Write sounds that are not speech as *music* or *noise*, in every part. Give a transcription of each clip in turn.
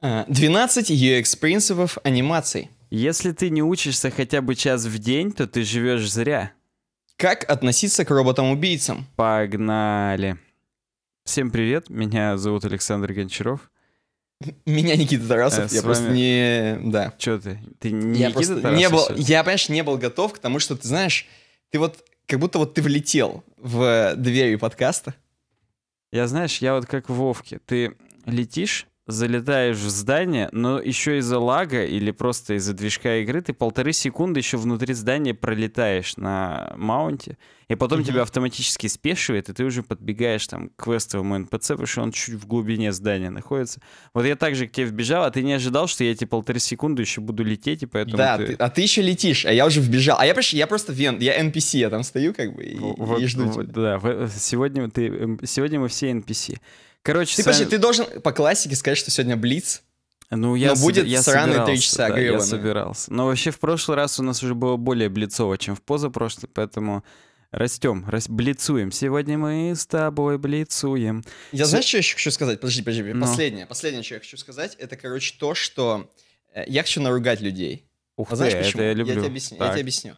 12 э, UX-принципов анимаций. Если ты не учишься хотя бы час в день, то ты живешь зря. Как относиться к роботам-убийцам? Погнали. Всем привет, меня зовут Александр Гончаров. Меня Никита Тарасов, а, я просто вами... не... Да. Че ты? Ты не я Никита просто Тарасов? Не был... Я, понимаешь, не был готов к тому, что, ты знаешь, ты вот как будто вот ты влетел в э, двери подкаста. Я, знаешь, я вот как Вовки. Ты летишь, залетаешь в здание, но еще из-за лага или просто из-за движка игры ты полторы секунды еще внутри здания пролетаешь на маунте, и потом mm-hmm. тебя автоматически спешивает, и ты уже подбегаешь там к квестовому НПЦ, потому что он чуть в глубине здания находится. Вот я также к тебе вбежал, а ты не ожидал, что я эти полторы секунды еще буду лететь, и поэтому Да, ты... Ты, а ты еще летишь, а я уже вбежал. А я, я просто вен, я NPC, я там стою как бы и, вот, и жду вот, тебя. Да, э, сегодня, ты, эм, сегодня мы все NPC. Короче, ты, сами... подожди, ты должен по классике сказать, что сегодня блиц. Ну, я Но соб... будет я сраные три часа, да, Я собирался. Но вообще в прошлый раз у нас уже было более блицово, чем в позапрошлый, поэтому растем, рас... блицуем. Сегодня мы с тобой блицуем. Я С... знаешь, что я еще хочу сказать? Подожди, подожди, Но... Ну. последнее. Последнее, что я хочу сказать, это, короче, то, что э, я хочу наругать людей. Ух а ты, знаешь, почему? это я люблю. Я тебе объясню. Так. Я тебе объясню.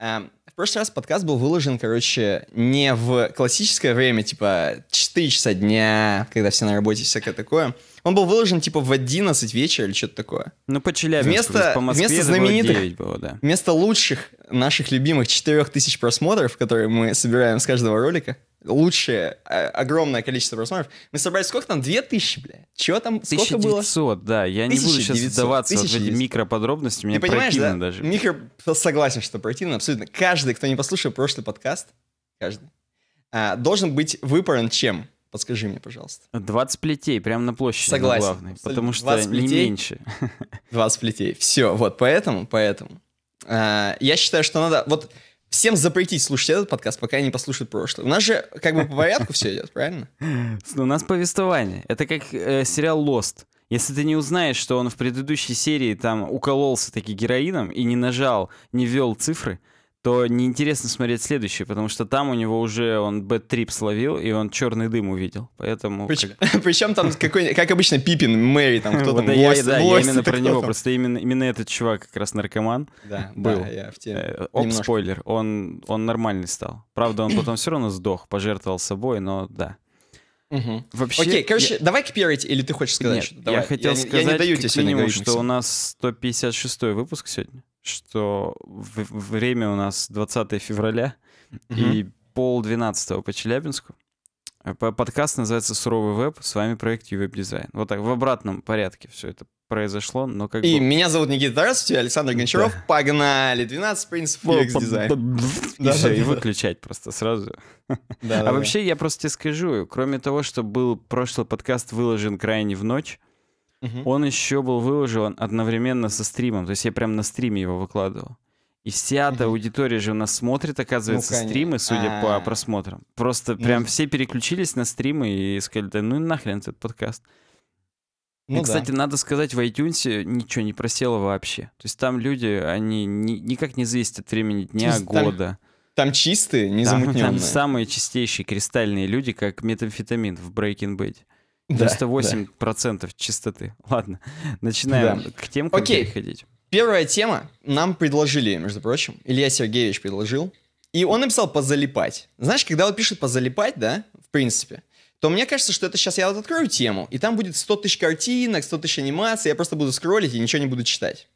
Эм, в прошлый раз подкаст был выложен, короче, не в классическое время, типа 4 часа дня, когда все на работе, всякое такое, он был выложен типа в 11 вечера или что-то такое. Ну, по Челябинску, вместо, по Москве вместо знаменитых, было 9 было, да. Вместо лучших наших любимых 4000 просмотров, которые мы собираем с каждого ролика, лучшее, а, огромное количество просмотров. Мы собрали сколько там? 2000, бля. Чего там? сколько 1900, было? да. Я не буду сейчас вдаваться 1900. вот в эти микроподробности. Мне Ты понимаешь, противно да? даже. Микро... Согласен, что противно, абсолютно. Каждый, кто не послушал прошлый подкаст, каждый, а, должен быть выпоран чем? Подскажи мне, пожалуйста. 20 плетей прямо на площади. Согласен. На главной, потому что плетей, не меньше. 20 плетей. Все, вот поэтому, поэтому. А, я считаю, что надо... Вот всем запретить слушать этот подкаст, пока они послушают прошлый. У нас же как бы по порядку все идет, правильно? Ну, у нас повествование. Это как э, сериал Lost. Если ты не узнаешь, что он в предыдущей серии там укололся таки героином и не нажал, не ввел цифры, то неинтересно смотреть следующий, потому что там у него уже он бэт-трип словил, и он черный дым увидел, поэтому... Причем, как... *laughs* причем там, какой, как обычно, Пипин, Мэри, там кто-то вот, Да, Лось, да я именно про него, там? просто именно, именно этот чувак как раз наркоман да, был. Да, я в теме. Э, оп, Немножко. спойлер, он, он нормальный стал. Правда, он потом все равно сдох, пожертвовал собой, но да. Угу. Вообще, Окей, короче, я... давай к пиарить, или ты хочешь сказать что-то? Давай. Я хотел я, сказать, я не даю тебе как минимум, что у нас 156 выпуск сегодня что в время у нас 20 февраля угу. и пол 12 по Челябинску. Э, подкаст называется «Суровый веб», с вами проект «Ювеб Дизайн». Вот так, в обратном порядке все это произошло, но как И бы... меня зовут Никита Тарасов, Александр Гончаров. Да. Погнали! 12 принципов UX дизайна. И да, все, да, и да. выключать просто сразу. Да, а да, вообще, да. я просто тебе скажу, кроме того, что был прошлый подкаст выложен крайне в ночь, угу. он еще был выложен одновременно со стримом. То есть я прям на стриме его выкладывал. И вся эта аудитория же у нас смотрит, оказывается, ну, стримы, судя А-а-а. по а. просмотрам. Просто ну, прям все переключились на стримы и сказали, да ну нахрен этот подкаст. Ну, и, кстати, надо сказать, в iTunes ничего не просело вообще. То есть там люди, они ни, никак не зависят от времени дня, Чисто, года. Там, *laughs* там чистые, незамутненные. Там, там самые чистейшие кристальные люди, как метамфетамин в Breaking Bad. 98% да, процентов чистоты. Ладно, начинаем да. к тем, как Окей. переходить. Первая тема нам предложили, между прочим, Илья Сергеевич предложил, и он написал «позалипать». Знаешь, когда он пишет «позалипать», да, в принципе, то мне кажется, что это сейчас я вот открою тему, и там будет 100 тысяч картинок, 100 тысяч анимаций, я просто буду скроллить и ничего не буду читать.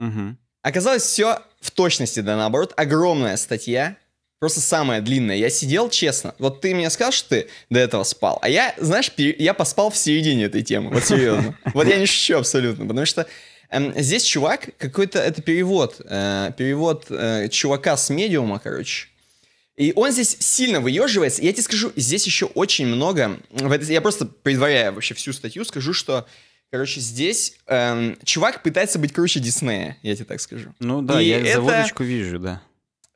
Угу. Оказалось, все в точности, да, наоборот, огромная статья, Просто самое длинное. Я сидел, честно. Вот ты мне скажешь, что ты до этого спал. А я, знаешь, я поспал в середине этой темы. Вот серьезно. Вот я не шучу абсолютно. Потому что эм, здесь чувак, какой-то это перевод. Э, перевод э, чувака с медиума, короче. И он здесь сильно выеживается. Я тебе скажу, здесь еще очень много... Я просто предваряю вообще всю статью, скажу, что Короче, здесь эм, чувак пытается быть круче Диснея, я тебе так скажу. Ну да, я заводочку вижу, да.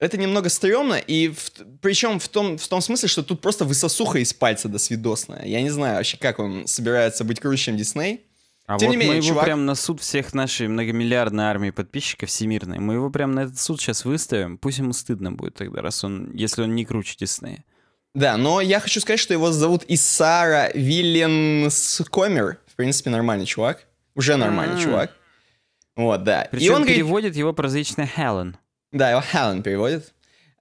Это немного стрёмно, и в, причем в том, в том смысле, что тут просто высосуха из пальца до свидосная. Я не знаю вообще, как он собирается быть круче, чем Дисней. А Тем вот не менее, мы его прям на суд всех нашей многомиллиардной армии подписчиков всемирной, мы его прям на этот суд сейчас выставим, пусть ему стыдно будет тогда, раз он, если он не круче Диснея. Да, но я хочу сказать, что его зовут Исара Комер. В принципе, нормальный чувак. Уже нормальный а чувак. Вот, да. Причем и он переводит говорит... его прозвичный Хелен. Да, его haven't переводит.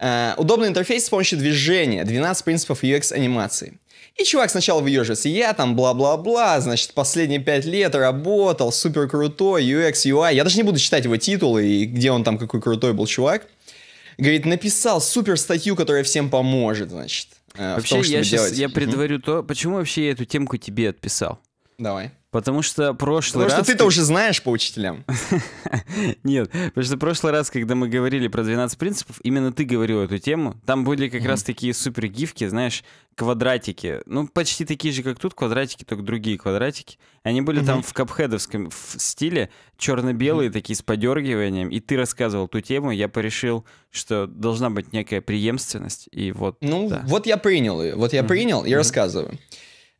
Uh, удобный интерфейс с помощью движения, 12 принципов UX анимации. И чувак сначала выеживается, я там бла-бла-бла, значит, последние 5 лет работал, супер крутой, UX, UI. Я даже не буду читать его титулы и где он там какой крутой был чувак. Говорит, написал супер статью, которая всем поможет, значит. Э, вообще, том, я сейчас делать. я предварю mm-hmm. то, почему вообще я эту темку тебе отписал. Давай. Потому что прошлый Потому раз... Потому что ты-то уже знаешь по учителям. *laughs* Нет, потому что прошлый раз, когда мы говорили про 12 принципов, именно ты говорил эту тему. Там были как раз такие супер гифки, знаешь, квадратики. Ну, почти такие же, как тут, квадратики, только другие квадратики. Они были там в капхедовском стиле, черно-белые, такие с подергиванием. И ты рассказывал ту тему, я порешил, что должна быть некая преемственность. И вот... Ну, вот я принял ее, вот я принял и рассказываю.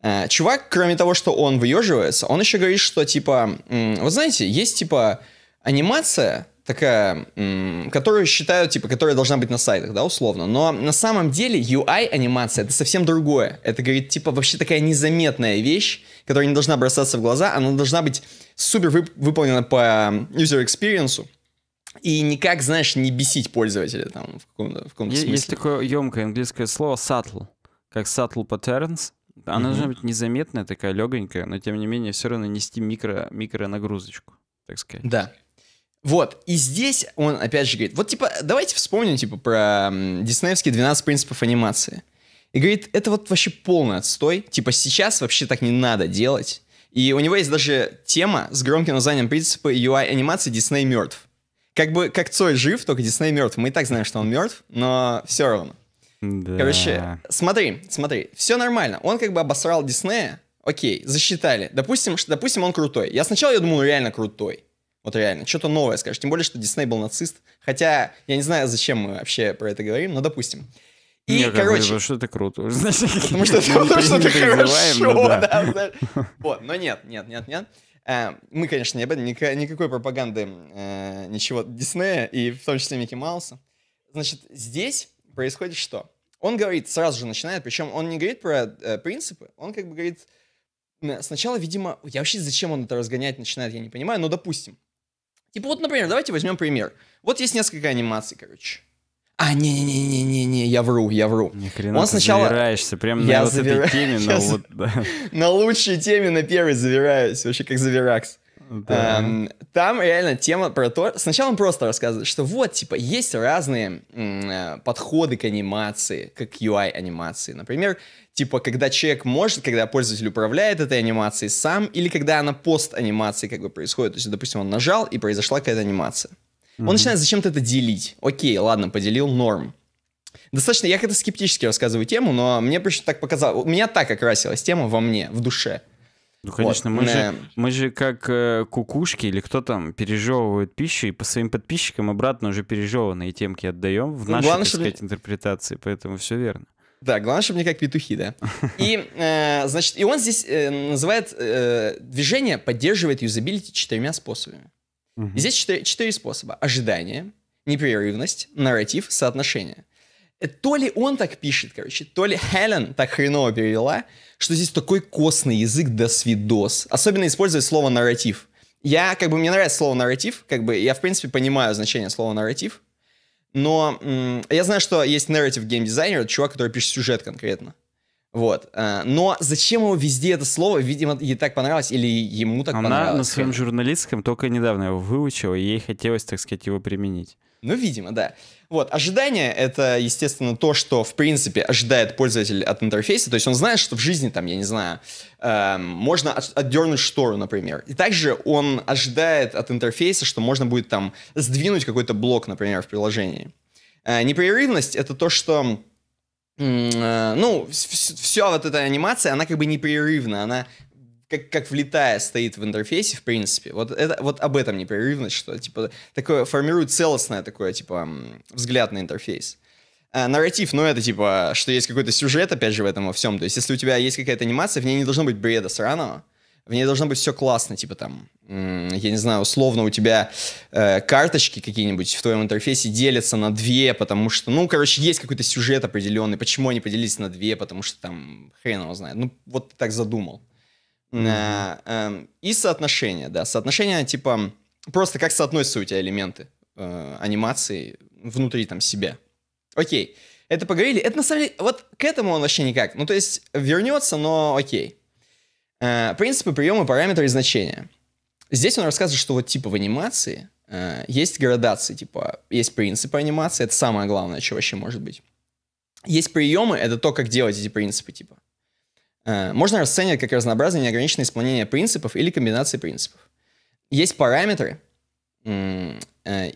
Э, чувак, кроме того, что он выеживается, он еще говорит, что типа, вы знаете, есть типа анимация такая, которую считают, типа, которая должна быть на сайтах, да, условно. Но на самом деле UI-анимация — это совсем другое. Это, говорит, типа, вообще такая незаметная вещь, которая не должна бросаться в глаза, она должна быть супер выполнена по user experience, и никак, знаешь, не бесить пользователя там в каком-то, в каком-то есть смысле. Есть такое емкое английское слово subtle, как subtle patterns — она должна быть незаметная, такая легонькая, но тем не менее все равно нести микро, микро нагрузочку, так сказать. Да. Вот, и здесь он опять же говорит, вот типа, давайте вспомним типа про диснеевские 12 принципов анимации. И говорит, это вот вообще полный отстой, типа сейчас вообще так не надо делать. И у него есть даже тема с громким названием принципы UI анимации Дисней мертв. Как бы, как Цой жив, только Дисней мертв. Мы и так знаем, что он мертв, но все равно. Да. Короче, смотри, смотри, все нормально. Он как бы обосрал Диснея, окей, засчитали. Допустим, что, допустим, он крутой. Я сначала я думал, реально крутой. Вот реально, что-то новое скажешь. Тем более, что Дисней был нацист. Хотя, я не знаю, зачем мы вообще про это говорим, но допустим. И, не, короче... Ну, *laughs* потому что это круто. потому что, потому, что это хорошо, *laughs* вот, но нет, нет, нет, нет. Э, мы, конечно, не об этом, никакой, пропаганды э, ничего Диснея, и в том числе Микки Мауса. Значит, здесь происходит что? Он говорит, сразу же начинает, причем он не говорит про э, принципы, он как бы говорит, сначала, видимо, я вообще зачем он это разгонять начинает, я не понимаю, но допустим. Типа вот, например, давайте возьмем пример. Вот есть несколько анимаций, короче. А, не-не-не-не-не, я вру, я вру. Ни хрена он ты сначала... завираешься прям на я вот этой теме, на *laughs* вот... Да. *laughs* На лучшей теме, на первой завираюсь, вообще как завиракс. Да. Эм, там реально тема про то... Сначала он просто рассказывает, что вот, типа, есть разные м, э, подходы к анимации, как UI-анимации. Например, типа, когда человек может, когда пользователь управляет этой анимацией сам, или когда она пост-анимации как бы происходит. То есть, допустим, он нажал, и произошла какая-то анимация. Mm-hmm. Он начинает зачем-то это делить. Окей, ладно, поделил, норм. Достаточно, я как-то скептически рассказываю тему, но мне почему-то так показалось. У меня так окрасилась тема во мне, в душе. Ну, конечно, вот. мы, же, мы же как э, кукушки или кто там пережевывает пищу, и по своим подписчикам обратно уже пережеванные темки отдаем в ну, нашей, главное, так сказать, чтобы... интерпретации, поэтому все верно. Да, главное, чтобы не как петухи, да. И, э, значит, и он здесь э, называет э, движение поддерживает юзабилити четырьмя способами. Угу. Здесь четыре, четыре способа. Ожидание, непрерывность, нарратив, соотношение. Э, то ли он так пишет, короче, то ли Хелен так хреново перевела, что здесь такой костный язык до свидос. Особенно использует слово нарратив. Я, как бы, мне нравится слово нарратив, как бы, я, в принципе, понимаю значение слова нарратив, но я знаю, что есть нарратив геймдизайнер, это чувак, который пишет сюжет конкретно. Вот. Э, но зачем ему везде это слово? Видимо, ей так понравилось, или ему так Она понравилось. Она на своем журналистском только недавно его выучила, и ей хотелось, так сказать, его применить. Ну, видимо, да. Вот, ожидание — это, естественно, то, что, в принципе, ожидает пользователь от интерфейса. То есть он знает, что в жизни, там, я не знаю, эм, можно отдернуть штору, например. И также он ожидает от интерфейса, что можно будет, там, сдвинуть какой-то блок, например, в приложении. Э, непрерывность — это то, что э, ну, вся вот эта анимация, она как бы непрерывна, она как, как влетая стоит в интерфейсе, в принципе. Вот, это, вот об этом непрерывность, что типа такое формирует целостное такое, типа, взгляд на интерфейс. А, нарратив, ну, это типа, что есть какой-то сюжет, опять же, в этом во всем. То есть, если у тебя есть какая-то анимация, в ней не должно быть бреда сраного. В ней должно быть все классно, типа там, я не знаю, условно у тебя э, карточки какие-нибудь в твоем интерфейсе делятся на две, потому что, ну, короче, есть какой-то сюжет определенный, почему они поделились на две, потому что там хрен его знает. Ну, вот ты так задумал. Mm-hmm. И соотношение, да, соотношение типа просто как соотносятся у тебя элементы э, анимации внутри там себя. Окей, это поговорили. Это на самом деле, вот к этому он вообще никак. Ну, то есть вернется, но окей. Э, принципы приемы, параметры и значения. Здесь он рассказывает, что вот типа в анимации э, есть градации, типа есть принципы анимации, это самое главное, что вообще может быть. Есть приемы, это то, как делать эти принципы, типа. Э, можно расценивать как разнообразное неограниченное исполнение принципов или комбинации принципов. Есть параметры, э,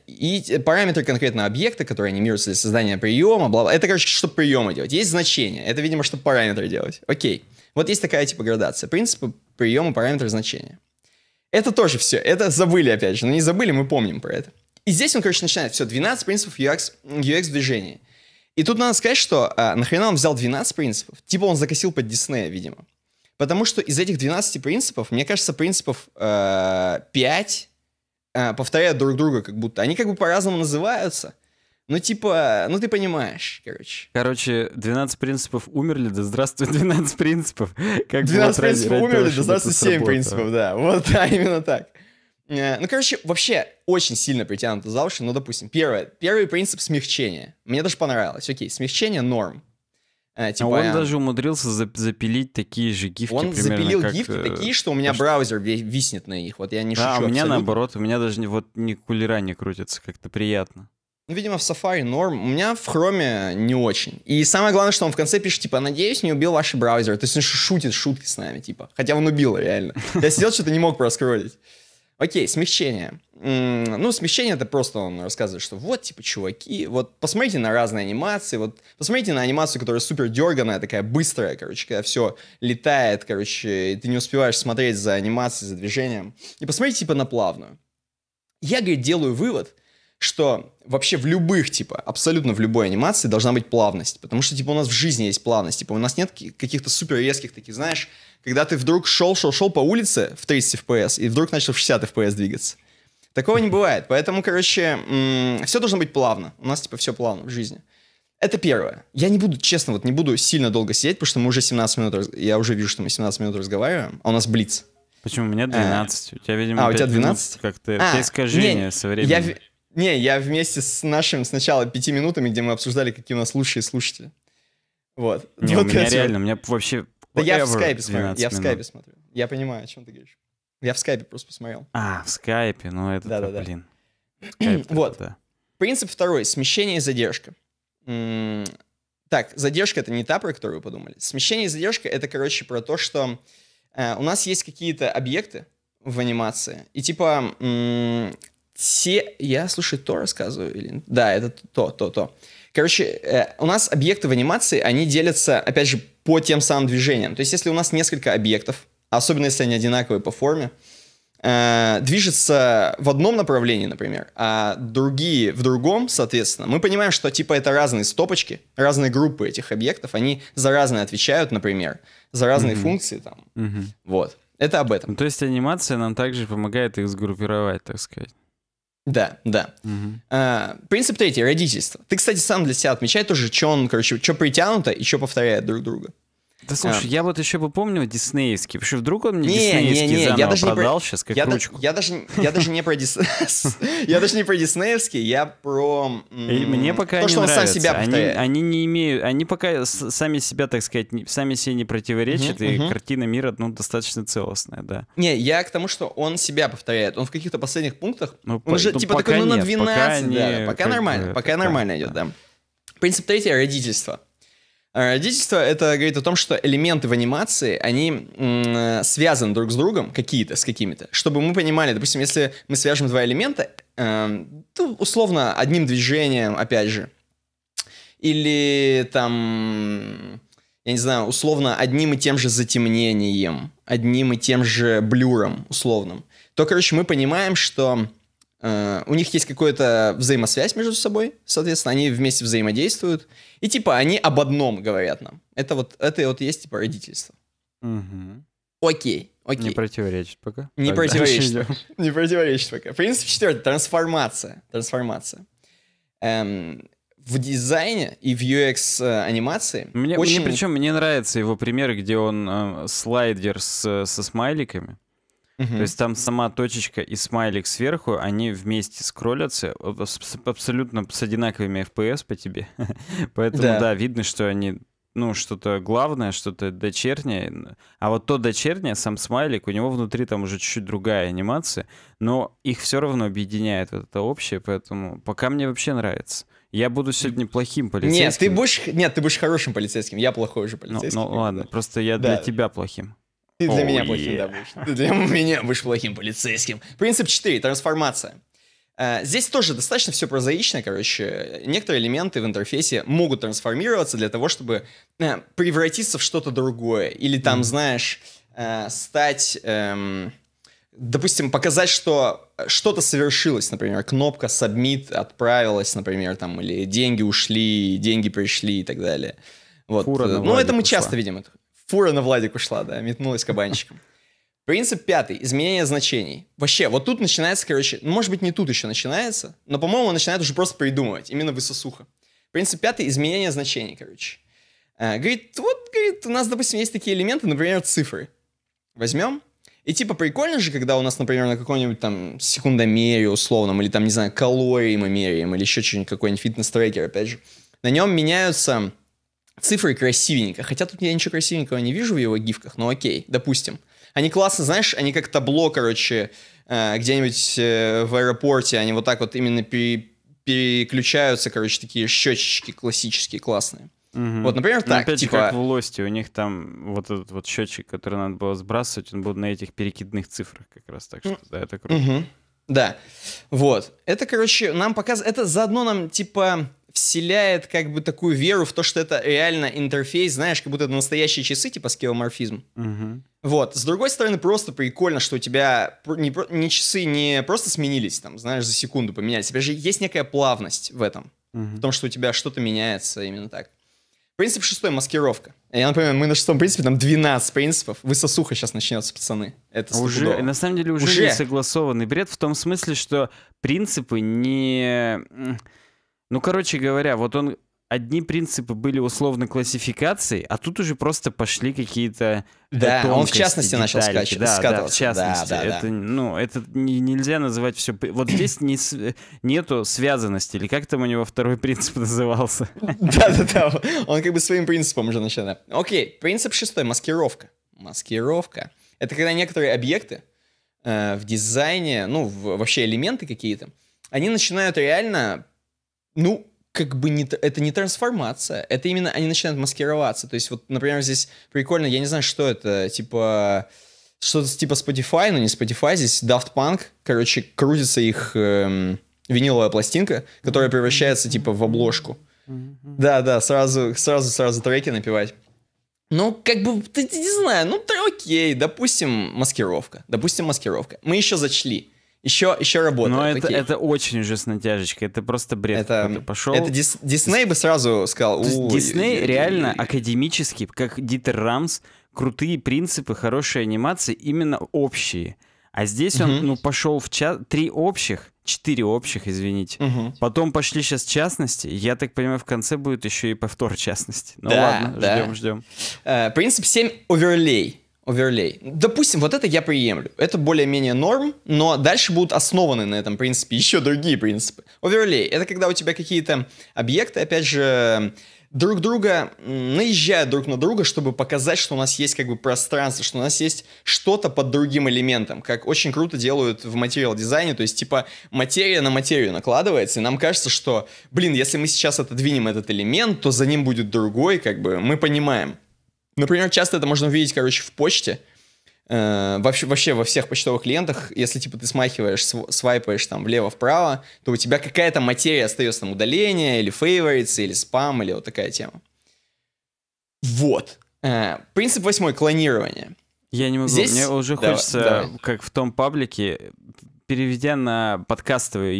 и параметры конкретно объекта, которые анимируются для создания приема, бла, бла Это, короче, чтобы приемы делать. Есть значение. Это, видимо, чтобы параметры делать. Окей. Вот есть такая типа градация. Принципы приема, параметры, значения. Это тоже все. Это забыли, опять же. Но ну, не забыли, мы помним про это. И здесь он, короче, начинает. Все, 12 принципов UX, UX движения. И тут надо сказать, что а, нахрена он взял 12 принципов? Типа он закосил под Диснея, видимо. Потому что из этих 12 принципов, мне кажется, принципов э, 5 э, повторяют друг друга как будто. Они как бы по-разному называются. Ну, типа, ну ты понимаешь, короче. Короче, 12 принципов умерли, да здравствуй 12 *laughs* принципов. Как 12 принципов умерли, да здравствуй 7 сработало. принципов, да. Вот, да, именно так. Э, ну, короче, вообще очень сильно притянуто за уши, ну, допустим, первое, первый принцип смягчения. Мне даже понравилось. Окей, смягчение норм. Э, типа, а он я... Э, даже умудрился запилить такие же гифки. Он примерно, запилил как... гифки э, такие, что у меня браузер виснет на них. Вот я не да, шучу. А у меня абсолютно. наоборот, у меня даже вот не кулера не крутится, как-то приятно. Ну, видимо, в Safari норм. У меня в Chrome не очень. И самое главное, что он в конце пишет, типа, надеюсь, не убил ваш браузер. То есть он шутит шутки с нами, типа. Хотя он убил, реально. Я сидел, что-то не мог проскролить. Окей, смягчение. Ну, смещение это просто он рассказывает, что вот, типа, чуваки, вот посмотрите на разные анимации, вот посмотрите на анимацию, которая супер дерганая, такая быстрая, короче, когда все летает, короче, и ты не успеваешь смотреть за анимацией, за движением. И посмотрите, типа, на плавную. Я, говорит, делаю вывод, что вообще в любых, типа, абсолютно в любой анимации должна быть плавность. Потому что, типа, у нас в жизни есть плавность. Типа, у нас нет каких-то супер резких таких, знаешь, когда ты вдруг шел, шел, шел по улице в 30 FPS и вдруг начал в 60 FPS двигаться. Такого не бывает. Поэтому, короче, м- все должно быть плавно. У нас, типа, все плавно в жизни. Это первое. Я не буду, честно, вот не буду сильно долго сидеть, потому что мы уже 17 минут, раз... я уже вижу, что мы 17 минут разговариваем, а у нас блиц. Почему? У меня 12. Э. А, у тебя, видимо, а, у тебя 12? Как-то а, искажение со временем. Я, не, я вместе с нашим сначала пяти минутами, где мы обсуждали, какие у нас лучшие слушатели. Вот. Не, вот у меня реально, у меня вообще... Да я в скайпе смотрю, я в скайпе смотрю. Я понимаю, о чем ты говоришь. Я в скайпе просто посмотрел. А, в скайпе, ну это, да, да, да. блин. *clears throat* вот. Да. Принцип второй. Смещение и задержка. Так, задержка — это не та, про которую вы подумали. Смещение и задержка — это, короче, про то, что э, у нас есть какие-то объекты в анимации, и типа те... Я, слушай, то рассказываю? Или... Да, это то, то, то. Короче, э, у нас объекты в анимации, они делятся, опять же, по тем самым движениям. То есть, если у нас несколько объектов, особенно если они одинаковые по форме, э, движется в одном направлении, например, а другие в другом, соответственно, мы понимаем, что типа это разные стопочки, разные группы этих объектов, они за разные отвечают, например, за разные mm-hmm. функции там. Mm-hmm. Вот. Это об этом. Ну, то есть анимация нам также помогает их сгруппировать, так сказать. Да, да. Угу. А, принцип третий, родительство. Ты, кстати, сам для себя отмечай тоже, что он, короче, что притянуто и что повторяет друг друга. Да слушай, а. я вот еще бы помню диснеевский. Вообще вдруг он мне не, диснеевский не, не, заново я даже продал не про... сейчас как я ручку. Да, я, даже, не про диснеевский, *laughs* я даже не про диснеевский, я про... И мне пока то, не что он нравится. сам себя они, не имеют, они пока сами себя, так сказать, сами себе не противоречат, и картина мира, ну, достаточно целостная, да. Не, я к тому, что он себя повторяет, он в каких-то последних пунктах, ну, он по, же ну, типа такой, ну, на 12, пока да, пока нормально, пока нормально идет, да. Принцип третий — родительство. А, родительство это говорит о том, что элементы в анимации, они м, связаны друг с другом какие-то, с какими-то. Чтобы мы понимали, допустим, если мы свяжем два элемента, э, то ну, условно одним движением, опять же, или там, я не знаю, условно одним и тем же затемнением, одним и тем же блюром условным, то, короче, мы понимаем, что Э, у них есть какая-то взаимосвязь между собой, соответственно, они вместе взаимодействуют, и типа они об одном говорят нам. Это вот, это вот есть типа родительство. Угу. Окей, окей. Не противоречит пока. Не Тогда противоречит. *laughs* Не противоречит пока. В принципе, четвертый. Трансформация. Трансформация. Эм, в дизайне и в UX э, анимации мне, очень... мне причем мне нравится его пример, где он э, слайдер с, со смайликами. Угу. То есть там сама точечка и смайлик сверху, они вместе скроллятся абсолютно с одинаковыми FPS по тебе. *laughs* Поэтому, да. да, видно, что они ну, что-то главное, что-то дочернее. А вот то дочернее, сам смайлик, у него внутри там уже чуть-чуть другая анимация, но их все равно объединяет вот это общее, поэтому пока мне вообще нравится. Я буду сегодня плохим полицейским. Нет, ты будешь, нет, ты будешь хорошим полицейским, я плохой уже полицейский. Ну, ну ладно, просто я да. для тебя плохим. Ты для oh, меня плохим yeah. добычным. Ты для меня будешь плохим полицейским. Принцип 4. Трансформация. Э, здесь тоже достаточно все прозаично, короче. Некоторые элементы в интерфейсе могут трансформироваться для того, чтобы э, превратиться в что-то другое. Или там, mm. знаешь, э, стать... Эм, допустим, показать, что что-то совершилось, например, кнопка submit отправилась, например, там, или деньги ушли, деньги пришли и так далее. Вот. Фура ну, это мы пошла. часто видим. это фура на Владик ушла, да, метнулась кабанчиком. *laughs* Принцип пятый. Изменение значений. Вообще, вот тут начинается, короче, ну, может быть, не тут еще начинается, но, по-моему, он начинает уже просто придумывать, именно высосуха. Принцип пятый. Изменение значений, короче. А, говорит, вот, говорит, у нас, допустим, есть такие элементы, например, цифры. Возьмем. И типа прикольно же, когда у нас, например, на каком-нибудь там секундомере условном, или там, не знаю, калории мы меряем, или еще что-нибудь, какой-нибудь фитнес-трекер, опять же, на нем меняются цифры красивенько. Хотя тут я ничего красивенького не вижу в его гифках, но окей, допустим. Они классно, знаешь, они как табло, короче, э, где-нибудь э, в аэропорте, они вот так вот именно пере переключаются, короче, такие счетчики классические, классные. Угу. Вот, например, ну, так, опять типа... как в Лости, у них там вот этот вот счетчик, который надо было сбрасывать, он был на этих перекидных цифрах как раз, так что, да, это круто. Угу. Да, вот. Это, короче, нам показывает... Это заодно нам, типа, вселяет как бы такую веру в то, что это реально интерфейс, знаешь, как будто это настоящие часы, типа скеоморфизм. Угу. Вот. С другой стороны, просто прикольно, что у тебя не, не часы не просто сменились, там, знаешь, за секунду поменялись. У тебя же есть некая плавность в этом. Угу. В том, что у тебя что-то меняется именно так. Принцип шестой — маскировка. Я напоминаю, мы на шестом принципе, там 12 принципов. Высосуха сейчас начнется, пацаны. Это уже, на самом деле, уже, уже не согласованный бред в том смысле, что принципы не ну, короче говоря, вот он одни принципы были условно классификации, а тут уже просто пошли какие-то э, да, он в частности детальки. начал скач... да, скатываться. Да, в частности. Да, да, это, да. Ну, это не, нельзя называть все... Вот здесь не, э, нету связанности, или как там у него второй принцип *laughs* назывался? Да-да-да, он как бы своим принципом уже начинает. Окей, принцип шестой — маскировка. Маскировка. Это когда некоторые объекты э, в дизайне, ну, в, вообще элементы какие-то, они начинают реально ну, как бы не, это не трансформация, это именно они начинают маскироваться. То есть вот, например, здесь прикольно, я не знаю, что это, типа что-то типа Spotify, но не Spotify, здесь Daft Punk, короче, крутится их эм, виниловая пластинка, которая превращается типа в обложку. Да-да, сразу, сразу, сразу треки напевать. Ну, как бы, ты, не знаю, ну, окей, допустим, маскировка, допустим, маскировка. Мы еще зачли еще, еще работает. Но это, Окей. это очень уже с натяжечкой, это просто бред. Это, пошел. это Дис, Дисней бы сразу сказал... Дисней реально я, я, академический, как Дитер Рамс, крутые принципы, хорошие анимации, именно общие. А здесь угу. он ну, пошел в чат три общих, четыре общих, извините. Угу. Потом пошли сейчас частности. Я так понимаю, в конце будет еще и повтор частности. Ну да, ладно, да. ждем, ждем. Э, принцип 7 оверлей оверлей. Допустим, вот это я приемлю. Это более-менее норм, но дальше будут основаны на этом принципе еще другие принципы. Оверлей — это когда у тебя какие-то объекты, опять же, друг друга наезжают друг на друга, чтобы показать, что у нас есть как бы пространство, что у нас есть что-то под другим элементом, как очень круто делают в материал дизайне, то есть типа материя на материю накладывается, и нам кажется, что, блин, если мы сейчас отодвинем этот элемент, то за ним будет другой, как бы мы понимаем. Например, часто это можно увидеть, короче, в почте. Э, вообще, вообще во всех почтовых клиентах. если типа ты смахиваешь, свайпаешь там влево-вправо, то у тебя какая-то материя остается, там удаление, или favorites, или спам, или вот такая тема. Вот. Э, принцип восьмой — клонирование. Я не могу, Здесь... мне уже давай, хочется, давай. как в том паблике, переведя на подкастовый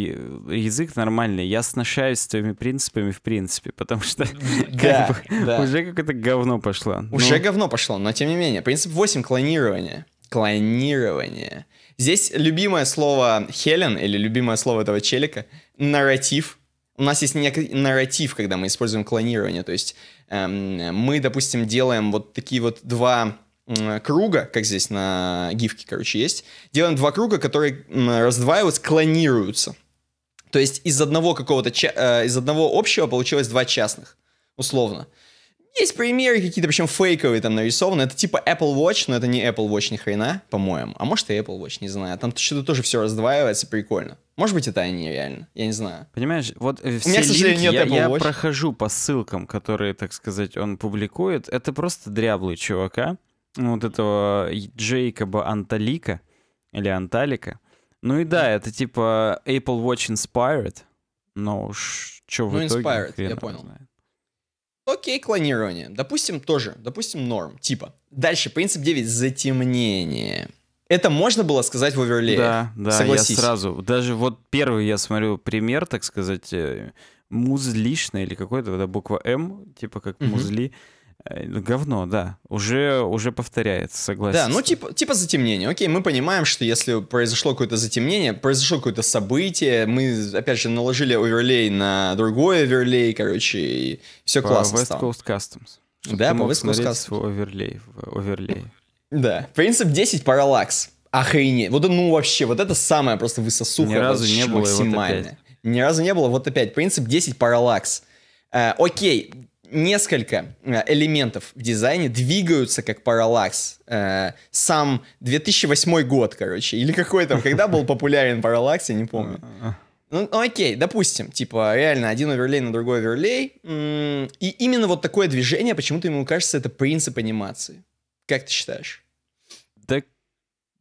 язык нормальный, я сношаюсь с твоими принципами в принципе, потому что да, *laughs* как да. уже какое-то говно пошло. Ну, уже говно пошло, но тем не менее. Принцип 8 — клонирование. Клонирование. Здесь любимое слово Хелен или любимое слово этого челика — нарратив. У нас есть некий нарратив, когда мы используем клонирование. То есть эм, мы, допустим, делаем вот такие вот два круга, как здесь на гифке, короче, есть, делаем два круга, которые раздваиваются, клонируются. То есть из одного какого-то, э, из одного общего получилось два частных, условно. Есть примеры какие-то, причем фейковые там нарисованы. Это типа Apple Watch, но это не Apple Watch ни хрена, по-моему. А может и Apple Watch, не знаю. Там что-то тоже все раздваивается, прикольно. Может быть, это они реально, я не знаю. Понимаешь, вот э, все У меня, к сожалению, линки, нет Apple Watch. я прохожу по ссылкам, которые, так сказать, он публикует. Это просто дряблый чувака. Ну, вот этого э, Джейкоба Анталика или Анталика. Ну и да, это типа Apple Watch Inspired, но уж что в ну, итоге... Inspired, я понял. Знает. Окей, клонирование. Допустим, тоже. Допустим, норм. Типа. Дальше, принцип 9. Затемнение. Это можно было сказать в оверлее. Да, да, Согласись. я сразу. Даже вот первый я смотрю пример, так сказать, э, музлишный или какой-то, да, буква М, типа как угу. музли. Э, говно, да. Уже, уже повторяется, согласен. Да, ну типа, типа затемнение. Окей, мы понимаем, что если произошло какое-то затемнение, произошло какое-то событие, мы, опять же, наложили оверлей на другой оверлей, короче, и все по классно West стало. Coast Customs. Да, по West Coast Customs. оверлей, в оверлей. Да, принцип 10 параллакс. Охренеть. Вот ну вообще, вот это самое просто высосуха. Ни разу не было максимальное. Вот Ни разу не было, вот опять. Принцип 10 параллакс. Э, окей, несколько э, элементов в дизайне двигаются как параллакс. Э, сам 2008 год, короче, или какой там, когда был популярен параллакс, я не помню. Ну, ну окей, допустим, типа, реально, один оверлей на другой оверлей. И именно вот такое движение, почему-то ему кажется, это принцип анимации. Как ты считаешь? Так,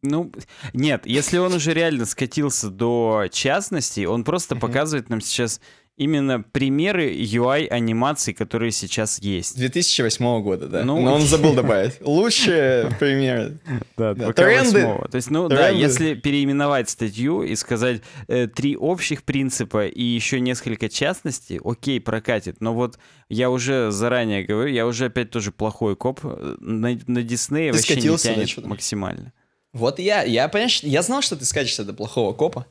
ну, нет, если он уже реально скатился до частности он просто показывает нам сейчас именно примеры UI-анимаций, которые сейчас есть. 2008 года, да. Ну, Но он забыл *laughs* добавить. Лучшие *laughs* примеры. Да, Тренды. То есть, ну да, если переименовать статью и сказать э, три общих принципа и еще несколько частностей, окей, прокатит. Но вот я уже заранее говорю, я уже опять тоже плохой коп. Э, на, на Диснея ты вообще не тянет да, максимально. Вот я, я, понимаешь, я знал, что ты скачешься до плохого копа.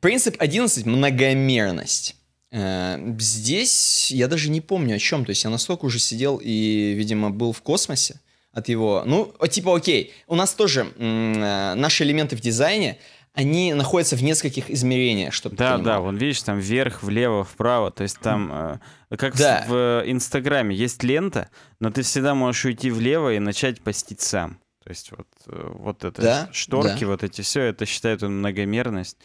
Принцип 11 — многомерность. Э, здесь я даже не помню о чем. То есть я настолько уже сидел и, видимо, был в космосе от его... Ну, типа, окей, у нас тоже э, наши элементы в дизайне, они находятся в нескольких измерениях, чтобы Да, да, вон видишь, там вверх, влево, вправо, то есть там, э, как да. в, в Инстаграме, есть лента, но ты всегда можешь уйти влево и начать постить сам. То есть вот, вот это да? шторки, да. вот эти все, это считают он многомерность.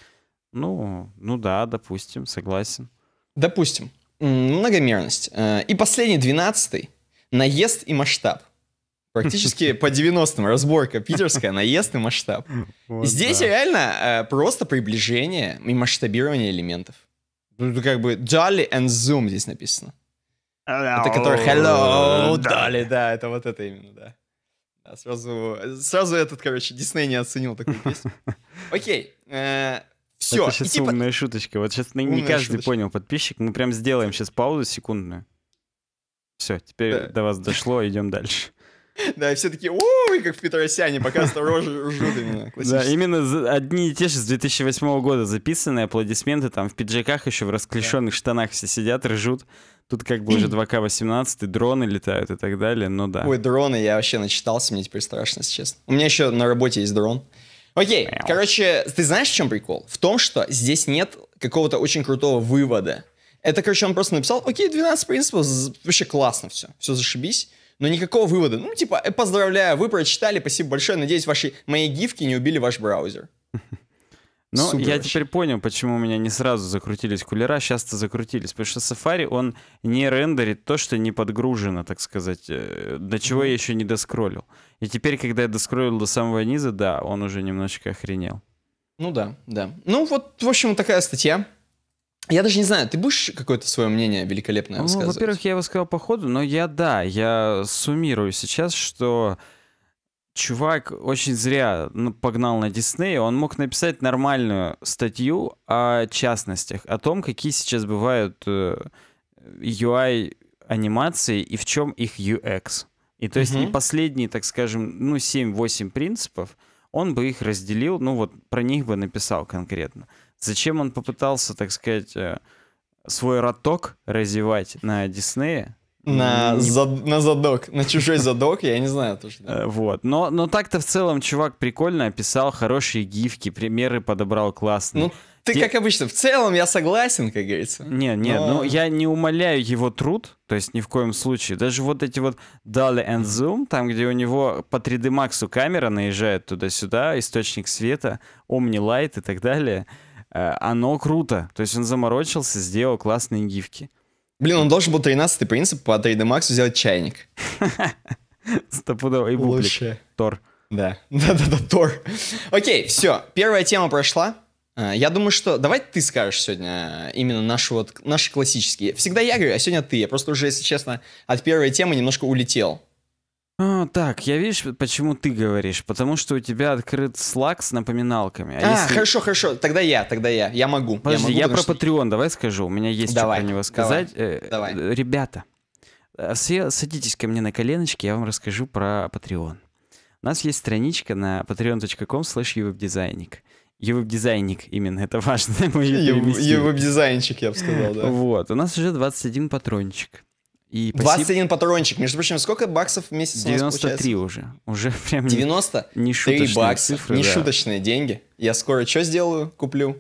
Ну, ну да, допустим, согласен. Допустим, многомерность. Э, и последний, двенадцатый, наезд и масштаб. Практически *laughs* по 90-м разборка питерская, наезд и масштаб. *laughs* Вот Здесь да. реально э, просто приближение и масштабирование элементов. Ну, Тут как бы Jolly and Zoom здесь написано. Hello, это который Hello, Дали, да, это вот это именно, да. да сразу, э, сразу этот, короче, Дисней не оценил такую песню. *laughs* Окей, э, все. Это сейчас и, типа... умная шуточка. Вот сейчас умная не каждый шуточка. понял, подписчик. Мы прям сделаем сейчас паузу секундную. Все, теперь да. до вас дошло, идем дальше. *laughs* Да, и все такие, ой, как в Петросяне, пока рожи ржут именно. Да, именно одни и те же с 2008 года записанные аплодисменты, там в пиджаках еще в расклешенных да. штанах все сидят, ржут. Тут как бы уже 2К18, дроны летают и так далее, ну да. Ой, дроны, я вообще начитался, мне теперь страшно, если честно. У меня еще на работе есть дрон. Окей, Мяу. короче, ты знаешь, в чем прикол? В том, что здесь нет какого-то очень крутого вывода. Это, короче, он просто написал, окей, 12 принципов, вообще классно все, все зашибись. Но никакого вывода. Ну, типа, э, поздравляю, вы прочитали, спасибо большое. Надеюсь, ваши мои гифки не убили ваш браузер. *laughs* Ну, я теперь понял, почему у меня не сразу закрутились кулера, сейчас-то закрутились. Потому что Safari, он не рендерит то, что не подгружено, так сказать, э, до чего я еще не доскроллил. И теперь, когда я доскроллил до самого низа, да, он уже немножечко охренел. Ну да, да. Ну вот, в общем, такая статья. Я даже не знаю, ты будешь какое-то свое мнение великолепное ну, Во-первых, я его сказал по ходу, но я, да, я суммирую сейчас, что чувак очень зря ну, погнал на Дисней. Он мог написать нормальную статью о частностях, о том, какие сейчас бывают UI-анимации э, и в чем их UX. И то есть угу. и последние, так скажем, ну 7-8 принципов, он бы их разделил, ну вот про них бы написал конкретно. Зачем он попытался, так сказать, э, свой роток развивать на Диснея? На, зад, на задок, на чужой задок, я не знаю точно. Э, вот, но, но так-то в целом чувак прикольно описал, хорошие гифки, примеры подобрал классные. Ну, ты, как обычно, в целом я согласен, как говорится. Не, не, но... ну я не умоляю его труд, то есть ни в коем случае. Даже вот эти вот Dali and Zoom, там, где у него по 3D Max камера наезжает туда-сюда, источник света, OmniLight и так далее, э, оно круто. То есть он заморочился, сделал классные гифки. Блин, он должен был 13-й принцип по 3D Max сделать чайник. *laughs* Стопудово. И бублик. Тор. Да. *laughs* Да-да-да, Тор. Окей, все. Первая тема прошла. Э, я думаю, что давай ты скажешь сегодня э, именно наши вот наши классические. Всегда я говорю, а сегодня ты. Я просто уже, если честно, от первой темы немножко улетел. А, так, я видишь, почему ты говоришь? Потому что у тебя открыт слаг с напоминалками. А, а если... хорошо, хорошо, тогда я, тогда я, я могу. Подожди, я, могу, я про что... Patreon давай скажу, у меня есть давай, что про него сказать. Давай, э, давай. Ребята, все садитесь ко мне на коленочки, я вам расскажу про Patreon. У нас есть страничка на patreon.com slash я веб-дизайник именно, это важно. Я *laughs* веб-дизайнчик, я бы сказал, да. Вот, у нас уже 21 патрончик. И спасибо... 21 патрончик. Между прочим, сколько баксов в месяц 93 у нас уже. Уже прям 90? Не шуточные баксов, цифры, не да. шуточные деньги. Я скоро что сделаю? Куплю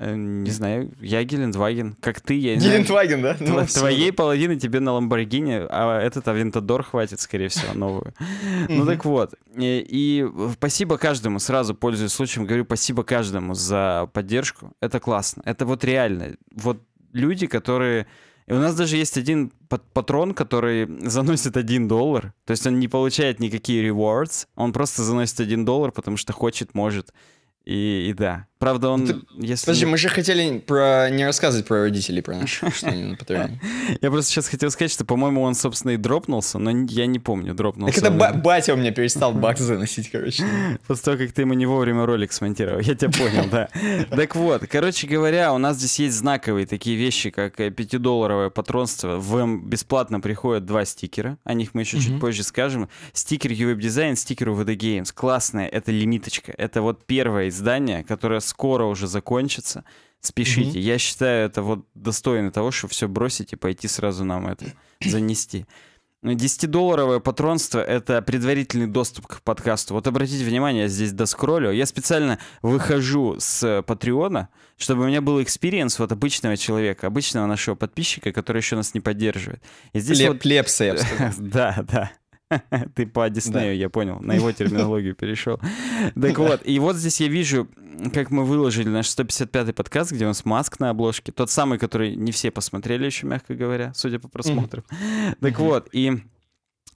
Э, не знаю, я Гелендваген. Как ты, я не Гелендваген, знаю. да? Тво- ну, *laughs* твоей половины тебе на Ламборгини, а этот Авентадор хватит, скорее всего, новую. *laughs* Ну так вот. Э, и спасибо каждому, сразу пользуясь случаем, говорю спасибо каждому за поддержку. Это классно. Это вот реально. Вот люди, которые... И у нас даже есть один патрон, который *laughs* заносит 1 доллар. То есть он не получает никакие rewards, он просто заносит 1 доллар, потому что хочет, может. И, и да, Правда, он... Ну, ты... Если... Подожди, мы же хотели про... не рассказывать про родителей, про наших, *laughs* что они на Патреоне. Я просто сейчас хотел сказать, что, по-моему, он, собственно, и дропнулся, но я не помню, дропнулся. Так это батя у меня перестал *laughs* бакс заносить, короче. После того, как ты ему не вовремя ролик смонтировал, я тебя понял, да. *laughs* Так вот, короче говоря, у нас здесь есть знаковые такие вещи, как 5-долларовое э, патронство. В бесплатно приходят два стикера, о них мы еще чуть позже скажем. Стикер UWeb Design, стикер UVD Games. Классная, это лимиточка. Это вот первое издание, которое скоро уже закончится. Спешите. Mm-hmm. Я считаю, это вот достойно того, чтобы все бросить и пойти сразу нам это *clears throat* занести. 10-долларовое ну, патронство — это предварительный доступ к подкасту. Вот обратите внимание, я здесь доскроллю. Я специально выхожу с Патреона, чтобы у меня был экспириенс вот обычного человека, обычного нашего подписчика, который еще нас не поддерживает. И здесь Плеп, вот... Плепса, я бы *laughs* Да, да. *laughs* Ты по Диснею, я понял, на его терминологию *laughs* перешел. Так вот, и вот здесь я вижу, как мы выложили наш 155-й подкаст, где он с Маск на обложке, тот самый, который не все посмотрели еще, мягко говоря, судя по просмотрам. *laughs* Так вот, и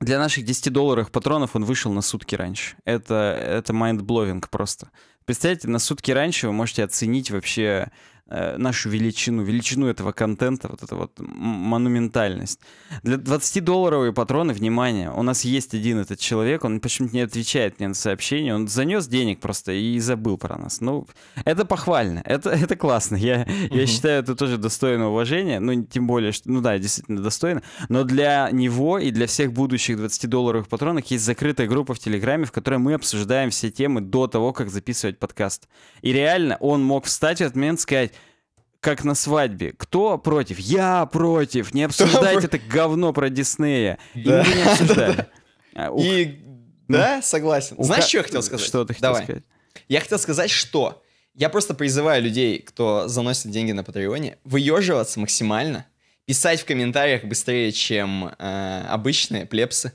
для наших 10 долларов патронов он вышел на сутки раньше. Это, это mind-blowing просто. Представляете, на сутки раньше вы можете оценить вообще Э, нашу величину, величину этого контента, вот эту вот монументальность. Для 20-долларовые патроны, внимание, у нас есть один этот человек, он почему-то не отвечает мне на сообщение, он занес денег просто и забыл про нас. Ну, это похвально, это, *laughs* это классно, я, угу. я считаю, это тоже достойно уважения, ну, тем более, что, ну да, действительно достойно, но для него и для всех будущих 20-долларовых патронов есть закрытая группа в Телеграме, в которой мы обсуждаем все темы до того, как записывать подкаст. И реально он мог встать в этот момент и сказать, как на свадьбе. Кто против? Я против. Не обсуждайте это говно про Диснея. Да. И не обсуждали. И да, *laughs* а, ну, согласен. Знаешь, что я хотел сказать? Что ты хотел сказать? Я хотел сказать, что я просто призываю людей, кто заносит деньги на Патреоне, выеживаться максимально, писать в комментариях быстрее, чем э, обычные плепсы,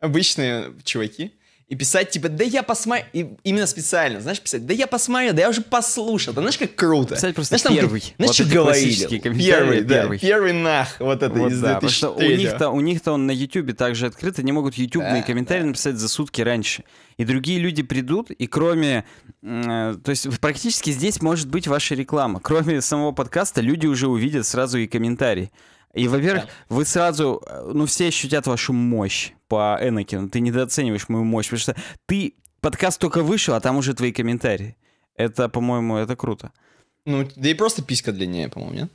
обычные чуваки и писать, типа, да я посмотрю, именно специально, знаешь, писать, да я посмотрю, да я уже послушал, да знаешь, как круто. Писать просто знаешь, первый. знаешь, вот что говорили? Первый, да, первый. первый нах, вот это вот из да, 2003. У них-то, у них-то он на YouTube также открыт, они могут ютубные да, комментарии да. написать за сутки раньше. И другие люди придут, и кроме, э, то есть практически здесь может быть ваша реклама. Кроме самого подкаста, люди уже увидят сразу и комментарий. И, во-первых, да. вы сразу, э, ну, все ощутят вашу мощь по Энакину. Ты недооцениваешь мою мощь, потому что ты, подкаст только вышел, а там уже твои комментарии. Это, по-моему, это круто. Ну, да и просто писька длиннее, по-моему, нет?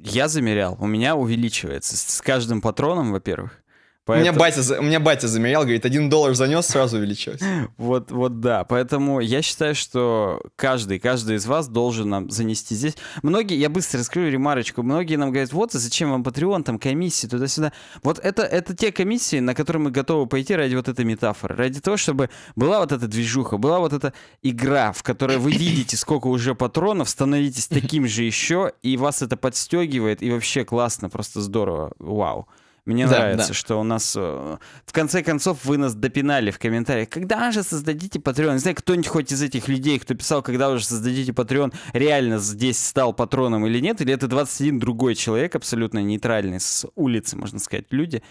Я замерял. У меня увеличивается. С каждым патроном, во-первых. Поэтому... У, меня батя, у меня батя замерял, говорит, один доллар занес, сразу увеличилось. *laughs* Вот, вот да. Поэтому я считаю, что каждый, каждый из вас должен нам занести здесь. Многие, я быстро раскрою ремарочку, многие нам говорят, вот зачем вам Patreon, там комиссии, туда-сюда. Вот это, это те комиссии, на которые мы готовы пойти ради вот этой метафоры, ради того, чтобы была вот эта движуха, была вот эта игра, в которой вы видите, сколько уже патронов, становитесь таким же еще, и вас это подстегивает, и вообще классно, просто здорово, вау. Wow. Мне да, нравится, да. что у нас... Э, в конце концов, вы нас допинали в комментариях. Когда же создадите Патреон, Не знаю, кто-нибудь хоть из этих людей, кто писал, когда уже создадите Патреон, реально здесь стал патроном или нет? Или это 21 другой человек, абсолютно нейтральный, с улицы, можно сказать, люди?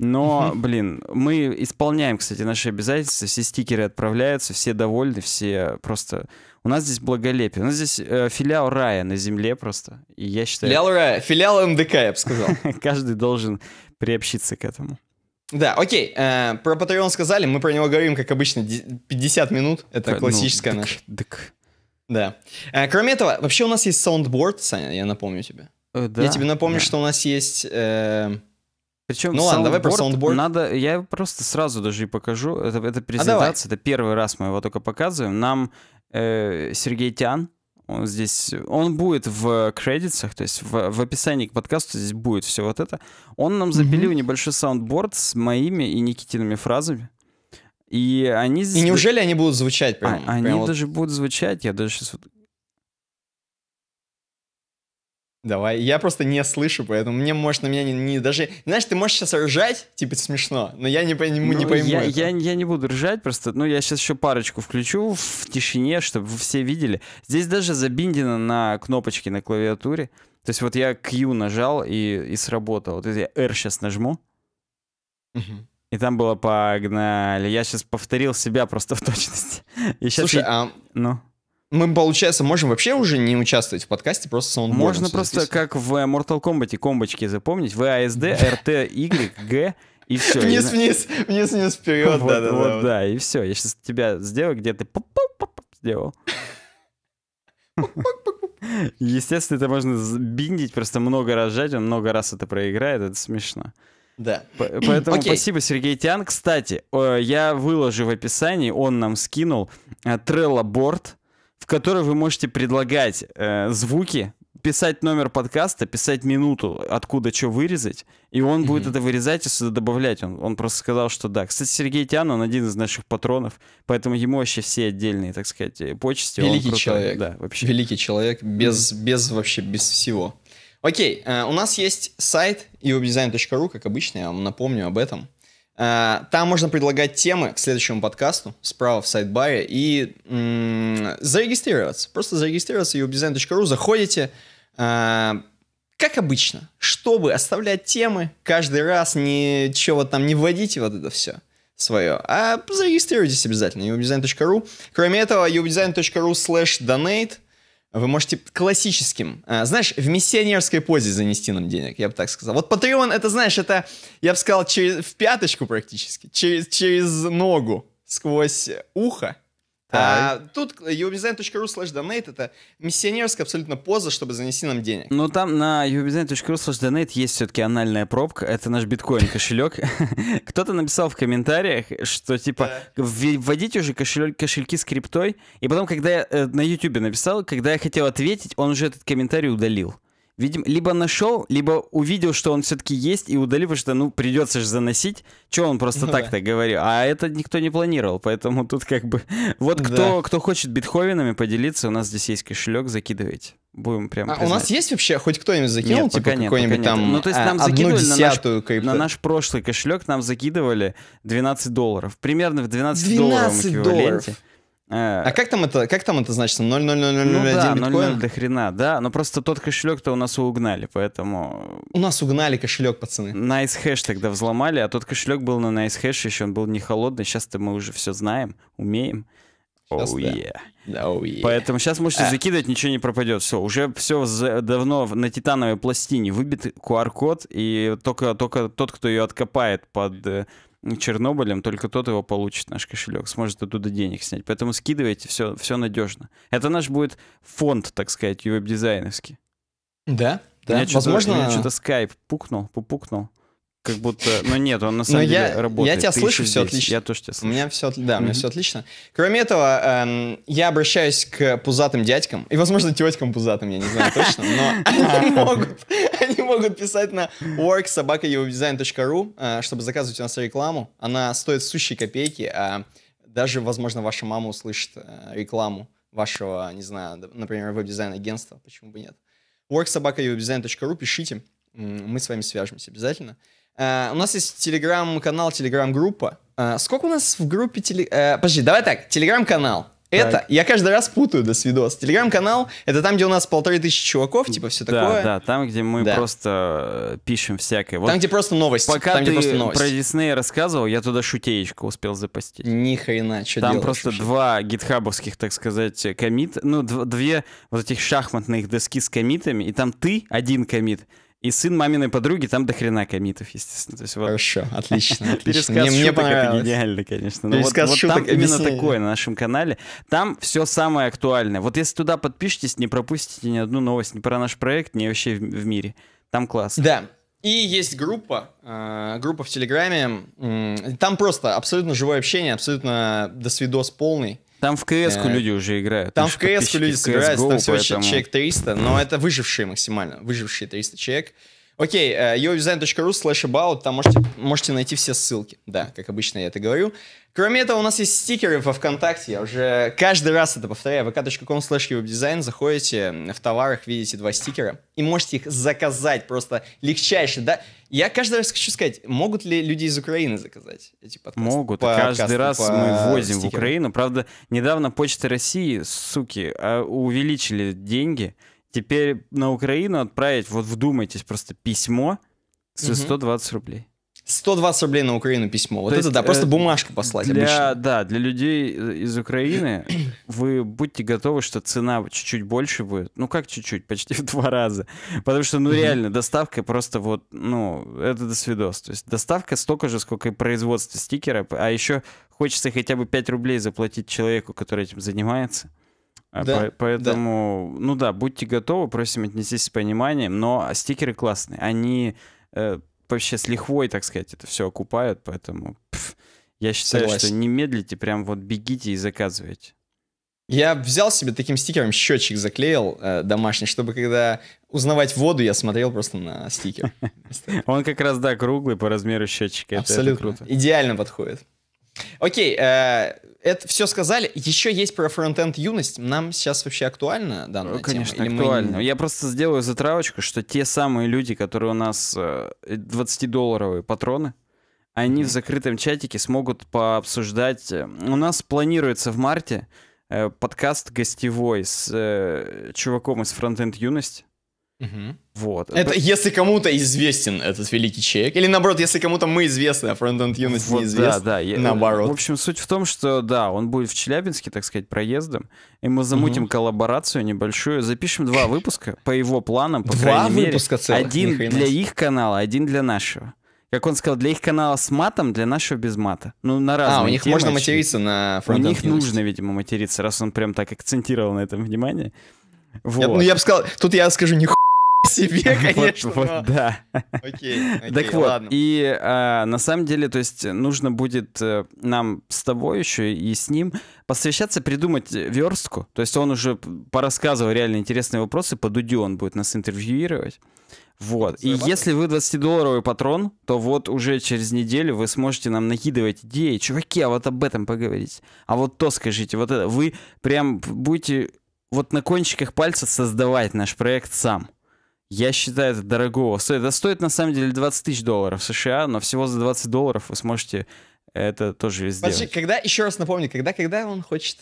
Но, блин, мы исполняем, кстати, наши обязательства, все стикеры отправляются, все довольны, все просто... У нас здесь благолепие, у нас здесь э, филиал рая на земле просто, и я считаю... Филиал рая, филиал МДК, я бы сказал. *laughs* Каждый должен приобщиться к этому. Да, окей. Э, про Patreon сказали, мы про него говорим, как обычно, 50 минут. Это К, э, ну, классическая ну, наша. Дык. Да. Э, кроме этого, вообще у нас есть саундборд, Саня, я напомню тебе. Э, да, я тебе напомню, да. что у нас есть... Э, причем ну ладно, давай про саундборд. Надо, я его просто сразу даже и покажу. Это, это а, презентация, а это первый раз мы его только показываем. Нам э, Сергей Тян, он здесь, он будет в кредитах, то есть в, в описании к подкасту здесь будет все вот это. Он нам запилил mm-hmm. небольшой саундборд с моими и Никитиными фразами. И они здесь... И неужели они будут звучать? Прям, а, прям они вот... даже будут звучать, я даже сейчас... Вот... Давай, я просто не слышу, поэтому мне, может, на меня не, не даже... Знаешь, ты можешь сейчас ржать, типа, смешно, но я не, пойму, ну, не пойму я, это. я, я не буду ржать просто, ну, я сейчас еще парочку включу в тишине, чтобы вы все видели. Здесь даже забиндено на кнопочке на клавиатуре. То есть вот я Q нажал и, и сработало. Вот я R сейчас нажму. Угу. И там было погнали. Я сейчас повторил себя просто в точности. *laughs* И сейчас Слушай, я... а... Ну? мы, получается, можем вообще уже не участвовать в подкасте, просто саундбордом. Можно просто как в Mortal Kombat комбочки запомнить. VASD, RT, Y, G и все. Вниз, вниз, вниз, вниз, вперед, да, да, да. да, и все. Я сейчас тебя сделаю, где ты сделал. *laughs* Естественно, это можно биндить, просто много раз жать, он много раз это проиграет, это смешно. Да. Поэтому okay. спасибо, Сергей Тян. Кстати, э, я выложу в описании, он нам скинул э, Trello Board, которой вы можете предлагать э, звуки, писать номер подкаста, писать минуту, откуда что вырезать, и он mm-hmm. будет это вырезать и сюда добавлять. Он, он просто сказал, что да. Кстати, Сергей Тян, он один из наших патронов, поэтому ему вообще все отдельные, так сказать, э, почести. Великий крутой, человек. Да, вообще. Великий человек, без, mm-hmm. без вообще, без всего. Окей, э, у нас есть сайт uwebdesign.ru, как обычно, я вам напомню об этом. Э, там можно предлагать темы к следующему подкасту справа в сайт-баре и м- зарегистрироваться. Просто зарегистрироваться и uwebdesign.ru, заходите. Э, как обычно, чтобы оставлять темы, каждый раз ничего там не вводите, вот это все свое, а зарегистрируйтесь обязательно, uwebdesign.ru. Кроме этого, uwebdesign.ru slash donate вы можете классическим, а, знаешь, в миссионерской позе занести нам денег, я бы так сказал. Вот Patreon, это, знаешь, это, я бы сказал, через, в пяточку практически, через, через ногу, сквозь ухо. А, тут ubidesign.ru э, slash donate это миссионерская абсолютно поза, чтобы занести нам денег. Ну там на ubidesign.ru slash donate есть все-таки анальная пробка, это наш биткоин кошелек. *laughs* Кто-то написал в комментариях, что типа вводите уже кошельки с криптой. И потом, когда я э, на YouTube написал, когда я хотел ответить, он уже этот комментарий удалил видим либо нашел, либо увидел, что он все-таки есть, и удалил, потому что, ну, придется же заносить. Че он просто ну, так-то да. говорил? А это никто не планировал, поэтому тут как бы... *laughs* Вот кто, да. кто хочет битховенами поделиться, у нас здесь есть кошелек, закидывайте. Будем прям... А у нас есть вообще хоть кто-нибудь закинул? Нет, типа какой-нибудь там Ну, то есть а, нам закидывали на наш, на наш прошлый кошелек, нам закидывали 12 долларов. Примерно в 12, 12 долларов эквиваленте. Долларов. Э. А как там это, как там это значит, значится? 0,0001 ну, да, биткоин? 0, до хрена, да. Но просто тот кошелек-то у нас угнали, поэтому... У нас угнали кошелек, пацаны. NiceHash тогда взломали, а тот кошелек был на NiceHash, еще он был не холодный. Сейчас-то мы уже все знаем, умеем. Сейчас, oh, да. yeah. oh yeah. Поэтому сейчас можете а. закидывать, ничего не пропадет. Все, уже все давно на титановой пластине выбит QR-код, и только, только тот, кто ее откопает под э, Чернобылем, только тот его получит, наш кошелек, сможет оттуда денег снять. Поэтому скидывайте, все, все надежно. Это наш будет фонд, так сказать, веб-дизайновский. Да, да. Меня возможно... Что-то, меня что-то скайп пукнул, попукнул как будто... Но ну, нет, он на самом Но деле я, работает. Я тебя Ты слышу, все здесь. отлично. Я тоже тебя слышу. У меня все, да, mm-hmm. у меня все отлично. Кроме этого, эм, я обращаюсь к пузатым дядькам, и, возможно, тетькам пузатым, я не знаю точно, но *laughs* они могут, они могут писать на worksobakaevdesign.ru, э, чтобы заказывать у нас рекламу. Она стоит сущие копейки, а даже, возможно, ваша мама услышит э, рекламу вашего, не знаю, например, веб-дизайн-агентства, почему бы нет. worksobakaevdesign.ru, пишите, мы с вами свяжемся обязательно. Э, у нас есть телеграм-канал, телеграм-группа. Э, сколько у нас в группе теле... Э, подожди, давай так, телеграм-канал. Это, так. я каждый раз путаю до свидос. Телеграм-канал — это там, где у нас полторы тысячи чуваков, типа все такое. Да, да, там, где мы да. просто э, пишем всякое. Вот там, где просто новости. Пока там, ты где новости. про Дисней рассказывал, я туда шутеечку успел запостить. Ни хрена, что Там делаешь, просто вообще? два гитхабовских, так сказать, комит, ну, дв две вот этих шахматных доски с комитами, и там ты один комит, и сын маминой подруги, там до хрена комитов, естественно. То есть, вот... Хорошо, отлично, *laughs* отлично. Пересказ мне, шуток, мне это гениально, конечно. Но ну Пересказ шуток, там именно такое на нашем канале. Там все самое актуальное. Вот если туда подпишетесь, не пропустите ни одну новость ни про наш проект, ни вообще в, в мире. Там класс. Да, и есть группа, э, группа в Телеграме. Там просто абсолютно живое общение, абсолютно досвидос полный. Там в кс э, люди уже играют. Там в кс люди собираются, там всего поэтому... человек 300, но это выжившие максимально, выжившие 300 человек. Окей, okay, э, yourdesign.ru slash about, там можете, можете найти все ссылки. Да, как обычно я это говорю. Кроме этого, у нас есть стикеры во ВКонтакте, я уже каждый раз это повторяю, vk.com slash webdesign, заходите в товарах, видите два стикера, и можете их заказать просто легчайше, да? Я каждый раз хочу сказать, могут ли люди из Украины заказать эти подкасты? Могут. По каждый касту, раз по мы возим стикерам. в Украину. Правда, недавно Почта России, суки, а, увеличили деньги теперь на Украину отправить, вот вдумайтесь, просто письмо за 120 рублей. 120 рублей на Украину письмо. Вот То это есть, да, просто э, бумажку послать для, обычно. Да, для людей э, из Украины *clears throat* вы будьте готовы, что цена чуть-чуть больше будет. Ну как чуть-чуть, почти *laughs* в два раза. Потому что, ну реально, доставка просто вот, ну, это до свидос. То есть доставка столько же, сколько и производство стикера, а еще хочется хотя бы 5 рублей заплатить человеку, который этим занимается. А да, По- поэтому, да. ну да, будьте готовы, просим отнестись с пониманием, но а, стикеры классные, они э, вообще с лихвой, так сказать, это все окупают, поэтому пф, я считаю, Согласен. что не медлите, прям вот бегите и заказывайте. Я взял себе таким стикером счетчик заклеил э, домашний, чтобы когда узнавать воду, я смотрел просто на стикер. *laughs* Он как раз, да, круглый по размеру счетчика. Абсолютно. круто. Идеально подходит. Окей, э, это все сказали. Еще есть про фронтенд юность. Нам сейчас вообще актуально данная Конечно, тема? Конечно, актуально. Мы... Я просто сделаю затравочку, что те самые люди, которые у нас 20-долларовые э, э, патроны, они mm-hmm. в закрытом чатике смогут пообсуждать. Э, у нас планируется в марте подкаст гостевой с чуваком из фронтенд юность. Угу. Вот. Это, это если кому-то известен этот великий человек, или наоборот, если кому-то мы известны, а фронтенд юность вот, неизвестен, да, да, наоборот. в общем, суть в том, что да, он будет в Челябинске, так сказать, проездом, и мы замутим угу. коллаборацию небольшую, запишем два выпуска по его планам, по два крайней выпуска мере. Целых, один для их канала, один для нашего. Как он сказал, для их канала с матом, для нашего без мата. Ну, на разные А, у них темы, можно материться на фронтенд У них юность. нужно, видимо, материться, раз он прям так акцентировал на этом внимание. Вот. Я, ну, я бы сказал, тут я скажу, нихуя себе, конечно. Вот, вот, да. Окей, окей, так вот, ладно. и э, на самом деле, то есть э, нужно будет э, нам с тобой еще и с ним посвящаться, придумать э, верстку. То есть он уже порассказывал реально интересные вопросы, по Дудю он будет нас интервьюировать. Вот. И если вы 20-долларовый патрон, то вот уже через неделю вы сможете нам накидывать идеи. Чуваки, а вот об этом поговорить. А вот то скажите. Вот это. Вы прям будете вот на кончиках пальца создавать наш проект сам. Я считаю, это дорого Это стоит на самом деле 20 тысяч долларов США, но всего за 20 долларов вы сможете это тоже сделать. Подожди, когда, еще раз напомню, когда, когда он хочет?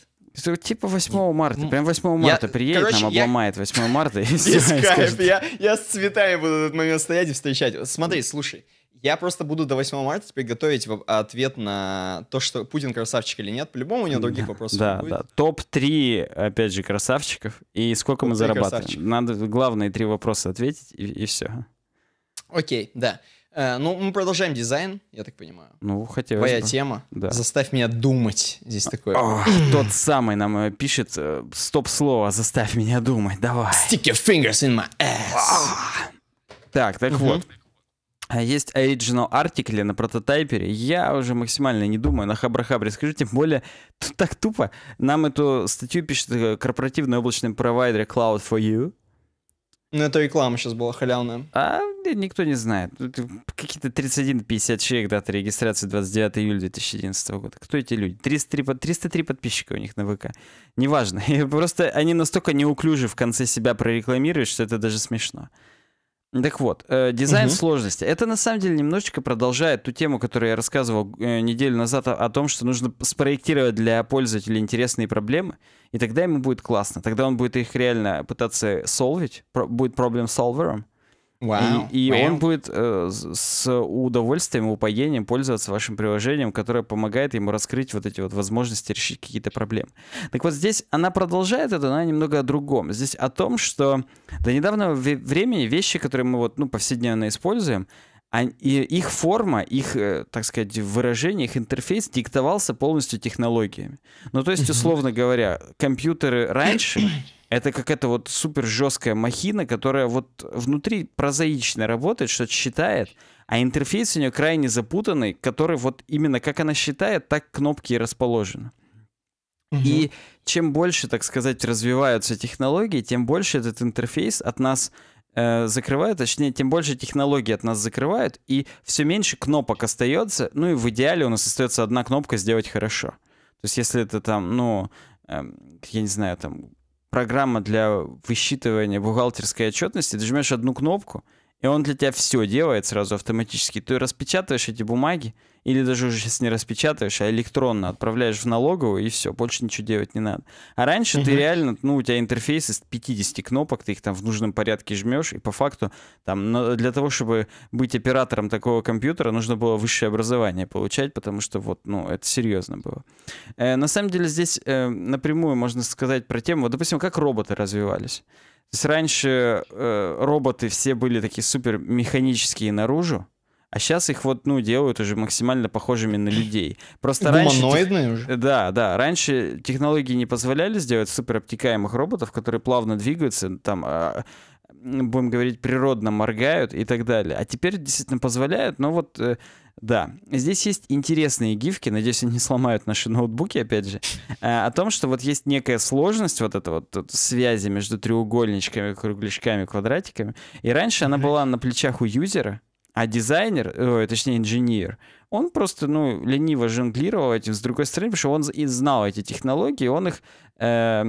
типа 8 марта, ну, прям 8 марта я, приедет, короче, нам обломает я... 8 марта. И *laughs* все, и я, я с цветами буду этот момент стоять и встречать. Смотри, слушай, я просто буду до 8 марта теперь готовить ответ на то, что Путин красавчик или нет. По-любому у него других да, вопросов да, не будет. Да. Топ-3, опять же, красавчиков. И сколько мы зарабатываем. Красавчик. Надо главные три вопроса ответить, и, и все. Окей, да. Э, ну, мы продолжаем дизайн, я так понимаю. Ну, хотелось Твоя бы. тема. Да. Заставь меня думать. Здесь а, такое. тот самый нам э, пишет э, стоп-слово «Заставь меня думать». Давай. Stick your fingers in my ass. А. Так, так вот. А есть original артикли на прототайпере. Я уже максимально не думаю на хабрахабре. хабре тем более, тут так тупо. Нам эту статью пишет э, корпоративный облачный провайдер cloud for You. Ну, это реклама сейчас была халявная. А никто не знает. Э, какие-то 31-50 человек дата регистрации 29 июля 2011 года. Кто эти люди? 303, 303 подписчика у них на ВК. Неважно. *laughs* Просто они настолько неуклюже в конце себя прорекламируют, что это даже смешно. Так вот, э, дизайн угу. сложности. Это на самом деле немножечко продолжает ту тему, которую я рассказывал э, неделю назад о, о том, что нужно спроектировать для пользователя интересные проблемы, и тогда ему будет классно. Тогда он будет их реально пытаться солвить, про, будет проблем-солвером. Wow. И, и wow. он будет э, с удовольствием, упоением пользоваться вашим приложением, которое помогает ему раскрыть вот эти вот возможности решить какие-то проблемы. Так вот здесь она продолжает это, но немного о другом. Здесь о том, что до недавнего времени вещи, которые мы вот, ну, повседневно используем, а, их форма, их, э, так сказать, выражение, их интерфейс диктовался полностью технологиями. Ну, то есть, условно говоря, компьютеры раньше *clears throat* *clears throat* Это как эта вот супер жесткая махина, которая вот внутри прозаично работает, что-то считает, а интерфейс у нее крайне запутанный, который вот именно как она считает, так кнопки и расположены. Угу. И чем больше, так сказать, развиваются технологии, тем больше этот интерфейс от нас э, закрывают, точнее, тем больше технологий от нас закрывают, и все меньше кнопок остается, ну и в идеале у нас остается одна кнопка «Сделать хорошо». То есть если это там, ну, э, я не знаю, там программа для высчитывания бухгалтерской отчетности, ты жмешь одну кнопку, и он для тебя все делает сразу автоматически. Ты распечатываешь эти бумаги, или даже уже сейчас не распечатаешь, а электронно отправляешь в налоговую, и все, больше ничего делать не надо. А раньше угу. ты реально, ну, у тебя интерфейс из 50 кнопок, ты их там в нужном порядке жмешь, и по факту там для того, чтобы быть оператором такого компьютера, нужно было высшее образование получать, потому что вот, ну, это серьезно было. Э, на самом деле здесь э, напрямую можно сказать про тему, вот, допустим, как роботы развивались. То есть раньше э, роботы все были такие супер механические наружу, а сейчас их вот, ну, делают уже максимально похожими на людей. Просто раньше... уже? Да, да. Раньше технологии не позволяли сделать суперобтекаемых роботов, которые плавно двигаются, там, а, будем говорить, природно моргают и так далее. А теперь действительно позволяют, но вот... Э, да, здесь есть интересные гифки, надеюсь, они не *laughs* сломают наши ноутбуки, опять же, э, о том, что вот есть некая сложность вот эта вот, вот связи между треугольничками, кругляшками, квадратиками. И раньше она была на плечах у юзера, а дизайнер, о, точнее инженер, он просто, ну, лениво жонглировал этим с другой стороны, потому что он и знал эти технологии, он их э,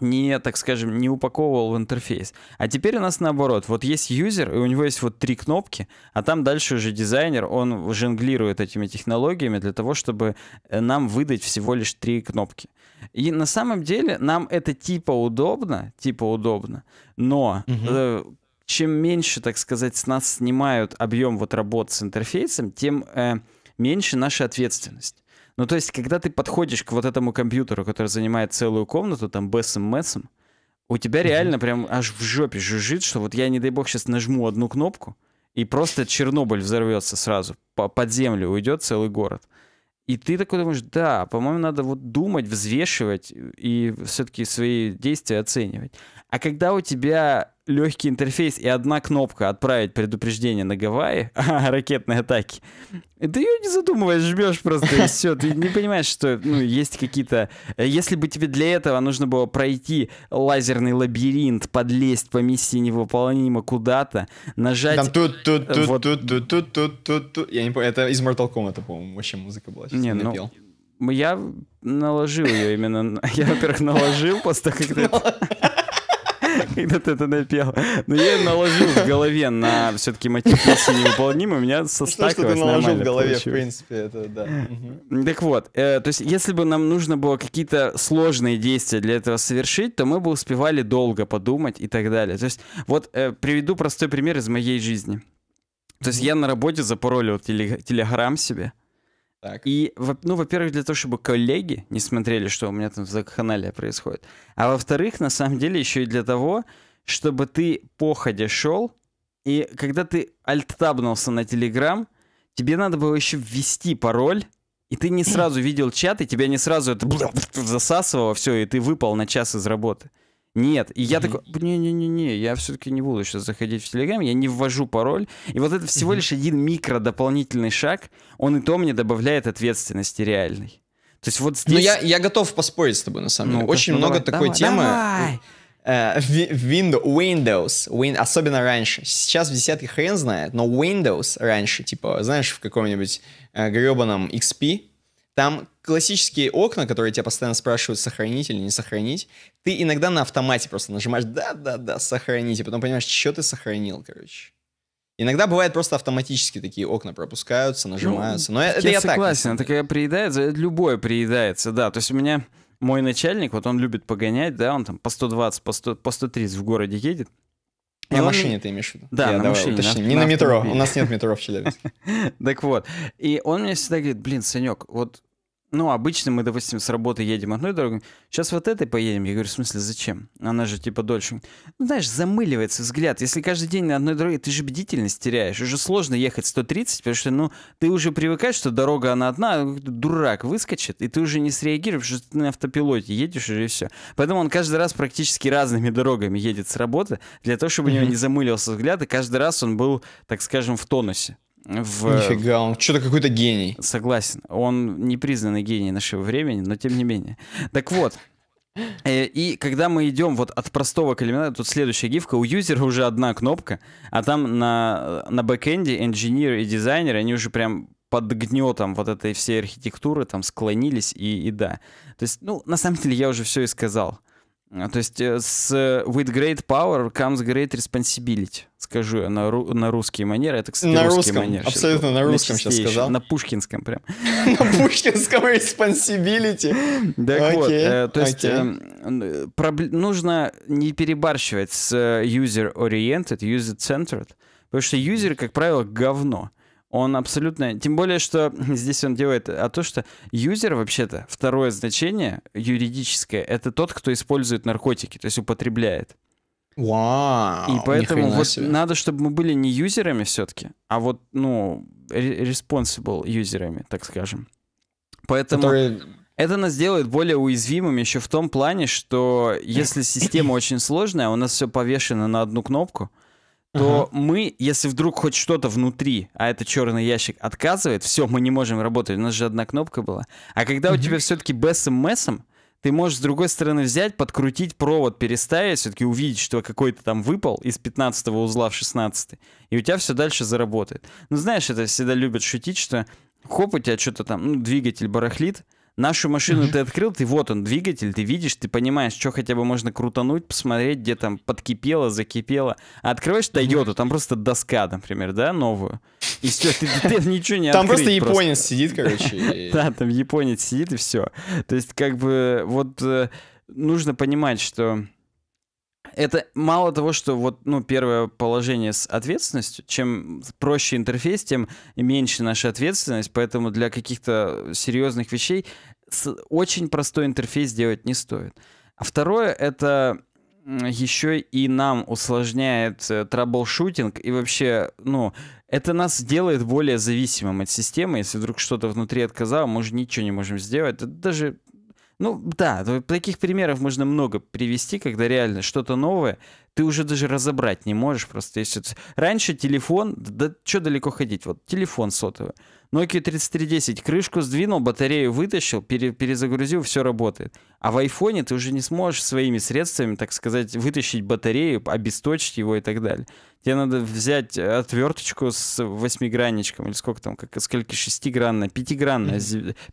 не, так скажем, не упаковывал в интерфейс. А теперь у нас наоборот. Вот есть юзер, и у него есть вот три кнопки, а там дальше уже дизайнер, он жонглирует этими технологиями для того, чтобы э, нам выдать всего лишь три кнопки. И на самом деле нам это типа удобно, типа удобно, но угу. э, чем меньше, так сказать, с нас снимают объем вот работ с интерфейсом, тем э, меньше наша ответственность. Ну, то есть, когда ты подходишь к вот этому компьютеру, который занимает целую комнату, там, бессом-мессом, у тебя реально прям аж в жопе жужжит, что вот я, не дай бог, сейчас нажму одну кнопку, и просто Чернобыль взорвется сразу, по под землю уйдет целый город. И ты такой думаешь, да, по-моему, надо вот думать, взвешивать и все-таки свои действия оценивать. А когда у тебя легкий интерфейс и одна кнопка «Отправить предупреждение на Гавайи» *laughs* о ракетной атаке, ты ее не задумываешь, жмешь просто, и все. Ты не понимаешь, что ну, есть какие-то... Э, если бы тебе для этого нужно было пройти лазерный лабиринт, подлезть по миссии невыполнимо куда-то, нажать... Там тут тут э, тут вот... тут тут тут тут тут тут Я не помню, это из Mortal Kombat, по-моему, вообще музыка была. Не, ну... Я наложил ее именно... *laughs* Я, во-первых, наложил после того, как... *laughs* когда ты это напел. Но я наложил в голове на все-таки мотив песни невыполним, у меня состакивалось Что ты наложил в голове, в принципе, это да. Так вот, э, то есть если бы нам нужно было какие-то сложные действия для этого совершить, то мы бы успевали долго подумать и так далее. То есть вот э, приведу простой пример из моей жизни. То есть я на работе запоролил телеграм себе, так. И, ну, во-первых, для того, чтобы коллеги не смотрели, что у меня там в канале происходит. А во-вторых, на самом деле, еще и для того, чтобы ты походя шел, и когда ты альттабнулся на Телеграм, тебе надо было еще ввести пароль, и ты не сразу видел чат, и тебя не сразу это *laughs* засасывало все, и ты выпал на час из работы. Нет. И я такой, не-не-не-не, я все-таки не буду сейчас заходить в Телеграм, я не ввожу пароль. И вот это всего лишь один микро дополнительный шаг, он и то мне добавляет ответственности реальной. То есть вот здесь... Ну, я, я готов поспорить с тобой, на самом ну, деле. Очень ну, много давай, такой давай, темы... Э, давай. Uh, Windows, Windows особенно раньше. Сейчас в десятке хрен знает, но Windows раньше, типа, знаешь, в каком-нибудь э, гребаном XP, там классические окна, которые тебя постоянно спрашивают, сохранить или не сохранить, ты иногда на автомате просто нажимаешь «да-да-да, сохранить», и потом понимаешь, что ты сохранил, короче. Иногда бывает просто автоматически такие окна пропускаются, ну, нажимаются. Ну, Но я, это я согласен, так, такая приедается, любое приедается, да. То есть у меня мой начальник, вот он любит погонять, да, он там по 120, по, 100, по 130 в городе едет. А и на он... машине ты имеешь в виду? Да, я, на давай, машине. Уточни. На, не на, на метро, у нас нет метро в Челябинске. *laughs* Так вот, и он мне всегда говорит, блин, Санек, вот ну, обычно мы, допустим, с работы едем одной дорогой, сейчас вот этой поедем. Я говорю, в смысле, зачем? Она же, типа, дольше. Ну, знаешь, замыливается взгляд. Если каждый день на одной дороге, ты же бдительность теряешь. Уже сложно ехать 130, потому что, ну, ты уже привыкаешь, что дорога, она одна, а дурак выскочит, и ты уже не среагируешь, что ты на автопилоте едешь уже и все. Поэтому он каждый раз практически разными дорогами едет с работы, для того, чтобы mm-hmm. у него не замылился взгляд, и каждый раз он был, так скажем, в тонусе в... Нифига, он что-то какой-то гений. Согласен, он не признанный гений нашего времени, но тем не менее. Так вот, э, и когда мы идем вот от простого к элементарному, тут следующая гифка, у юзера уже одна кнопка, а там на, на бэкэнде инженер и дизайнер, они уже прям под гнетом вот этой всей архитектуры там склонились и, и да. То есть, ну, на самом деле я уже все и сказал. А, то есть э, с э, with great power comes great responsibility. Скажу я на, ру, на русские манеры. Это, кстати, на русский русском, манер. Абсолютно на русском на сейчас сказал. На пушкинском прям. *laughs* На пушкинском responsibility. Так вот, э, то есть эм, нужно не перебарщивать с user-oriented, user-centered, потому что user, как правило, говно он абсолютно... Тем более, что *clears throat* здесь он делает... Э, а то, что юзер, вообще-то, второе значение юридическое, это тот, кто использует наркотики, то есть употребляет. Вау, И поэтому вот себе. надо, чтобы мы были не юзерами все-таки, а вот, ну, responsible юзерами, так скажем. Поэтому... Которые это нас делает более уязвимыми еще в том плане, что если *clears throat* система очень сложная, а у нас все повешено на одну кнопку, то uh мы, если вдруг хоть что-то внутри, а это черный ящик отказывает, все, мы не можем работать, у нас же одна кнопка была. А когда у тебя все-таки BSMS, эм ты можешь с другой стороны взять, подкрутить провод, переставить, все-таки увидеть, что какой-то там выпал из 15 узла в 16, и у тебя все дальше заработает. Ну, знаешь, это всегда любят шутить, что хоп, у тебя что-то там, ну, двигатель барахлит, Нашу машину mm-hmm. ты открыл, ты вот он, двигатель, ты видишь, ты понимаешь, что хотя бы можно крутануть, посмотреть, где там подкипело, закипело. А открываешь Тойоту, mm-hmm. там просто доска, например, да, новую. И все, ты, ты, ты ничего не Там просто японец просто. сидит, короче. *laughs* Да, там японец сидит и все. То есть как бы вот э, нужно понимать, что это мало того, что вот, ну, первое положение с ответственностью, чем проще интерфейс, тем меньше наша ответственность, поэтому для каких-то серьезных вещей очень простой интерфейс делать не стоит. А второе — это еще и нам усложняет э, траблшутинг и вообще, ну, это нас делает более зависимым от системы. Если вдруг что-то внутри отказало, мы же ничего не можем сделать. Это даже ну да, таких примеров можно много привести, когда реально что-то новое ты уже даже разобрать не можешь просто. Если... Раньше телефон, да что далеко ходить, вот телефон сотовый. Nokia 3310, крышку сдвинул, батарею вытащил, пере, перезагрузил, все работает. А в айфоне ты уже не сможешь своими средствами, так сказать, вытащить батарею, обесточить его и так далее. Тебе надо взять отверточку с восьмигранничком, или сколько там, как, сколько шестигранная, пятигранная,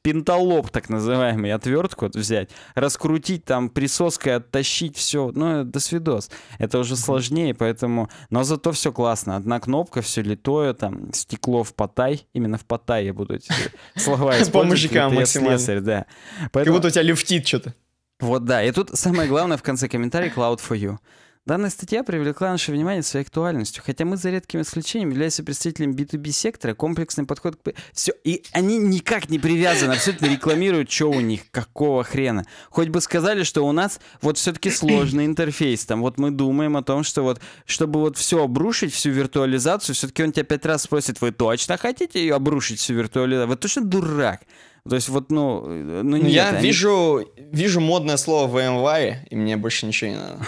пенталоп так называемый, отвертку вот взять, раскрутить там присоской, оттащить все, ну, э, до свидос. Это уже сложнее, поэтому... Но зато все классно. Одна кнопка, все литое, там, стекло в потай, именно в потай я буду эти *laughs* слова использовать. По мужикам максимально. Слесарь, да. Как будто у тебя люфтит что-то. Вот, да. И тут самое главное в конце комментарий «Cloud for you». Данная статья привлекла наше внимание своей актуальностью, хотя мы за редким исключением являемся представителем B2B сектора, комплексный подход к... Все, и они никак не привязаны, абсолютно рекламируют, что у них, какого хрена. Хоть бы сказали, что у нас вот все-таки сложный интерфейс, там вот мы думаем о том, что вот, чтобы вот все обрушить, всю виртуализацию, все-таки он тебя пять раз спросит, вы точно хотите ее обрушить, всю виртуализацию? Вы точно дурак? Ну, то есть вот, ну, э, ну, ну нет, Я они... вижу, вижу модное слово VMware, эм и мне больше ничего не надо.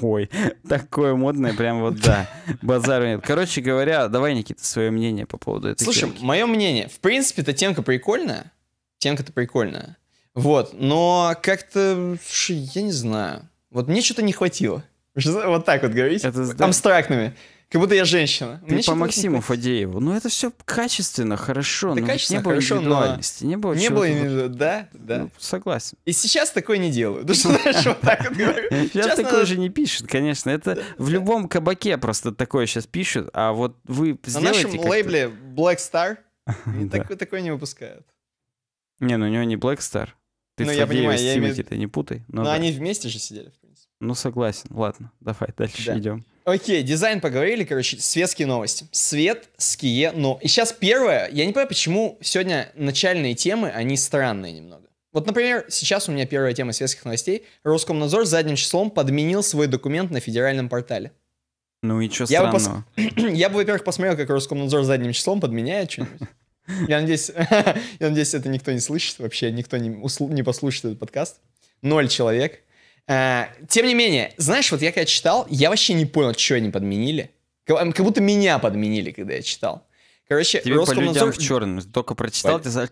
*laughs* Ой, такое модное, прям вот да, *laughs* базару нет. Короче говоря, давай, Никита, свое мнение по поводу этой Слушай, темки. мое мнение, в принципе, эта темка прикольная, темка-то прикольная, вот, но как-то, я не знаю, вот мне что-то не хватило. *laughs* Вот так вот говорить, Это, да. абстрактными. Как будто я женщина. Ты Мне по Максиму Фадееву. Ну это все качественно, хорошо. Да но качественно, не было хорошо, индивидуальности, но... не было Не было индивидуальности, да, да. Ну, согласен. И сейчас такое не делаю. Ну что, *laughs* знаешь, вот так вот Сейчас такое же не пишет, конечно. Это в любом кабаке просто такое сейчас пишут, а вот вы На нашем лейбле Black Star *laughs* ну, такое не выпускают. Не, ну у него не Black Star. Ты ну, я понимаю, я имею... ты не путай. Но, но да. они вместе же сидели, в принципе. Ну, согласен. Ладно, давай дальше да. идем. Окей, дизайн поговорили, короче, светские новости. Светские, но... И сейчас первое, я не понимаю, почему сегодня начальные темы, они странные немного. Вот, например, сейчас у меня первая тема светских новостей. Роскомнадзор задним числом подменил свой документ на федеральном портале. Ну и что странного? Бы пос... *clears throat* я бы, во-первых, посмотрел, как Роскомнадзор задним числом подменяет что-нибудь. Я надеюсь, *laughs* я надеюсь, это никто не слышит вообще, никто не, усл... не послушает этот подкаст. Ноль человек. Э, тем не менее, знаешь, вот я когда читал, я вообще не понял, что они подменили. Эм, как будто меня подменили, когда я читал. Короче, Тебе Роскомнадзор... по в черном, только прочитал, ты за...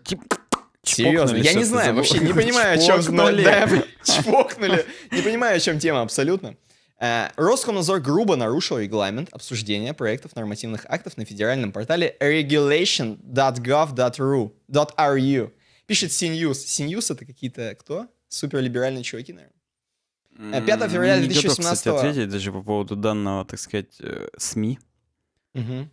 Серьезно, я не знаю, вообще не понимаю, о чем... Чпокнули. Не понимаю, о чем тема абсолютно. Э, Роскомнадзор грубо нарушил регламент обсуждения проектов нормативных актов на федеральном портале regulation.gov.ru.ru. Пишет CNews. CNews это какие-то кто? Суперлиберальные чуваки, наверное. 5 э, февраля 2017 года. кстати, ответить даже по поводу данного, так сказать, э, СМИ. Угу.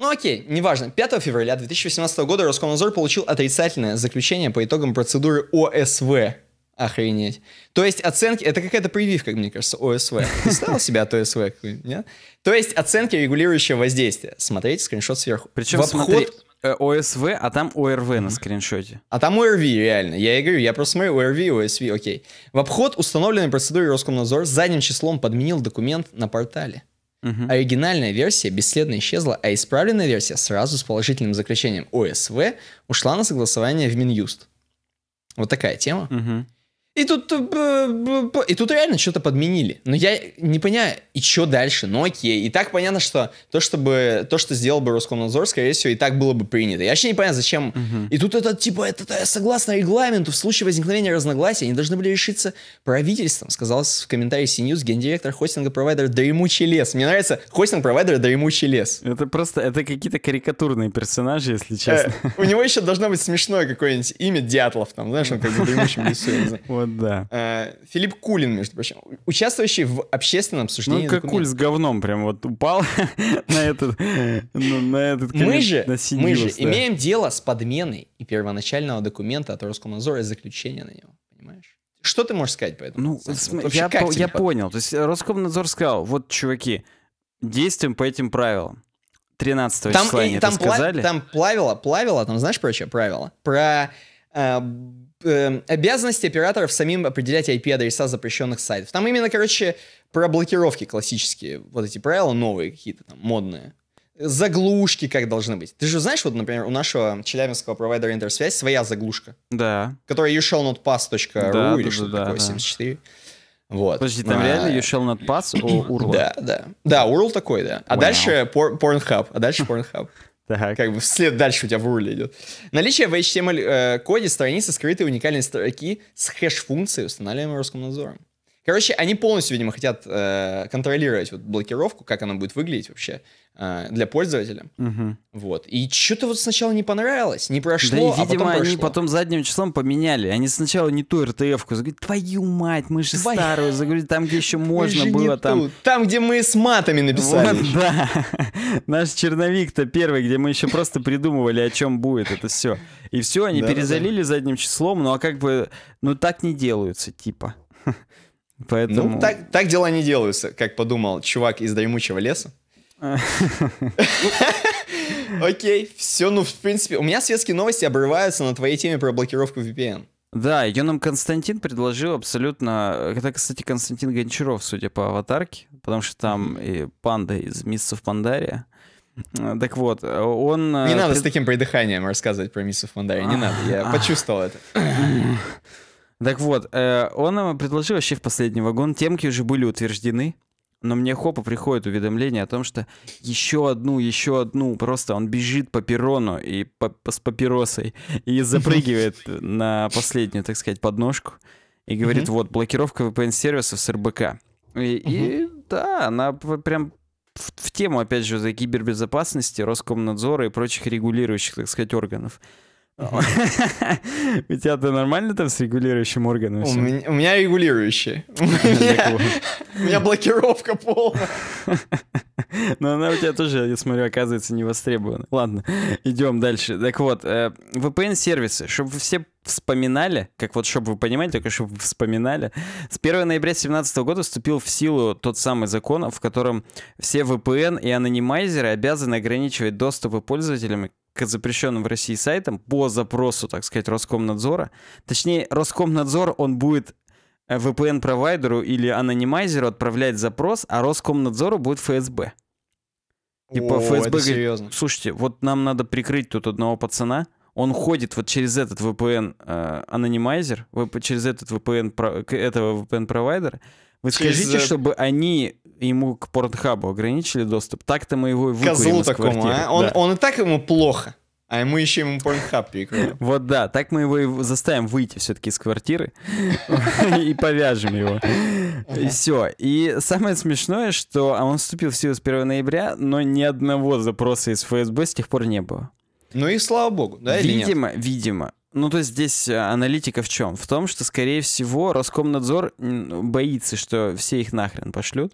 Ну окей, неважно. 5 февраля 2018 года Роскомнадзор получил отрицательное заключение по итогам процедуры ОСВ. Охренеть. То есть оценки... Это какая-то прививка, мне кажется, ОСВ. Представил себя от ОСВ? *laughs* Нет? То есть оценки регулирующего воздействия. Смотрите скриншот сверху. Причем, в обход... смотри, Э, ОСВ, а там ОРВ на скриншоте. А там ОРВ, реально. Я и говорю, я просто смотрю ОРВ, ОСВ, окей. В обход установленной процедуры Роскомнадзор задним числом подменил документ на портале. Угу. Оригинальная версия бесследно исчезла, а исправленная версия сразу с положительным заключением ОСВ ушла на согласование в Минюст. Вот такая тема. Угу. И тут, э, и тут реально что-то подменили. Но я не понимаю, и что дальше? Ну окей. И так понятно, что то, чтобы, то, что сделал бы Роскомнадзор, скорее всего, и так было бы принято. Я вообще не понимаю, зачем. Угу. И тут это, типа, это, это согласно регламенту, в случае возникновения разногласий, они должны были решиться правительством, сказал в комментарии CNews гендиректор хостинга-провайдера «Дремучий лес». Мне нравится хостинг-провайдер «Дремучий лес». Это просто, это какие-то карикатурные персонажи, если э, честно. Э, у него еще должно быть смешное какое-нибудь имя Дятлов, там, знаешь, он как в «Дремучем лесу». *laughs* да. Э, Филипп Кулин, между прочим, участвующий в общественном обсуждении Ну, как документов. Куль с говном прям вот упал *laughs* на этот... Ну, на этот мы же, мы же имеем дело с подменой и первоначального документа от Роскомнадзора и заключения на него, понимаешь? Что ты можешь сказать по этому? Ну, Вообще, я, по, я понял. То есть Роскомнадзор сказал, вот, чуваки, действуем по этим правилам. 13 там, числа они там это сказали. там плавило, плавило, там знаешь про что правило? Про э, Эм, обязанности операторов самим определять IP-адреса запрещенных сайтов. Там именно, короче, про блокировки классические, вот эти правила новые какие-то там, модные. Заглушки как должны быть. Ты же знаешь, вот, например, у нашего челябинского провайдера интерсвязь своя заглушка. Да. Которая you да, или да, что-то да, такое, да. 74. Вот. Подожди, там а... реально you shall у URL? Да, да. Да, URL такой, да. А wow. дальше por- Pornhub, а дальше Pornhub. Так. Как бы вслед дальше у тебя в руле идет. Наличие в HTML-коде э, страницы скрытой уникальной строки с хэш-функцией, устанавливаемой Роскомнадзором. Короче, они полностью, видимо, хотят э, контролировать вот блокировку, как она будет выглядеть вообще э, для пользователя. Угу. Вот. И что-то вот сначала не понравилось, не прошло, да, и, а видимо, а потом они прошло. потом задним числом поменяли. Они сначала не ту РТФ-ку, загрузили, твою мать, мы же Твоя... старую загрузили, там, где еще можно было. там... Тут. там, где мы с матами написали. Вот, *laughs* да. Наш черновик-то первый, где мы еще просто придумывали, о чем будет это все. И все, они да, перезалили да. задним числом, ну а как бы, ну так не делаются, типа. Поэтому... Ну, так, так дела не делаются, как подумал чувак из дремучего леса. *laughs* Окей, все, ну, в принципе, у меня светские новости обрываются на твоей теме про блокировку VPN. Да, ее нам Константин предложил абсолютно... Это, кстати, Константин Гончаров, судя по аватарке, потому что там и панда из Миссов Пандария. Э, так вот, э, он... Э, не надо с таким придыханием рассказывать про Миссов Пандария, не а, надо, я а. почувствовал это. *clears throat* *clears throat* Так вот, э, он нам предложил вообще в последний вагон. Темки уже были утверждены. Но мне хопа приходит уведомление о том, что еще одну, еще одну. Просто он бежит по перрону и по, по, с папиросой и запрыгивает на последнюю, так сказать, подножку. И говорит, вот, блокировка VPN-сервисов с РБК. И, и да, она прям в, в тему, опять же, за кибербезопасности, Роскомнадзора и прочих регулирующих, так сказать, органов. У тебя-то нормально там с регулирующим органом? У меня регулирующий. *laughs* У меня блокировка полная. *laughs* Но она у тебя тоже, я смотрю, оказывается не востребована. Ладно, идем дальше. Так вот, э, VPN-сервисы, чтобы все вспоминали, как вот, чтобы вы понимали, только чтобы вспоминали, с 1 ноября 2017 года вступил в силу тот самый закон, в котором все VPN и анонимайзеры обязаны ограничивать доступы пользователям к запрещенным в России сайтам по запросу, так сказать, Роскомнадзора. Точнее, Роскомнадзор, он будет э, VPN-провайдеру или анонимайзеру отправлять запрос, а Роскомнадзору будет ФСБ. Типа О, ФСБ говорит, серьезно. слушайте, вот нам надо прикрыть тут одного пацана, он ходит вот через этот VPN э, анонимайзер, через этот VPN, этого VPN-провайдера, вы скажите, чтобы они ему к Портхабу ограничили доступ. Так-то мы его и выкурим Козлу из такому, квартиры. а? Он, да. он и так ему плохо. А ему еще ему порнхаб перекроем. Вот да, так мы его заставим выйти все-таки из квартиры *laughs* и повяжем его. И все. И самое смешное, что а он вступил в силу с 1 ноября, но ни одного запроса из ФСБ с тех пор не было. Ну и слава богу, да? Видимо, видимо. Ну, то есть здесь а, аналитика в чем? В том, что, скорее всего, Роскомнадзор боится, что все их нахрен пошлют.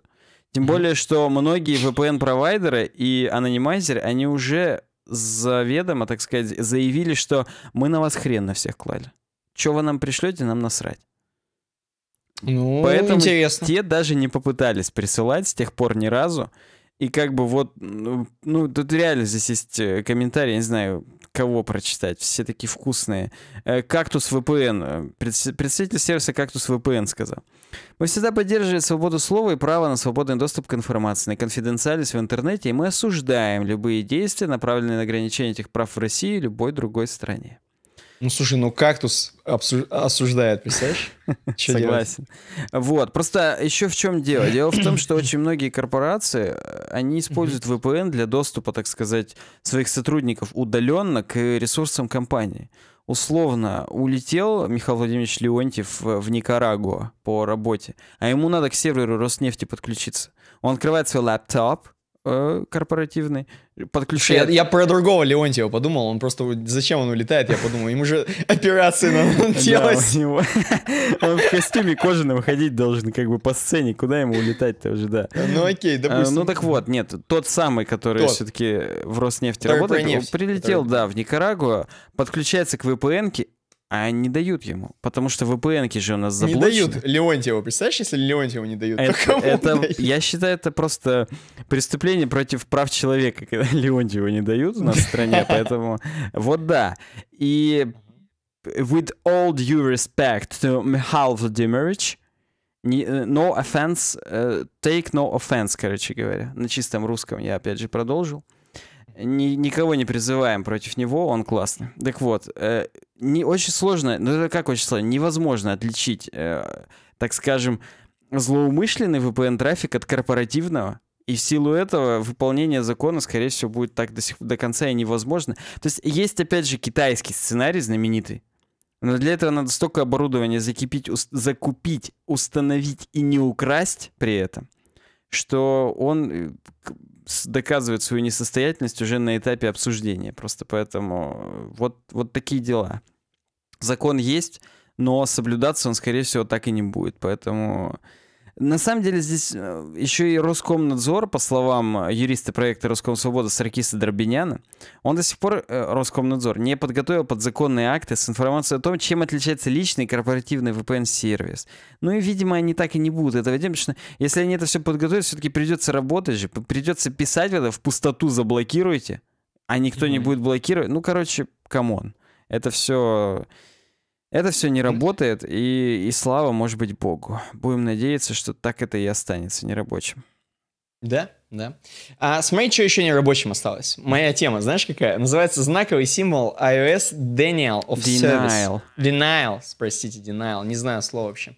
Тем более, что многие VPN-провайдеры и анонимайзеры, они уже заведомо, так сказать, заявили, что мы на вас хрен на всех клали. Че вы нам пришлете, нам насрать. Ну, Поэтому интересно. те даже не попытались присылать с тех пор ни разу. И как бы вот, ну, ну тут реально здесь есть э, комментарий, я не знаю, кого прочитать, все такие вкусные. Э, Кактус VPN, э, представитель сервиса Кактус VPN сказал. Мы всегда поддерживаем свободу слова и право на свободный доступ к информации, на конфиденциальность в интернете, и мы осуждаем любые действия, направленные на ограничение этих прав в России и любой другой стране. Ну, слушай, ну кактус осуждает, представляешь? *laughs* Согласен. Вот, просто еще в чем дело? Дело в том, что очень многие корпорации, э, они используют VPN для доступа, так сказать, своих сотрудников удаленно к ресурсам компании. Условно, улетел Михаил Владимирович Леонтьев э, в Никарагуа по работе, а ему надо к серверу Роснефти подключиться. Он открывает свой лаптоп. Э, корпоративный, подключение Я, я про другого Леонтьева подумал, он просто... Зачем он улетает, я подумал, ему же *laughs* операции надо делать. *laughs* Он в костюме кожаном ходить должен как бы по сцене, куда ему улетать-то уже, да. Э, ну окей, э, допустим. Ну так вот, нет, тот самый, который все-таки в Роснефти работает, прилетел, да, в Никарагуа, подключается к VPN-ке а не дают ему, потому что VPN-ки же у нас заблочены. Не дают Леонтьеву, представляешь, если Леонтьеву не дают, это, то кому это, дают? Я считаю, это просто преступление против прав человека, когда *laughs* Леонтьеву не дают у нас в стране, *laughs* поэтому вот да. И with all due respect to Michal Vladimirovich, э, no offense, э, take no offense, короче говоря, на чистом русском я опять же продолжил. Ни, никого не призываем против него, он классный. Так вот, э, не очень сложно, ну как очень сложно, невозможно отличить, э, так скажем, злоумышленный VPN-трафик от корпоративного. И в силу этого выполнение закона, скорее всего, будет так до, сих, до конца и невозможно. То есть есть, опять же, китайский сценарий знаменитый. Но для этого надо столько оборудования закипить, уст, закупить, установить и не украсть при этом, что он э, доказывает свою несостоятельность уже на этапе обсуждения. Просто поэтому э, вот, вот такие дела закон есть, но соблюдаться он, скорее всего, так и не будет. Поэтому на самом деле здесь э, еще и Роскомнадзор, по словам юриста проекта Роскомсвобода Саркиса Дробиняна, он до сих пор, э, Роскомнадзор, не подготовил подзаконные акты с информацией о том, чем отличается личный корпоративный VPN-сервис. Ну и, видимо, они так и не будут этого делать, потому что если они это все подготовят, все-таки придется работать же, придется писать это в пустоту заблокируйте, а никто mm-hmm. не будет блокировать. Ну, короче, камон. Это все... Это все не работает, и, и слава может быть Богу. Будем надеяться, что так это и останется нерабочим. Да, да. А смотри, что еще нерабочим осталось. Моя тема, знаешь, какая? Называется знаковый символ iOS Denial of denial. Service. Denial. спросите denial. Не знаю слово вообще.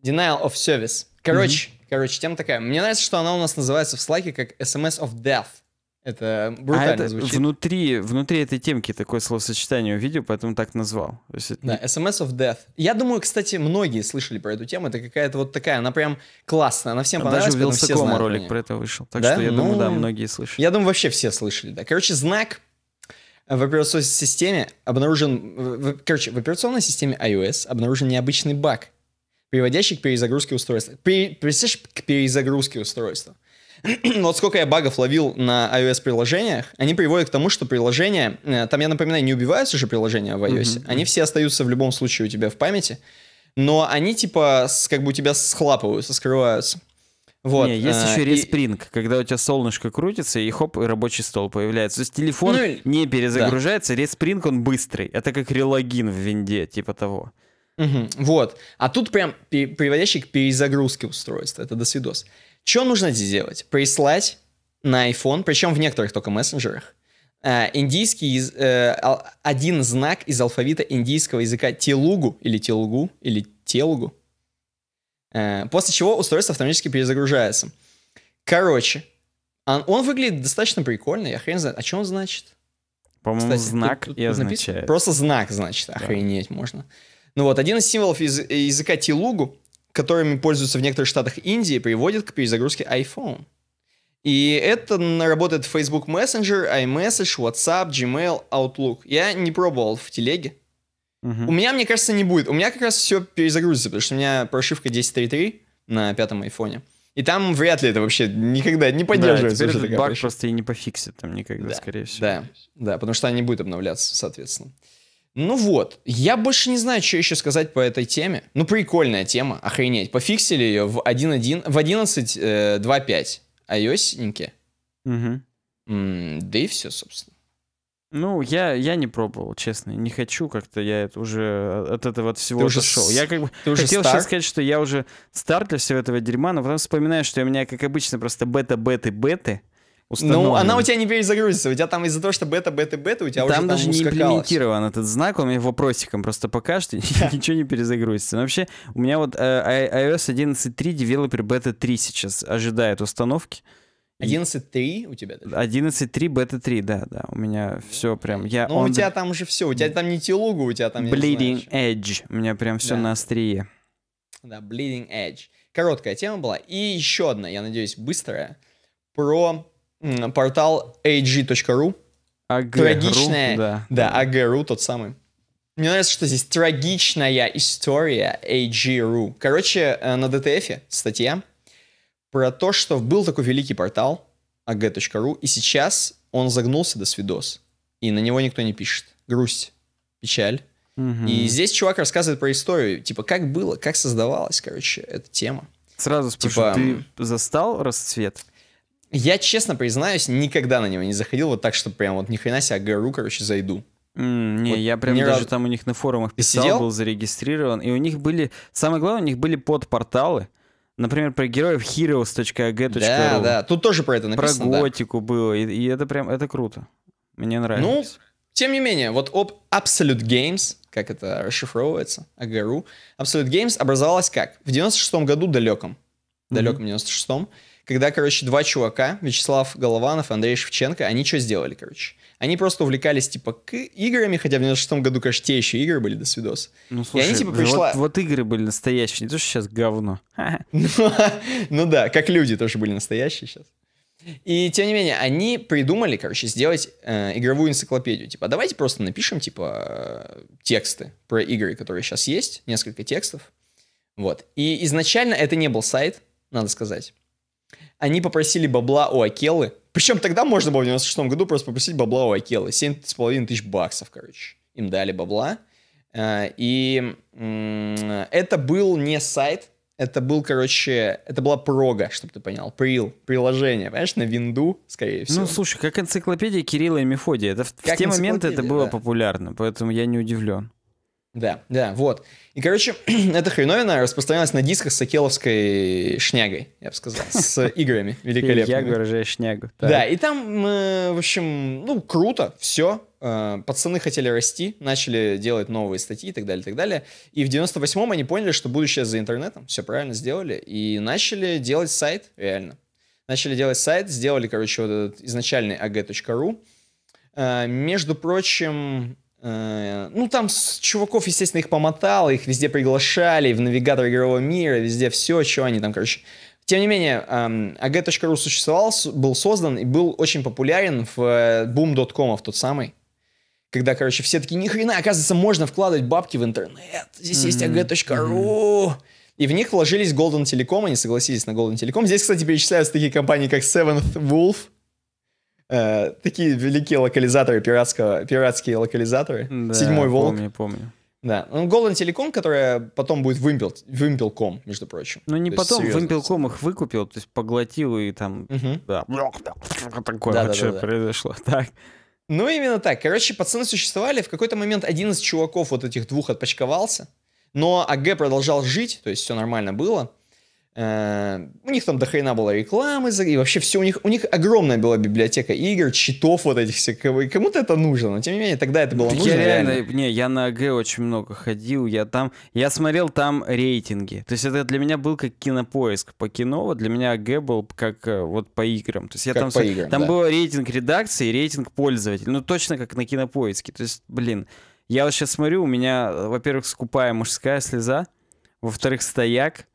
Denial of Service. Короче, mm-hmm. короче, тема такая. Мне нравится, что она у нас называется в слайке как SMS of Death. А это брутально а это звучит. Внутри, внутри этой темки такое словосочетание увидел, поэтому так назвал. То есть это... Да, SMS of Death. Я думаю, кстати, многие слышали про эту тему. Это какая-то вот такая, она прям классная, она всем а понравилась. Даже у Велсакома ролик про это вышел. Так да? что я ну, думаю, да, ну, многие слышали. Я думаю, вообще все слышали, да. Короче, знак в операционной системе обнаружен... В, короче, в операционной системе iOS обнаружен необычный баг, приводящий к перезагрузке устройства. При, к перезагрузке устройства. *clears throat* вот сколько я багов ловил на iOS-приложениях, они приводят к тому, что приложения, э, там, я напоминаю, не убиваются же приложения в iOS, mm-hmm. они все остаются в любом случае у тебя в памяти, но они типа как бы у тебя схлапываются, скрываются. Вот. Не, есть а, э, еще респринг, и... когда у тебя солнышко крутится, и хоп, и рабочий стол появляется. То есть телефон ну, не перезагружается, да. респринг он быстрый. Это как релогин в винде, типа того. Угу, вот. А тут прям приводящий к перезагрузке устройства. Это досвидос. видос. Что нужно здесь делать? Прислать на iPhone, причем в некоторых только мессенджерах, э, индийский, э, один знак из алфавита индийского языка телугу или телугу или телугу. Э, после чего устройство автоматически перезагружается. Короче, он, он выглядит достаточно прикольно, я хрен знает, а что он значит? По-моему, Кстати, знак и означает. просто знак, значит, да. можно. Ну вот, один из символов из, языка телугу которыми пользуются в некоторых штатах Индии, приводит к перезагрузке iPhone. И это работает Facebook Messenger, iMessage, WhatsApp, Gmail, Outlook. Я не пробовал в телеге. Угу. У меня, мне кажется, не будет. У меня как раз все перезагрузится, потому что у меня прошивка 10.3.3 на пятом айфоне. И там вряд ли это вообще никогда не поддерживается. Да, баг прошивка. просто и не пофиксит там никогда, да, скорее всего. Да, да, потому что она не будет обновляться, соответственно. Ну вот, я больше не знаю, что еще сказать по этой теме. Ну, прикольная тема, охренеть. Пофиксили ее в 1.1, в 11.2.5 iOS-ники. Угу. М да и все, собственно. Ну, я, я не пробовал, честно. Не хочу как-то, я это уже э, от этого от всего ушел. уже Я как бы ты хотел сейчас сказать, что я уже старт для всего этого дерьма, но потом вспоминаю, что у меня, как обычно, просто бета-беты-беты. Ну, она у тебя не перезагрузится. У тебя там из-за того, что бета, бета, бета, у тебя там уже там даже не имплементирован этот знак, он мне вопросиком просто покажет, и *laughs* ничего не перезагрузится. вообще, у меня вот э, а, iOS 11.3 девелопер бета 3 сейчас ожидает установки. 11.3 у тебя даже? 11.3, бета-3, да, да. У меня ну, все прям... Я ну, у тебя там уже все. У тебя там не телуга, у тебя там... Bleeding Edge. У меня прям все на острие. Да, Bleeding Edge. Короткая тема была. И еще одна, я надеюсь, быстрая. Про портал ag.ru. А трагичная, да. Да, ag.ru а тот самый. Мне нравится, что здесь трагичная история AG.ru. Короче, э, на DTF статья про то, что был такой великий портал ag.ru, а и сейчас он загнулся до свидос, и на него никто не пишет. Грусть, печаль. Угу. И здесь чувак рассказывает про историю, типа, как было, как создавалась, короче, эта тема. Сразу типа, спрошу, типа, ты застал расцвет? Я, честно признаюсь, никогда на него не заходил вот так, что прям вот ни хрена себе, а ГРУ, короче, зайду. Mm, не, вот я прям даже раз... там у них на форумах писал, сидел? был зарегистрирован, и у них были, самое главное, у них были подпорталы, Например, про героев heroes.ag.ru. Да, да, тут тоже про это написано. Про готику да. было, и, и это прям, это круто. Мне нравится. Ну, тем не менее, вот об Absolute Games, как это расшифровывается, АГРУ, Absolute Games образовалась как? В 96-м году далеком, далеком mm-hmm. 96-м, когда, короче, два чувака, Вячеслав Голованов и Андрей Шевченко, они что сделали, короче? Они просто увлекались, типа, к играми, хотя в 96-м году, конечно, те еще игры были, до свидос. Ну, слушай, и они, типа, пришла... вот, вот игры были настоящие, не то, что сейчас говно. *laughs* Ну да, как люди тоже были настоящие сейчас. И, тем не менее, они придумали, короче, сделать э, игровую энциклопедию. Типа, давайте просто напишем, типа, э, тексты про игры, которые сейчас есть, несколько текстов. Вот. И изначально это не был сайт, надо сказать они попросили бабла у Акелы. Причем тогда можно было в 96 году просто попросить бабла у Акелы. 7,5 тысяч баксов, короче. Им дали бабла. Э, и это был не сайт, это был, короче, это была прога, чтобы ты понял, прил, приложение, понимаешь, на винду, скорее всего. Ну, слушай, как энциклопедия Кирилла и Мефодия, это в, в те моменты это было да. популярно, поэтому я не удивлен. Да, да, вот. И, короче, *clears throat* эта хреновина распространялась на дисках с акеловской шнягой, я бы сказал, с *laughs* играми великолепными. Я горжусь шнягу. Да, и там, э, в общем, ну, круто, все. Э, пацаны хотели расти, начали делать новые статьи и так далее, и так далее. И в 98-м они поняли, что будущее за интернетом, все правильно сделали, и начали делать сайт, реально. Начали делать сайт, сделали, короче, вот этот изначальный ag.ru. Э, между прочим, Э, ну, там с чуваков, естественно, их помотало, их везде приглашали, в навигатор игрового мира, везде все, что они там, короче. Тем не менее, ag.ru эм, существовал, был создан и был очень популярен в boom.com, э, в тот самый. Когда, короче, все такие, ни хрена, оказывается, можно вкладывать бабки в интернет. Здесь mm-hmm. есть ag.ru. Mm-hmm. И в них вложились Golden Telecom, они согласились на Golden Telecom. Здесь, кстати, перечисляются такие компании, как Seventh Wolf, Э, такие великие локализаторы, пиратского, пиратские локализаторы. Да, Седьмой волк. Помню, помню. Да. Ну, Голланд Телеком, которая потом будет вымпел, вымпелком, между прочим. Ну, не то потом, серьезно. вымпелком их выкупил, то есть поглотил и там... Угу. Да. Такое да, вот да, что да, произошло. Да. *laughs* Так. Ну, именно так. Короче, пацаны существовали. В какой-то момент один из чуваков вот этих двух отпочковался. Но АГ продолжал жить, то есть все нормально было. Э, у них там дохрена была рекламы, и вообще все у них, у них огромная была библиотека игр, читов вот этих всех, кому-то это нужно, но тем не менее тогда это было так нужно. Я реально, реально, не, я на АГ очень много ходил, я там, я смотрел там рейтинги, то есть это для меня был как кинопоиск по кино, вот для меня АГ был как э, вот по играм, то есть я как там, по играм, там да. был рейтинг редакции, рейтинг пользователя, ну точно как на кинопоиске, то есть, блин, я вот сейчас смотрю, у меня, э, во-первых, скупая мужская слеза, во-вторых, стояк,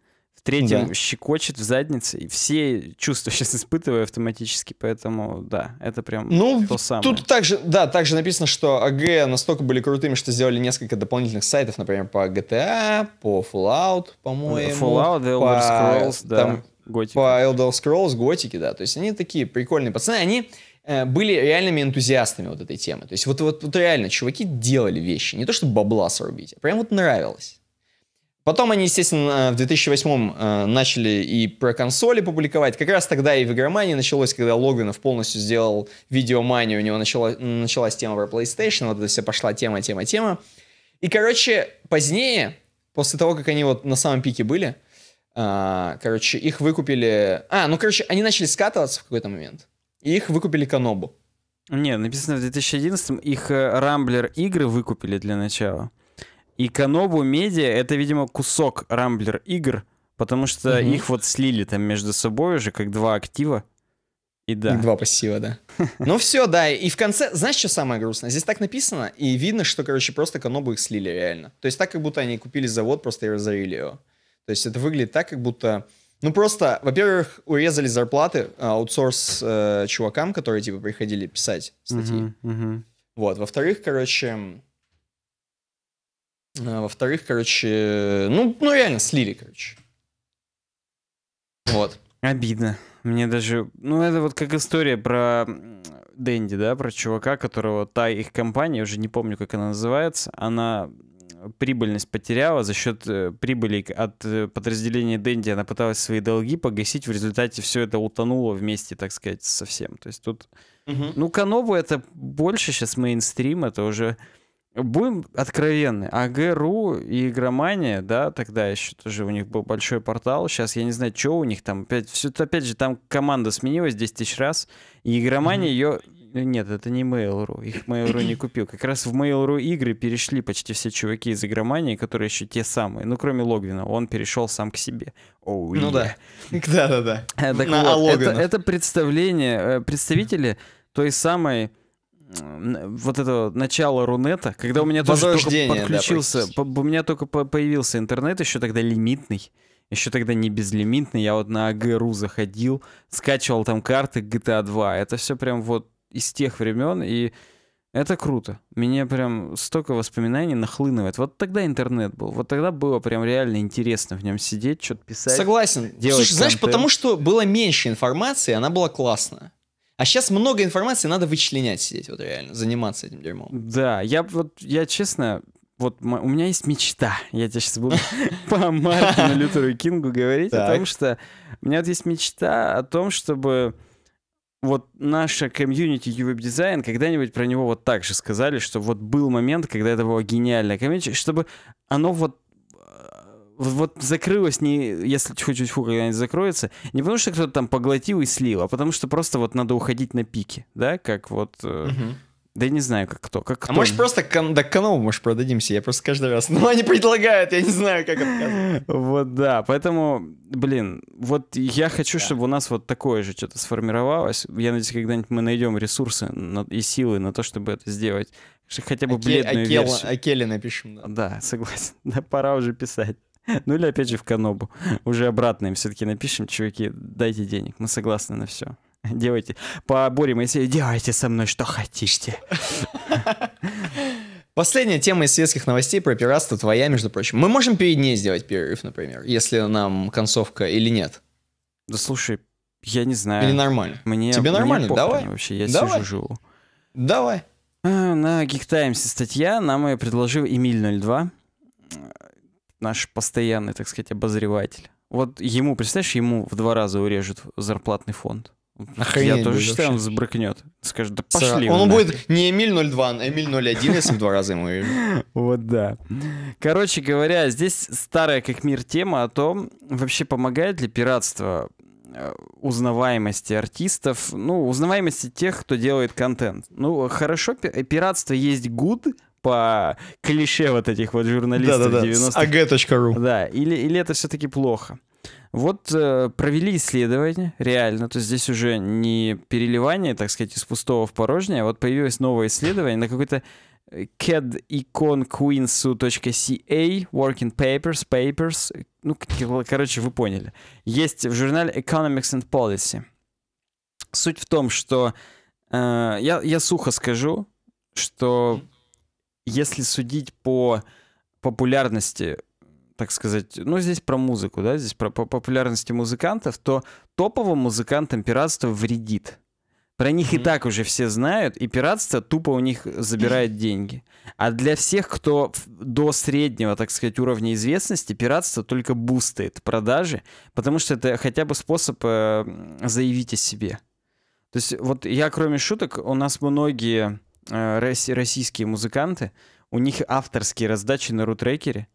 третьим да. щекочет в заднице, и все чувства сейчас *laughs* испытываю автоматически, поэтому да, это прям ну, то самое. Тут также, да, также написано, что АГ настолько были крутыми, что сделали несколько дополнительных сайтов, например, по GTA, а, по Fallout, по-моему. Fallout, The Elder Scrolls, по, да. Там, Готики. По Elder Scrolls, готики, да. То есть они такие прикольные пацаны. Они э, были реальными энтузиастами вот этой темы. То есть вот, вот, вот реально чуваки делали вещи. Не то, чтобы бабла срубить, а прям вот нравилось. Потом они, естественно, э, в 2008 э, начали и про консоли публиковать. Как раз тогда и в игромании началось, когда Логвинов полностью сделал видеоманию, у него начала, началась тема про PlayStation, вот это все пошла тема, тема, тема. И, короче, позднее, после того, как они вот на самом пике были, э, короче, их выкупили... А, ну, короче, они начали скатываться в какой-то момент, и их выкупили Канобу. Не, написано в 2011 их Рамблер игры выкупили для начала. И Канобу Медиа — это, видимо, кусок Рамблер игр, потому что угу. их вот слили там между собой уже, как два актива. И да. И два пассива, да. *laughs* Ну все, да, и в конце, знаешь, что самое грустное? Здесь так написано, и видно, что, короче, просто Канобу их слили реально. То есть так, как будто они купили завод, просто и разорили его. То есть это выглядит так, как будто... Ну просто, во-первых, урезали зарплаты э, аутсорс э, чувакам, которые типа приходили писать статьи. Uh-huh, Вот, во-вторых, короче, а, во-вторых, короче, ну, ну реально слили, короче. Вот. Обидно. Мне даже... Ну, это вот как история про Дэнди, да, про чувака, которого та их компания, уже не помню, как она называется, она прибыльность потеряла за счет э, прибыли от э, подразделения Дэнди. Она пыталась свои долги погасить, в результате все это утонуло вместе, так сказать, совсем. То есть тут... Угу. Ну, Канову это больше сейчас мейнстрим, это уже Будем откровенны, АГ.ру и Игромания, да, тогда еще тоже у них был большой портал, сейчас я не знаю, что у них там, опять, все, опять же, там команда сменилась 10 тысяч раз, и Игромания ее... Э, нет, это не Mail.ru, их Mail.ru не купил. Как раз в Mail.ru игры перешли почти все чуваки из Игромании, которые еще те самые, ну, кроме Логвина, он перешел сам к себе. Oh, yeah. Ну да, да-да-да, *laughs* э, на вот, это, это представление, э, представители той самой вот это начало Рунета, когда у меня тоже только подключился, да, по, у меня только по, появился интернет, еще тогда лимитный, еще тогда не безлимитный, я вот на АГРУ заходил, скачивал там карты GTA 2, это все прям вот из тех времен, и это круто. Меня прям столько воспоминаний нахлынывает. Вот тогда интернет был. Вот тогда было прям реально интересно в нем сидеть, что-то писать. Согласен. Делать Слушай, контент. знаешь, потому что было меньше информации, она была классная. А сейчас много информации, надо вычленять сидеть, вот реально, заниматься этим дерьмом. Да, я вот, я честно, вот у меня есть мечта. Я тебе сейчас буду *laughs* по Мартину Лютеру Кингу говорить о том, что у меня вот есть мечта о том, чтобы вот наша комьюнити ювеб дизайн когда-нибудь про него вот так же сказали, что вот был момент, когда это было гениальное комьюнити, чтобы оно вот вот закрылось не, если тьфу-тьфу-тьфу когда-нибудь закроется, не потому что кто-то там поглотил и слил, а потому что просто вот надо уходить на пике, да, как вот... угу. Да я не знаю, как кто. Как а кто. А может просто кон- до канал, может, продадимся. Я просто каждый раз. *laughs* Ну, они предлагают, я не знаю, как Вот, да. Поэтому, блин, вот я хочу, чтобы у нас вот такое же что-то сформировалось. Я надеюсь, когда-нибудь мы найдем ресурсы и силы на то, чтобы это сделать. Хотя бы Аке- бледную Акела, версию. Акеле напишем. Да. да, *laughs* согласен. Да, пора уже писать. *laughs* Ну или опять же в Канобу. Уже обратно им все-таки напишем, чуваки, дайте денег, мы согласны на все. *laughs* Делайте. По Боре делайте со мной что хотите. *laughs* Последняя тема из светских новостей про пиратство твоя, между прочим. Мы можем перед ней сделать перерыв, например, если нам концовка или нет? Да слушай, я не знаю. Или нормально? Мне, Тебе нормально? Мне Давай. Вообще, я Давай. сижу живу. Давай. А, на Geek Times статья нам ее предложил Эмиль 02 наш постоянный, так сказать, обозреватель. Вот ему, представляешь, ему в два раза урежут зарплатный фонд. Охренеть Я тоже считаю, он взбрыкнет. Скажет, да пошли. Он будет не Эмиль 02, а Эмиль 01, если в два раза ему *laughs* Вот да. Короче говоря, здесь старая как мир тема о том, вообще помогает ли пиратство э, узнаваемости артистов, ну, узнаваемости тех, кто делает контент. Ну, хорошо, пиратство есть good, по клише вот этих вот журналистов да, да, да. 90-х. Да, или, или это все-таки плохо. Вот э, провели исследование, реально, то есть здесь уже не переливание, так сказать, из пустого в порожнее, а вот появилось новое исследование на какой-то cadiconqueensu.ca, э, working papers, papers, ну, короче, вы поняли. Есть в журнале Economics and Policy. Суть в том, что э, я, я сухо скажу, что если судить по популярности, так сказать, ну здесь про музыку, да, здесь про по популярности музыкантов, то топовым музыкантам пиратство вредит. Про них mm-hmm. и так уже все знают, и пиратство тупо у них забирает деньги. А для всех, кто до среднего, так сказать, уровня известности, пиратство только бустает продажи, потому что это хотя бы способ э, заявить о себе. То есть вот я, кроме шуток, у нас многие Э, российские музыканты, у них авторские раздачи на рутрекере.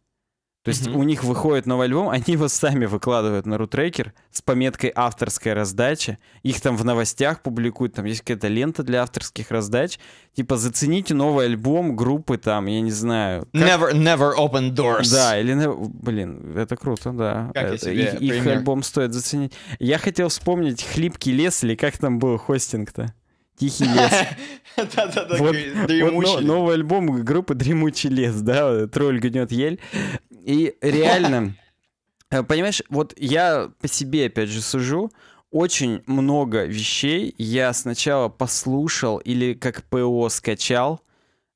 То есть mm-hmm. у них выходит новый альбом, *laughs* они его сами выкладывают на рутрекер с пометкой авторская раздача. Их там в новостях публикуют, там есть какая-то лента для авторских раздач. Типа зацените новый альбом группы там, я не знаю. Как... Never, never open doors. Да, или блин, это круто, да. Как это, их, их альбом стоит заценить. Я хотел вспомнить хлипкий лес или как там был хостинг-то. Тихий лес. *laughs* Да-да-да, дремучий. Новый альбом группы Дремучий лес, да, тролль гнет ель. И реально, э, понимаешь, вот я по себе, опять же, сужу, очень много вещей я сначала послушал или как ПО скачал,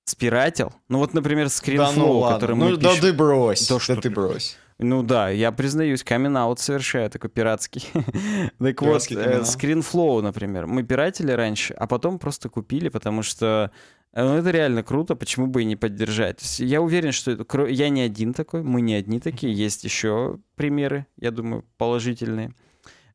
спиратил. Ну вот, например, скринфлоу, да, ну, который мы Ну да ты брось, что да ты брось. Ну да, я признаюсь, камин-аут совершаю, такой пиратский. *laughs* так вот, э, скринфлоу, например. Мы пиратели раньше, а потом просто купили, потому что э, ну, это реально круто, почему бы и не поддержать. Я уверен, что это, я не один такой, мы не одни такие, есть еще примеры, я думаю, положительные.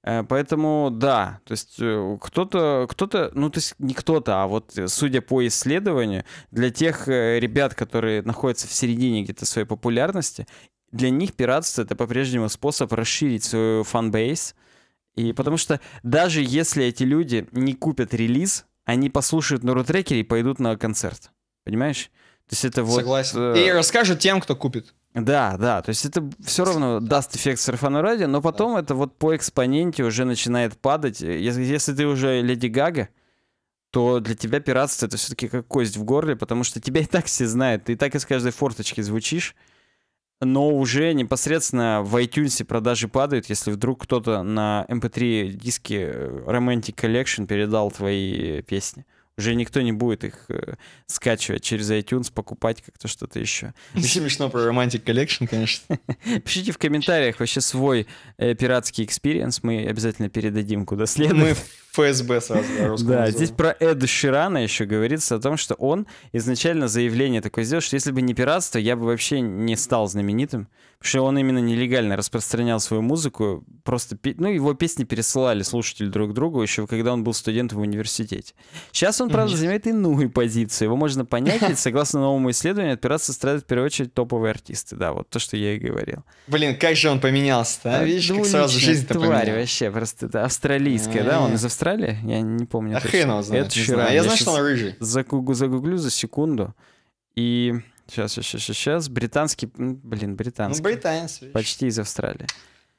Э, поэтому да, то есть кто-то, кто-то, ну то есть не кто-то, а вот судя по исследованию, для тех ребят, которые находятся в середине где-то своей популярности, для них пиратство — это по-прежнему способ расширить свою фан -бейс. И потому что даже если эти люди не купят релиз, они послушают на рутрекере и пойдут на концерт. Понимаешь? То есть это вот... Согласен. Э... И расскажут тем, кто купит. Да, да, то есть это все равно даст эффект сарафану ради, но потом да. это вот по экспоненте уже начинает падать. Если, если ты уже Леди Гага, то для тебя пиратство это все-таки как кость в горле, потому что тебя и так все знают, ты и так из каждой форточки звучишь но уже непосредственно в iTunes продажи падают, если вдруг кто-то на MP3 эм диске э, Romantic Collection передал твои э, песни. Уже никто не будет их э, скачивать через iTunes, покупать как-то что-то еще. Смешно про Romantic Collection, конечно. *laughs* Пишите в комментариях вообще свой пиратский экспириенс, мы обязательно передадим куда следует. Мы *laughs* ФСБ сразу. Да, здесь про Эда Ширана еще говорится о том, что он изначально заявление такое сделал, что если бы не пиратство, я бы вообще не стал знаменитым, потому что он именно нелегально распространял свою музыку, просто, ну, его песни пересылали слушатели друг другу, еще когда он был студентом в университете. Сейчас он, правда, занимает иную позицию, его можно понять, ведь, согласно новому исследованию, от пиратства страдают в первую очередь топовые артисты, да, вот то, что я и говорил. Блин, как же он поменялся-то, а? Видишь, как ну, сразу жизнь-то поменялась. вообще, просто австралийская, да, он из Австралии Австралия? Я не помню. А хрен его знает. Это Ширан. Я, я знаю, что он рыжий. Загуглю, загуглю за секунду. И сейчас, сейчас, сейчас, сейчас. Британский, блин, ну, британский. Ну, британец. Видишь. Почти из Австралии.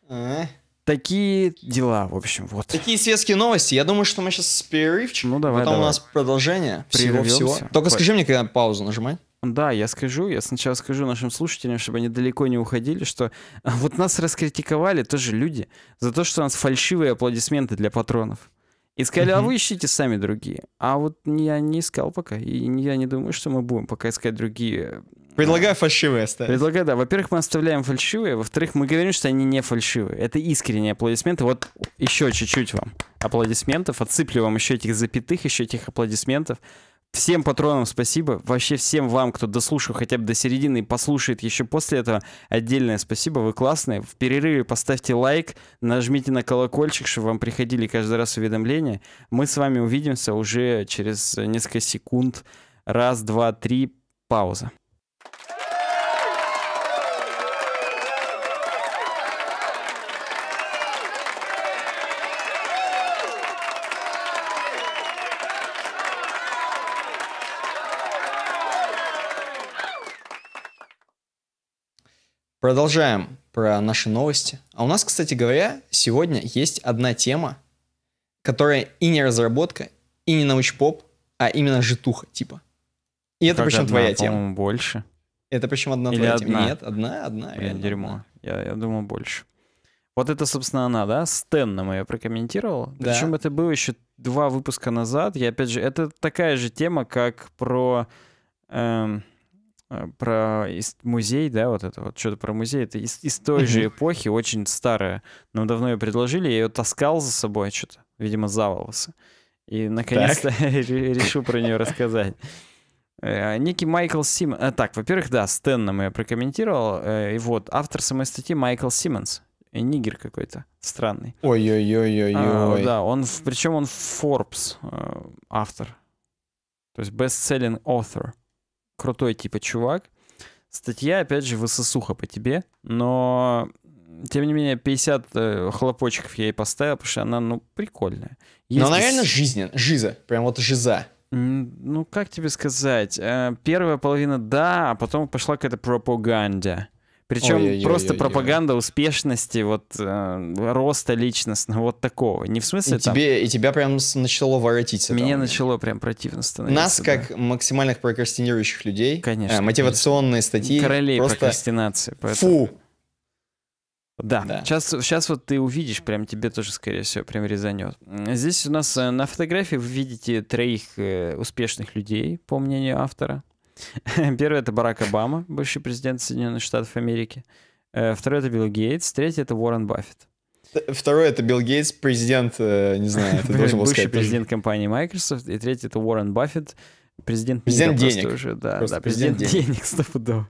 А-а-а. Такие дела, в общем, вот. Такие светские новости. Я думаю, что мы сейчас перерывчик. Ну, давай, Потом давай. у нас продолжение всего-всего. Только Пой. скажи мне, когда паузу нажимать. Да, я скажу, я сначала скажу нашим слушателям, чтобы они далеко не уходили, что а, вот нас раскритиковали тоже люди за то, что у нас фальшивые аплодисменты для патронов. И сказали, а вы ищите сами другие. А вот я не искал пока. И я не думаю, что мы будем пока искать другие. Э, Предлагаю фальшивые оставить. Предлагаю, да. Во-первых, мы оставляем фальшивые. Во-вторых, мы говорим, что они не фальшивые. Это искренние аплодисменты. Вот еще чуть-чуть вам аплодисментов. Отсыплю вам еще этих запятых, еще этих аплодисментов. Всем патронам спасибо. Вообще всем вам, кто дослушал хотя бы до середины и послушает еще после этого, отдельное спасибо. Вы классные. В перерыве поставьте лайк, нажмите на колокольчик, чтобы вам приходили каждый раз уведомления. Мы с вами увидимся уже через несколько секунд. Раз, два, три. Пауза. Продолжаем про наши новости. А у нас, кстати говоря, сегодня есть одна тема, которая и не разработка, и не научпоп, а именно житуха, типа. И это как причем одна, твоя тема. больше. Это причем одна Или твоя одна. тема. Нет, одна, одна. Блин, дерьмо. Одна. Я, я думал больше. Вот это, собственно, она, да? Стэн нам ее прокомментировал. Да. Причем это было еще два выпуска назад. Я опять же, это такая же тема, как про... Эм, Э, про музей, да, вот это вот, что-то про музей, это из, из той же эпохи, очень старая. Но давно ее предложили, я ее таскал за собой что-то, видимо, за волосы. И, наконец-то, *laughs* решу про нее рассказать. Э, некий Майкл Симмонс... Э, так, во-первых, да, Стэнном я прокомментировал. И вот, автор самой статьи Майкл Симмонс. Нигер какой-то странный. Ой-ой-ой-ой-ой. А, да, он, причем он Forbes автор. То есть best-selling author крутой типа чувак. Статья, опять же, высосуха по тебе, но тем не менее, 50 э, хлопочков я ей поставил, потому что она, ну, прикольная. Есть Но, наверное, жизнен, жиза, прям вот жиза. Ну, как тебе сказать? Э, первая половина — да, а потом пошла какая-то пропаганда. Причем Ой-ой-ой-ой-ой. просто пропаганда успешности, вот э, роста личностного, вот такого. Не в смысле и там... Тебе, и тебя прям начало воротиться. Меня там. начало прям противно становиться. Нас, да. как максимальных прокрастинирующих людей, э, конечно, э, мотивационные конечно. статьи. Королей просто... прокрастинации. Поэтому... Фу! Да, да. Сейчас, сейчас вот ты увидишь, прям тебе тоже, скорее всего, прям резанет. Здесь у нас э, на фотографии вы видите троих э, успешных людей, по мнению автора. *laughs* Первый — это Барак Обама, бывший президент Соединенных Штатов Америки. Э, второй — это Билл Гейтс. Третий — это Уоррен Баффет. Второй — это Билл Гейтс, президент, э, не знаю, ты *laughs* должен был Бывший президент компании Microsoft. И третий — это Уоррен Баффет, президент Президент мира денег. Уже, да, да, президент, президент денег, денег *laughs* стопудово.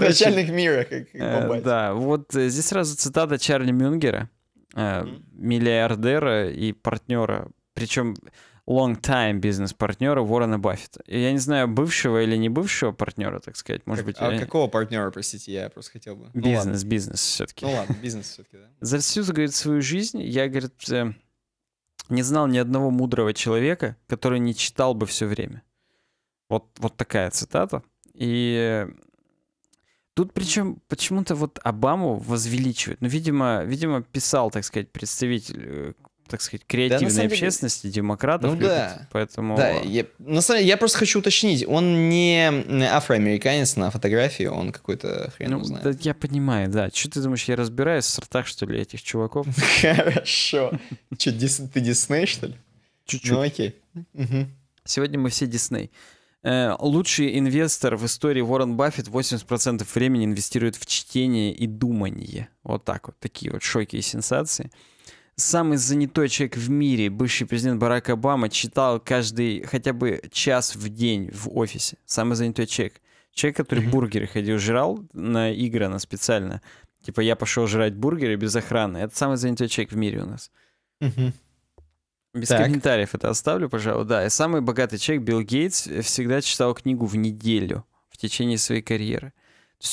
Начальник мира, как э, Да, вот здесь сразу цитата Чарли Мюнгера, миллиардера и партнера. Причем long-time бизнес-партнера Уоррена Баффета. Я не знаю, бывшего или не бывшего партнера, так сказать. Может как, быть, а я... какого партнера, простите, я просто хотел бы. Бизнес, ну, бизнес все-таки. Ну ладно, бизнес все-таки, ну да. За всю, говорит, свою жизнь я, говорит, э, не знал ни одного мудрого человека, который не читал бы все время. Вот, вот такая цитата. И э, Тут причем почему-то вот Обаму возвеличивают. Ну, видимо, видимо, писал, так сказать, представитель э, так сказать, креативной да, общественности, деле... демократов. Ну любит, да. Поэтому... Да, я, на самом деле, я просто хочу уточнить, он не афроамериканец на фотографии, он какой-то хрен ну, знает. Да, я понимаю, да. Что ты думаешь, я разбираюсь в сортах, что ли, этих чуваков? *laughs* Хорошо. Че, ты Дисней, что ли? Чуть-чуть. Ну окей. Сегодня мы все Дисней. Э, лучший инвестор в истории Уоррен Баффет 80% времени инвестирует в чтение и думание. Вот так вот. Такие вот шоки и сенсации самый занятой человек в мире, бывший президент Барак Обама, читал каждый хотя бы час в день в офисе. Самый занятой человек. Человек, который mm-hmm. бургеры ходил, жрал на игры, на специально. Типа, я пошел жрать бургеры без охраны. Это самый занятой человек в мире у нас. Mm-hmm. Без так. комментариев это оставлю, пожалуй. Да, и самый богатый человек, Билл Гейтс, всегда читал книгу в неделю в течение своей карьеры.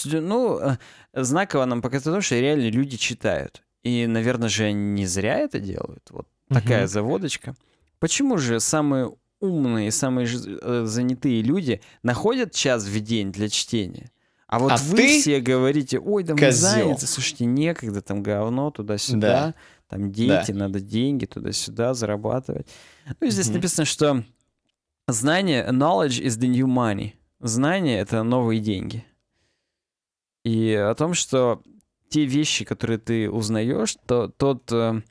ну, э, знаково нам показывает то, что реально люди читают. И, наверное же, не зря это делают. Вот угу. такая заводочка. Почему же самые умные, самые э, занятые люди находят час в день для чтения? А вот а вы ты все говорите, ой, да мы заняты, слушайте, некогда, там говно туда-сюда, да. там дети, да. надо деньги туда-сюда зарабатывать. Ну, здесь mm написано, что знание, knowledge is the new money. Знание — это новые деньги. И о том, что те вещи, которые ты узнаешь, то тот э,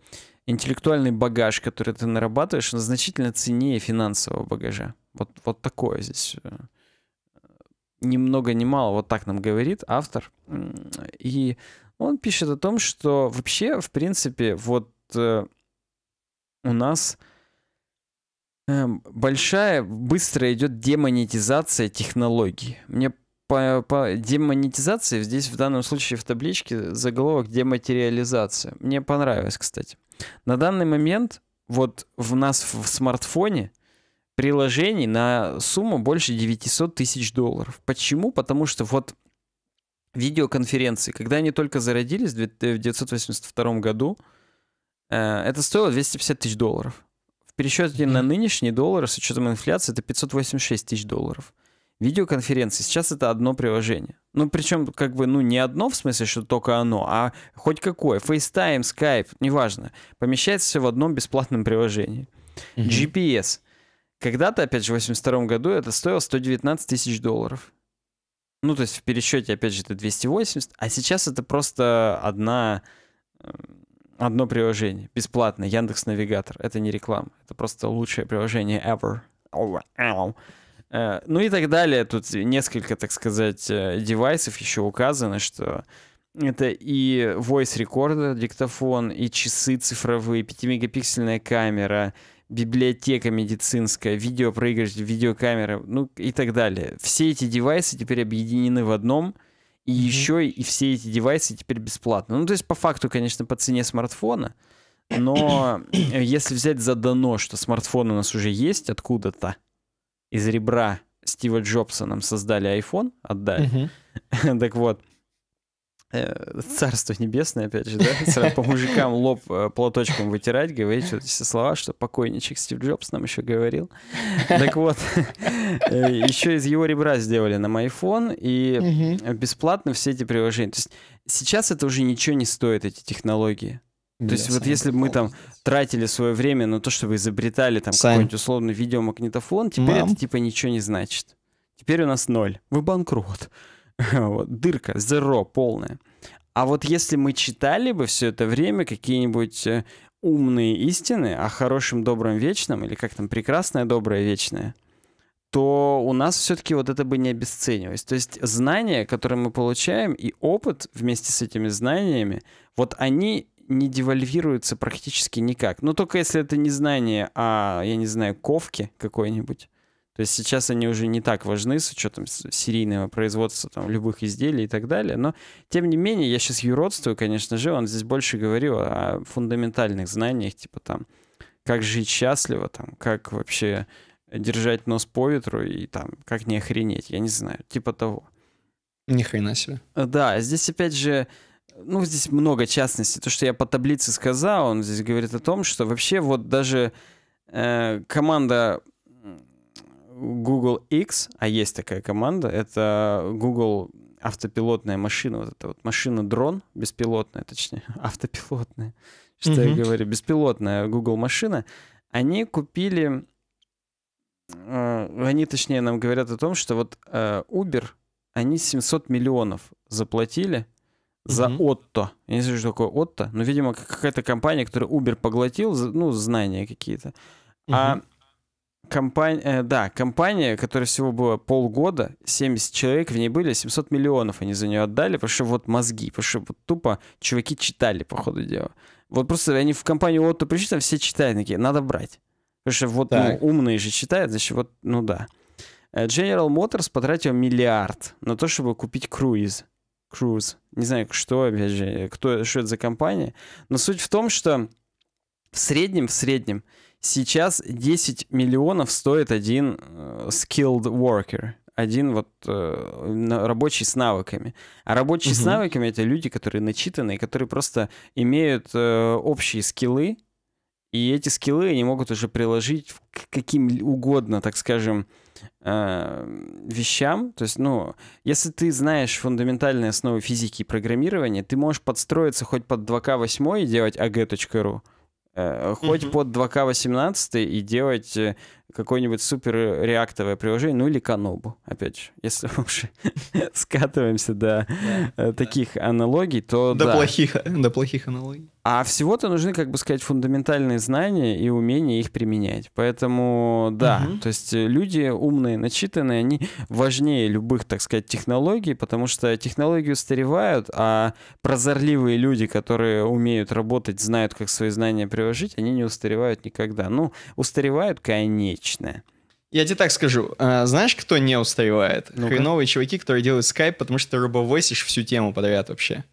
интеллектуальный багаж, который ты нарабатываешь, он значительно ценнее финансового багажа. Вот, вот такое здесь э, ни много ни мало, вот так нам говорит автор. И он пишет о том, что вообще, в принципе, вот э, у нас эм, большая, быстро идет демонетизация технологий. Мне по, по демонетизации, здесь в данном случае в табличке заголовок дематериализация. Мне понравилось, кстати. На данный момент вот в нас в смартфоне приложений на сумму больше 900 тысяч долларов. Почему? Потому что вот видеоконференции, когда они только зародились в 1982 э, году, э, это стоило 250 тысяч долларов. В пересчете mm-hmm. на нынешние доллары с учетом инфляции это 586 тысяч долларов видеоконференции. Сейчас это одно приложение. Ну, причем, как бы, ну, не одно, в смысле, что только оно, а хоть какое. FaceTime, Skype, неважно. Помещается все в одном бесплатном приложении. Mm-hmm. GPS. Когда-то, опять же, в 82 году это стоило 119 тысяч долларов. Ну, то есть в пересчете, опять же, это 280, а сейчас это просто одна, э, одно приложение, бесплатное. Яндекс Навигатор. Это не реклама, это просто лучшее приложение ever. Э, ну и так далее. Тут несколько, так сказать, э, девайсов еще указано, что это и voice recorder, диктофон, и часы цифровые, 5-мегапиксельная камера, библиотека медицинская, видеопроигрыватель, видеокамера, ну и так далее. Все эти девайсы теперь объединены в одном, и mm-hmm. еще и все эти девайсы теперь бесплатно. Ну, то есть, по факту, конечно, по цене смартфона, но *coughs* э, если взять за дано, что смартфон у нас уже есть откуда-то, из ребра Стива Джобса нам создали iPhone, отдали. *laughs* так вот, э, царство небесное, опять же, да, по мужикам лоб э, платочком вытирать, говорить вот эти слова, что покойничек Стив Джобс нам еще говорил. Так вот, э, еще из его ребра сделали нам iPhone, и бесплатно все эти приложения. То есть сейчас это уже ничего не стоит, эти технологии. То есть вот если мы там тратили свое время на то, чтобы изобретали там какой-нибудь условный видеомагнитофон, теперь Мам. это типа ничего не значит. Теперь у нас ноль. Вы банкрот. *laughs* вот, дырка, зеро полная. А вот если мы читали бы все это время какие-нибудь э, умные истины о хорошем, добром, вечном, или как там прекрасное, доброе, вечное, то у нас все-таки вот это бы не обесценивалось. То есть знания, которые мы получаем, и опыт вместе с этими знаниями, вот они не девальвируется практически никак. Ну, только если это не знание, а, я не знаю, ковки какой-нибудь. То есть сейчас они уже не так важны с учетом серийного производства там, любых изделий и так далее. Но, тем не менее, я сейчас юродствую, конечно же, он здесь больше говорил о фундаментальных знаниях, типа там, как жить счастливо, там, как вообще держать нос по ветру и там, как не охренеть, я не знаю, типа того. Ни хрена себе. Да, здесь опять же ну, здесь много частностей. То, что я по таблице сказал, он здесь говорит о том, что вообще вот даже э, команда Google X, а есть такая команда, это Google автопилотная машина, вот эта вот машина-дрон, беспилотная, точнее, *laughs* автопилотная, что mm-hmm. я говорю, беспилотная Google машина, они купили, э, они точнее нам говорят о том, что вот э, Uber, они 700 миллионов заплатили за mm-hmm. Отто. Я не знаю, что такое Отто, но, видимо, какая-то компания, которая Uber поглотил, ну, знания какие-то. Mm-hmm. А компания, э, да, компания, которая всего было полгода, 70 человек в ней были, 700 миллионов они за нее отдали, потому что вот мозги, потому что вот тупо чуваки читали, по ходу дела. Вот просто они в компанию Отто пришли, там все читают, такие, надо брать. Потому что вот ну, умные же читают, значит, вот, ну да. Э, General Motors потратил миллиард на то, чтобы купить круиз. Cruise. Не знаю, что, опять же, кто, что это за компания. Но суть в том, что в среднем, в среднем, сейчас 10 миллионов стоит один э, skilled worker, один вот э, рабочий с навыками. А рабочие угу. с навыками это люди, которые начитанные, которые просто имеют э, общие скиллы, и эти скиллы они могут уже приложить к каким угодно, так скажем, э, вещам. То есть, ну, если ты знаешь фундаментальные основы физики и программирования, ты можешь подстроиться хоть под 2К8 и делать ag.ru, а э, хоть mm-hmm. под 2К18 и делать э, какое-нибудь супер реактовое приложение, ну или канобу, опять же, если мы *laughs* уже скатываемся до да, э, таких да. аналогий, то до да. плохих, до плохих аналогий. А всего-то нужны, как бы сказать, фундаментальные знания и умение их применять. Поэтому да, угу. то есть э, люди умные, начитанные, они важнее любых, так сказать, технологий, потому что технологии устаревают, а прозорливые люди, которые умеют работать, знают, как свои знания приложить, они не устаревают никогда. Ну, устаревают, конечно вечная. Я тебе так скажу. А, знаешь, кто не устаревает? ну Хреновые чуваки, которые делают скайп, потому что ты рыбовойсишь всю тему подряд вообще.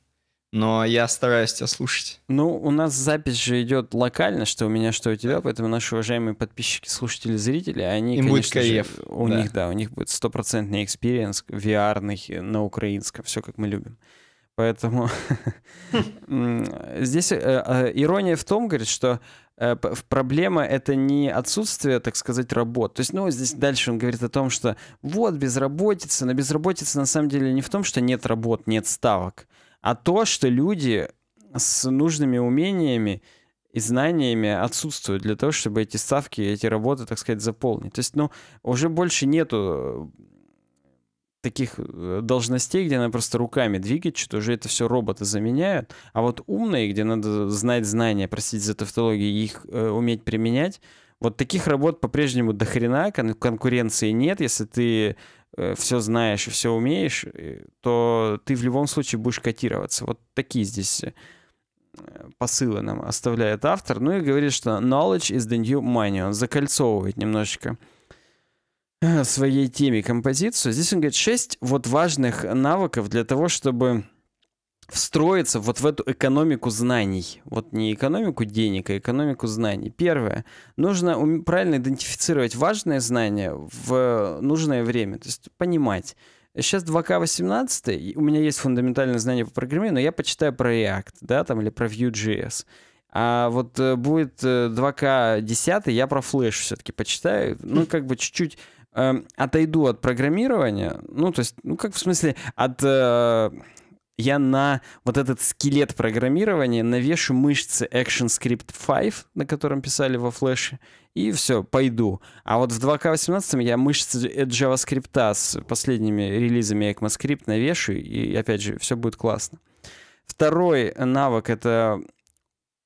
Но я стараюсь тебя слушать. Ну, у нас запись же идет локально, что у меня, что у тебя, поэтому наши уважаемые подписчики, слушатели, зрители, они, Им конечно будет же, у да. них, да, у них будет стопроцентный экспириенс vr на украинском, все как мы любим. Поэтому *laughs* здесь э, э, ирония в том, говорит, что Э, проблема это не отсутствие, так сказать, работ. То есть, ну, здесь дальше он говорит о том, что вот безработица, но безработица на самом деле не в том, что нет работ, нет ставок, а то, что люди с нужными умениями и знаниями отсутствуют для того, чтобы эти ставки, эти работы, так сказать, заполнить. То есть, ну, уже больше нету таких э, должностей, где надо просто руками двигать, что уже это все роботы заменяют. А вот умные, где надо знать знания, простить за тавтологию, их э, уметь применять, вот таких работ по-прежнему до хрена, кон- конкуренции нет. Если ты э, все знаешь и все умеешь, э, то ты в любом случае будешь котироваться. Вот такие здесь э, посылы нам оставляет автор. Ну и говорит, что knowledge is the new money. Он закольцовывает немножечко Э, своей теме композицию. Здесь он говорит шесть вот важных навыков для того, чтобы встроиться вот в эту экономику знаний. Вот не экономику денег, а экономику знаний. Первое. Нужно правильно идентифицировать важные знания в нужное время, то есть понимать. Сейчас 2К18, у меня есть фундаментальные знания по программе, но я почитаю про React, да, там, или про Vue.js. А вот э, будет 2К10, э, я про Flash все-таки почитаю. Ну, как бы чуть-чуть э, отойду от программирования, ну, то есть, ну, как в смысле, от... Э, я на вот этот скелет программирования навешу мышцы ActionScript 5, на котором писали во флеше, и все, пойду. А вот в 2К18 я мышцы э, JavaScript с последними релизами ECMAScript навешу, и опять же, все будет классно. Второй навык — это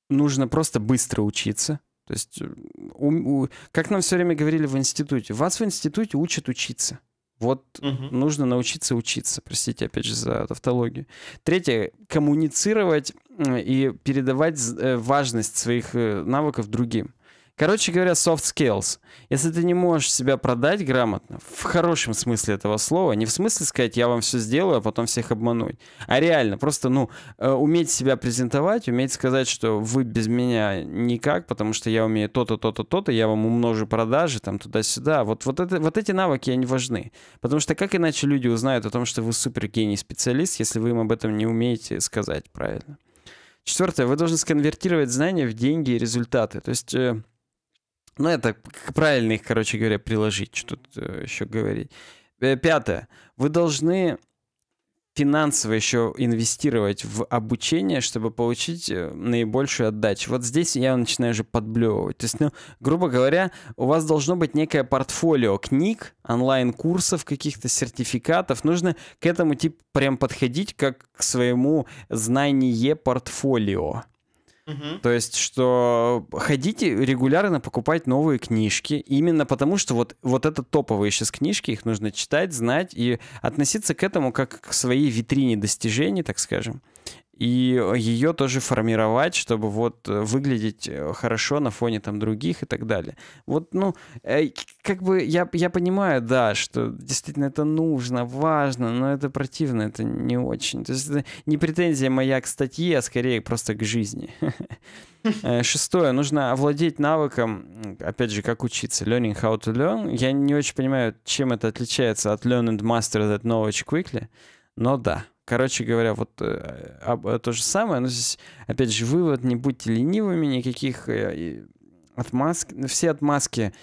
нужно просто быстро учиться. То есть, э, у, у, как нам все время говорили в институте, вас в институте учат учиться. Вот угу. нужно научиться учиться. Простите, опять же, за тавтологию. Третье, коммуницировать э, и передавать э, важность своих навыков другим. Короче говоря, soft skills. Если ты не можешь себя продать грамотно, в хорошем смысле этого слова, не в смысле сказать, я вам все сделаю, а потом всех обмануть, а реально, просто, ну, э, уметь себя презентовать, уметь сказать, что вы без меня никак, потому что я умею то-то, то-то, то-то, я вам умножу продажи, там, туда-сюда. Вот, вот, это, вот эти навыки, они важны. Потому что как иначе люди узнают о том, что вы супер гений специалист, если вы им об этом не умеете сказать правильно? Четвертое, вы должны сконвертировать знания в деньги и результаты. То есть э, ну, это правильно их, короче говоря, приложить, что тут э, еще говорить. Э, пятое. Вы должны финансово еще инвестировать в обучение, чтобы получить э, наибольшую отдачу. Вот здесь я начинаю уже подблевывать. То есть, ну, грубо говоря, у вас должно быть некое портфолио книг, онлайн-курсов, каких-то сертификатов. Нужно к этому типа прям подходить как к своему знание портфолио. Угу. То есть, что ходите регулярно покупать новые книжки, именно потому что вот, вот это топовые сейчас книжки, их нужно читать, знать и относиться к этому как к своей витрине достижений, так скажем и э, ее тоже формировать, чтобы вот э, выглядеть э, хорошо на фоне там других и так далее. Вот, ну, как бы я, я понимаю, да, что действительно это нужно, важно, но это противно, это не очень. То есть это не претензия моя к статье, а скорее просто к жизни. *laughs* Шестое. Нужно овладеть навыком, опять же, как учиться. Learning how to learn. Я не очень понимаю, чем это отличается от learn and master that knowledge quickly, но да. Короче говоря, вот э, э, то же самое, но здесь, опять же, вывод, не будьте ленивыми, никаких э, отмазки, все отмазки,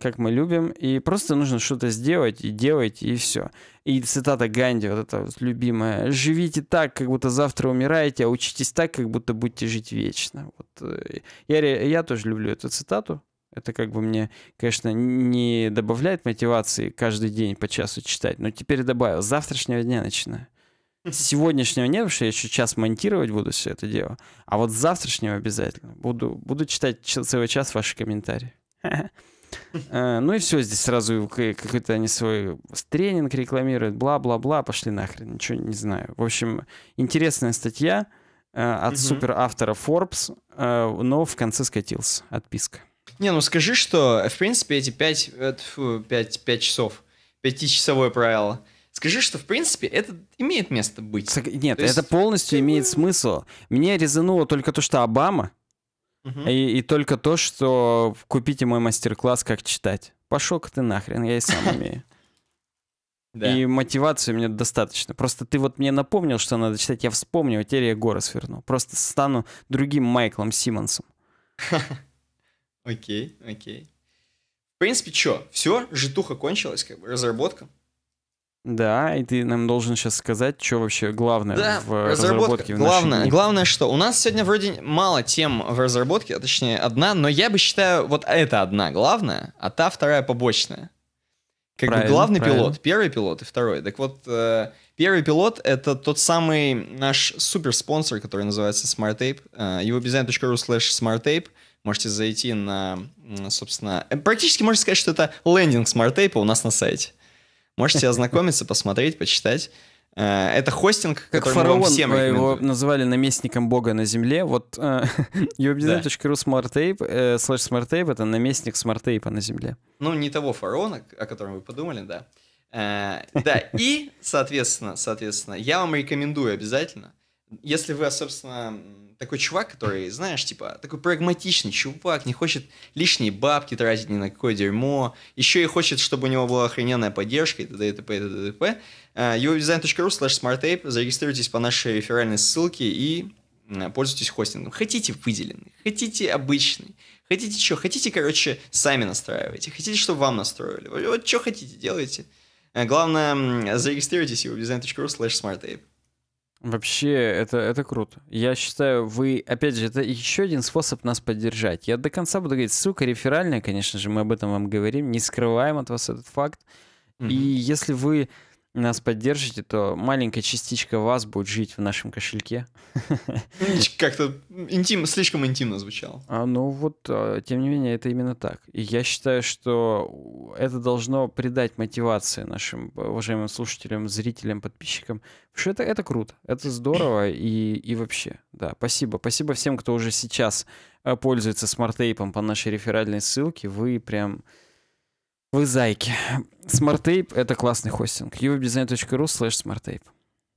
как мы любим, и просто нужно что-то сделать, и делайте, и все. И цитата Ганди, вот эта вот любимая, «Живите так, как будто завтра умираете, а учитесь так, как будто будете жить вечно». Вот, я, я тоже люблю эту цитату, это как бы мне, конечно, не добавляет мотивации каждый день по часу читать, но теперь добавил. С завтрашнего дня начинаю. *laughs* С сегодняшнего нет, потому что я еще час монтировать буду все это дело. А вот с завтрашнего обязательно. Буду, буду читать целый час ваши комментарии. *laughs* Э, ну и все, здесь сразу какой-то они свой тренинг рекламируют, бла-бла-бла, пошли нахрен, ничего не знаю. В общем, интересная статья э, от суперавтора Forbes, э, но в конце скатился, отписка. Не, ну скажи, что, э, в принципе, эти 5, фу, 5, 5 часов, 5-часовое правило, Скажи, что в принципе это имеет место быть. Так, нет, то это есть... полностью имеет смысл. Мне резануло только то, что Обама, угу. и, и только то, что купите мой мастер-класс, как читать. Пошел-ка ты нахрен, я и сам умею. *laughs* Да. И мотивации у меня достаточно. Просто ты вот мне напомнил, что надо читать, я вспомнил, а теперь я горы сверну. Просто стану другим Майклом Симмонсом. *laughs* Окей, окей. В принципе, что? Все, житуха кончилась, как бы разработка. Да, и ты нам должен сейчас сказать, что вообще главное да, в разработке. В главное, нашей... главное, что у нас сегодня вроде мало тем в разработке, а точнее одна, но я бы считаю, вот это одна главная, а та вторая побочная. Как правильно, бы главный правильно. пилот, первый пилот и второй. Так вот, э, первый пилот — это тот самый наш суперспонсор, который называется SmartTape. Э, его дизайн.ру slash smarttape. Э, можете зайти на, собственно, э, практически можно сказать, что это лендинг Smart тейпа у нас на сайте. Можете *laughs* ознакомиться, посмотреть, почитать. Э, это хостинг, как фараон, мы вам всем э, его называли наместником бога на земле. Вот *laughs* ubdesign.ru smarttape, slash smarttape — это наместник смарттейпа на земле. Ну, не того фараона, о котором вы подумали, да. Да, и, соответственно, соответственно, я вам рекомендую обязательно — если вы, собственно, такой чувак, который, знаешь, типа, такой прагматичный чувак, не хочет лишние бабки тратить ни на какое дерьмо, еще и хочет, чтобы у него была охрененная поддержка и т.д. и т.п. и т.д. и э, slash smarttape, зарегистрируйтесь по нашей реферальной ссылке и пользуйтесь хостингом. Хотите выделенный, хотите обычный, хотите что, хотите, короче, сами настраивайте, хотите, чтобы вам настроили. Вот что хотите, делайте. Э, главное, зарегистрируйтесь uwebdesign.ru slash smartape Вообще, это, это круто. Я считаю, вы, опять же, это еще один способ нас поддержать. Я до конца буду говорить, ссылка реферальная, конечно же, мы об этом вам говорим, не скрываем от вас этот факт. Mm-hmm. И если вы нас поддержите, то маленькая частичка вас будет жить в нашем кошельке. Ну, как-то интим, слишком интимно звучало. А, ну вот, а, тем не менее, это именно так. И я считаю, что это должно придать мотивации нашим э, уважаемым слушателям, зрителям, подписчикам. Потому что это, это круто, это здорово и, и вообще. Да, спасибо. Спасибо всем, кто уже сейчас э, пользуется смарт-тейпом по нашей реферальной ссылке. Вы прям вы зайки. SmartTape — это классный хостинг. uwebdesign.ru slash smarttape.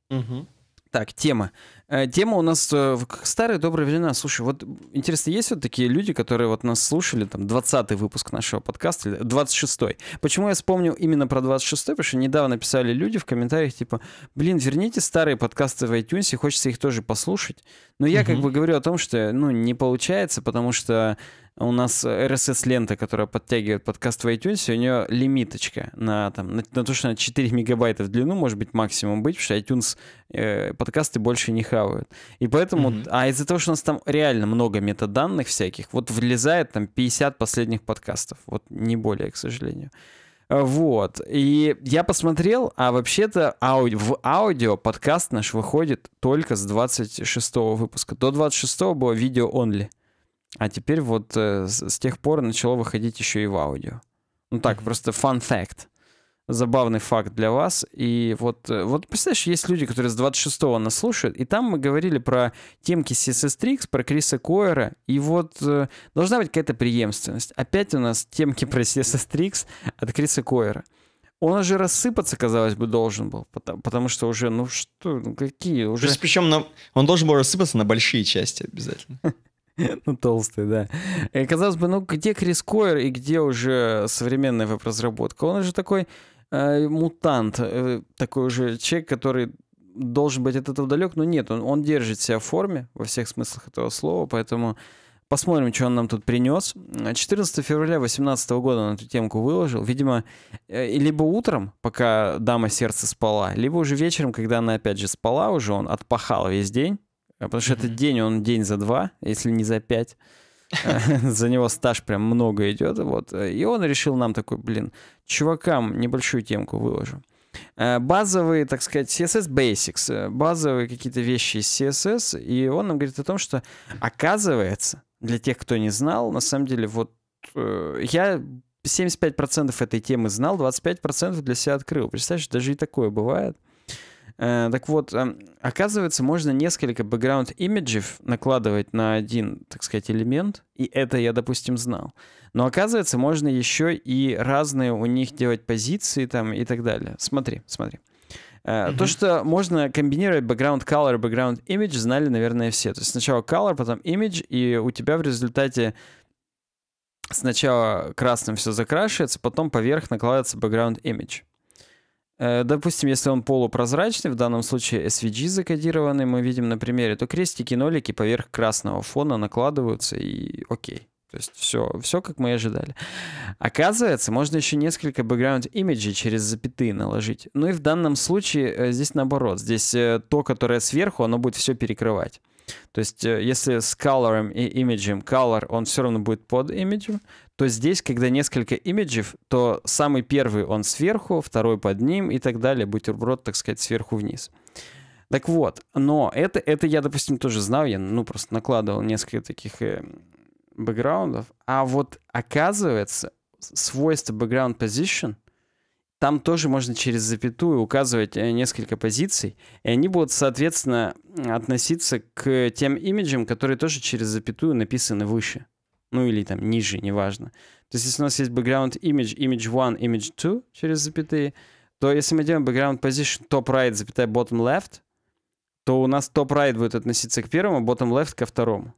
Угу. Так, тема. Э, тема у нас как э, старые добрые времена. Слушай, вот интересно, есть вот такие люди, которые вот нас слушали, там, 20-й выпуск нашего подкаста, 26-й. Почему я вспомнил именно про 26-й? Потому что недавно писали люди в комментариях, типа, блин, верните старые подкасты в iTunes, хочется их тоже послушать. Но я угу. как бы говорю о том, что, ну, не получается, потому что у нас э, RSS-лента, которая подтягивает подкаст в iTunes, у нее лимиточка на, там, на, на то, что на 4 мегабайта в длину, может быть, максимум быть, потому что iTunes э, подкасты больше не хавают. И поэтому, mm-hmm. а из-за того, что у нас там реально много метаданных всяких, вот влезает там 50 последних подкастов, вот не более, к сожалению. А, вот. И я посмотрел, а вообще-то ауди... в аудио подкаст наш выходит только с 26 выпуска. До 26 было видео only. А теперь вот э, с, тех пор начало выходить еще и в аудио. Ну так, mm-hmm. просто fun fact. Забавный факт для вас. И вот, э, вот представляешь, есть люди, которые с 26-го нас слушают, и там мы говорили про темки CSS Tricks, про Криса Койера, и вот э, должна быть какая-то преемственность. Опять у нас темки про CSS Tricks от Криса Койера он уже рассыпаться, казалось бы, должен был, потому, потому что уже, ну что, ну какие уже... Причем на, он должен был рассыпаться на большие части обязательно. *laughs* *laughs* Ну, толстый, да. И, э, казалось бы, ну где Крис Койер и где уже современная веб-разработка? Он уже такой э, мутант, э, такой уже человек, который должен быть от этого далек, но нет, он, он держит себя в форме во всех смыслах этого слова, поэтому посмотрим, что он нам тут принес. 14 февраля 2018 года он эту темку выложил, видимо, э, либо утром, пока дама сердца спала, либо уже вечером, когда она опять же спала уже, он отпахал весь день, а, потому что этот день, он день за два, если не за пять. *laughs* За него стаж прям много идет. Вот. И он решил нам такой, блин, чувакам небольшую темку выложу. А, базовые, так сказать, CSS Basics, э, базовые какие-то вещи из CSS. И он нам говорит о том, что оказывается, для тех, кто не знал, на самом деле, вот э, я 75% этой темы знал, 25% для себя открыл. Представляешь, даже и такое бывает. Э, так вот, эм, оказывается, можно несколько background имиджев накладывать на один, так сказать, элемент, и это я, допустим, знал. Но оказывается, можно еще и разные у них делать позиции там и так далее. Смотри, смотри. Uh-huh. То, что можно комбинировать background color и background image, знали, наверное, все. То есть сначала color, потом image, и у тебя в результате сначала красным все закрашивается, потом поверх накладывается background image. Э, допустим, если он полупрозрачный, в данном случае SVG закодированный, мы видим на примере, то крестики-нолики поверх красного фона накладываются и окей. То есть все, все как мы и ожидали. Оказывается, можно еще несколько background имиджей через запятые наложить. Ну и в данном случае э, здесь наоборот. Здесь э, то, которое сверху, оно будет все перекрывать. То есть если с color и image, color он все равно будет под image, то здесь, когда несколько имиджев, то самый первый он сверху, второй под ним и так далее, бутерброд, так сказать, сверху вниз. Так вот, но это, это я, допустим, тоже знал, я ну, просто накладывал несколько таких э, бэкграундов, а вот оказывается, свойство background position, там тоже можно через запятую указывать э, несколько позиций, и они будут, соответственно, относиться к тем имиджам, которые тоже через запятую написаны выше ну или там ниже, неважно. То есть если у нас есть background image, image 1, image 2 через запятые, то если мы делаем background position top right, запятая bottom left, то у нас top right будет относиться к первому, bottom left ко второму.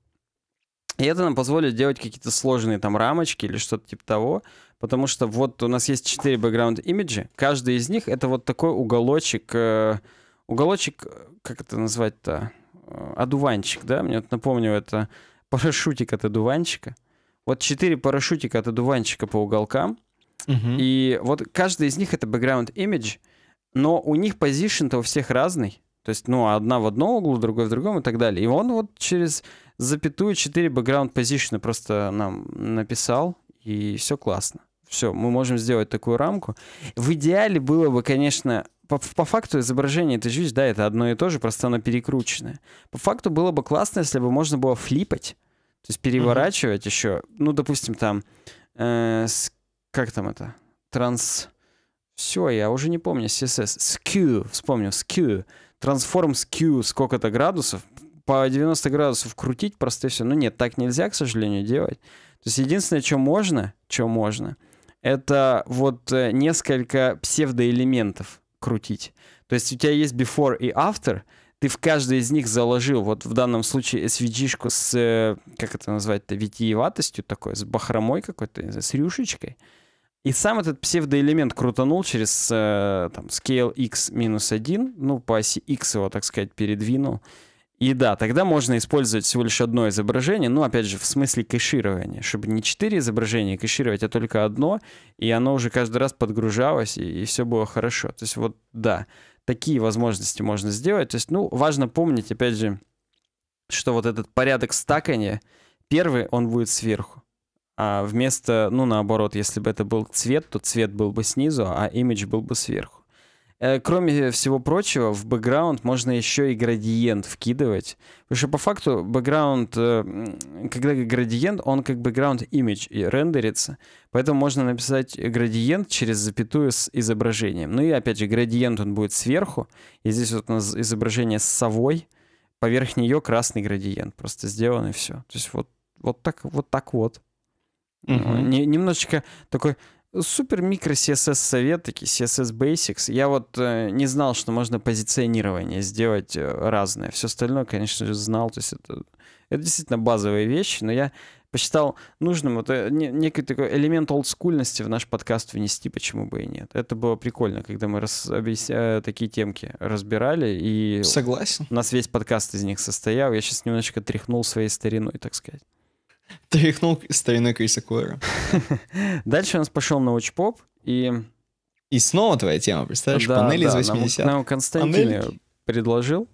И это нам позволит делать какие-то сложные там рамочки или что-то типа того, потому что вот у нас есть 4 background имиджа, каждый из них это вот такой уголочек, э, уголочек, э, как это назвать-то, э, одуванчик, да, мне вот напомню, это *laughs* парашютик от одуванчика, вот четыре парашютика от одуванчика по уголкам. Угу. И вот каждый из них это background image, но у них позишн-то у всех разный. То есть, ну, одна в одном углу, другой в другом и так далее. И он вот через запятую четыре background position просто нам написал, и все классно. Все, мы можем сделать такую рамку. В идеале было бы, конечно, по, по факту изображение, ты же видишь, да, это одно и то же, просто оно перекрученное. По факту было бы классно, если бы можно было флипать то есть переворачивать mm-hmm. еще, ну, допустим, там, э, с, как там это, транс... Все, я уже не помню, CSS, skew, вспомнил, skew, transform skew, сколько-то градусов, по 90 градусов крутить просто и все. Ну нет, так нельзя, к сожалению, делать. То есть единственное, что можно, что можно, это вот э, несколько псевдоэлементов крутить. То есть у тебя есть before и after — ты в каждый из них заложил, вот в данном случае SVG-шку с, э, как это назвать-то, витиеватостью такой, с бахромой какой-то, с рюшечкой, и сам этот псевдоэлемент крутанул через э, там, scale x минус 1, ну, по оси x его, так сказать, передвинул. И да, тогда можно использовать всего лишь одно изображение, ну, опять же, в смысле кэширования, чтобы не 4 изображения кэшировать, а только одно, и оно уже каждый раз подгружалось, и, и все было хорошо. То есть вот да, такие возможности можно сделать. То есть, ну, важно помнить, опять же, что вот этот порядок стакания, первый, он будет сверху. А вместо, ну, наоборот, если бы это был цвет, то цвет был бы снизу, а имидж был бы сверху. Э, кроме всего прочего, в бэкграунд можно еще и градиент вкидывать. Потому что по факту бэкграунд, э, когда градиент, он как бэкграунд имидж и рендерится. Поэтому можно написать градиент через запятую с изображением. Ну и опять же, градиент он будет сверху. И здесь вот у нас изображение с совой. Поверх нее красный градиент просто сделан и все. То есть вот, вот так вот. Так вот. Угу. Uh Немножечко такой Супер микро CSS советики, CSS Basics. Я вот э, не знал, что можно позиционирование сделать э, разное. Все остальное, конечно же, знал. То есть это, это действительно базовые вещи, но я посчитал нужным вот э, некий такой элемент олдскульности в наш подкаст внести, почему бы и нет. Это было прикольно, когда мы раз, объясня, э, такие темки разбирали, и Согласен. у нас весь подкаст из них состоял. Я сейчас немножечко тряхнул своей стариной, так сказать. *laughs* Тряхнул стариной Криса Куэра. *laughs* Дальше у нас пошел научпоп, и... И снова твоя тема, представляешь, да, панели да, из 80-х. Нам, нам Константин предложил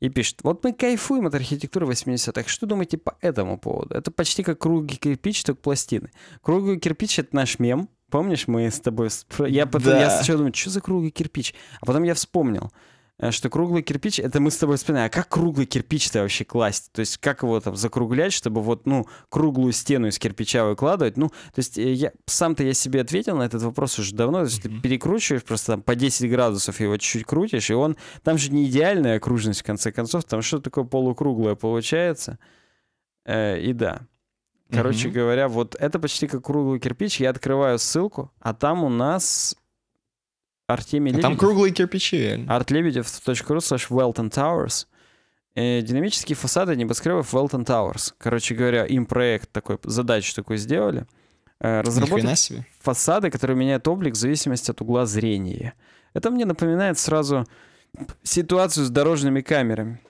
и пишет, вот мы кайфуем от архитектуры 80-х, что думаете по этому поводу? Это почти как круглый кирпич, только пластины. Круглый кирпич — это наш мем, Помнишь, мы с тобой... Я, потом, да. я сначала думаю, что за круглый кирпич? А потом я вспомнил. Э, что круглый кирпич, это мы с тобой вспоминаем, а как круглый кирпич-то вообще класть? То есть как его там закруглять, чтобы вот, ну, круглую стену из кирпича выкладывать? Ну, то есть э, я сам-то я себе ответил на этот вопрос уже давно, то есть ты перекручиваешь просто там по 10 градусов его чуть-чуть крутишь, и он, там же не идеальная окружность в конце концов, там что такое полукруглое получается? Э, и да. Короче mm-hmm. говоря, вот это почти как круглый кирпич. Я открываю ссылку, а там у нас Артемий а Там круглые кирпичи. Арт Лебедев .ру slash Welton Towers. Э, динамические фасады небоскребов Welton Towers. Короче говоря, им проект такой, задачу такой сделали. Э, разработать фасады, которые меняют облик в зависимости от угла зрения. Это мне напоминает сразу ситуацию с дорожными камерами.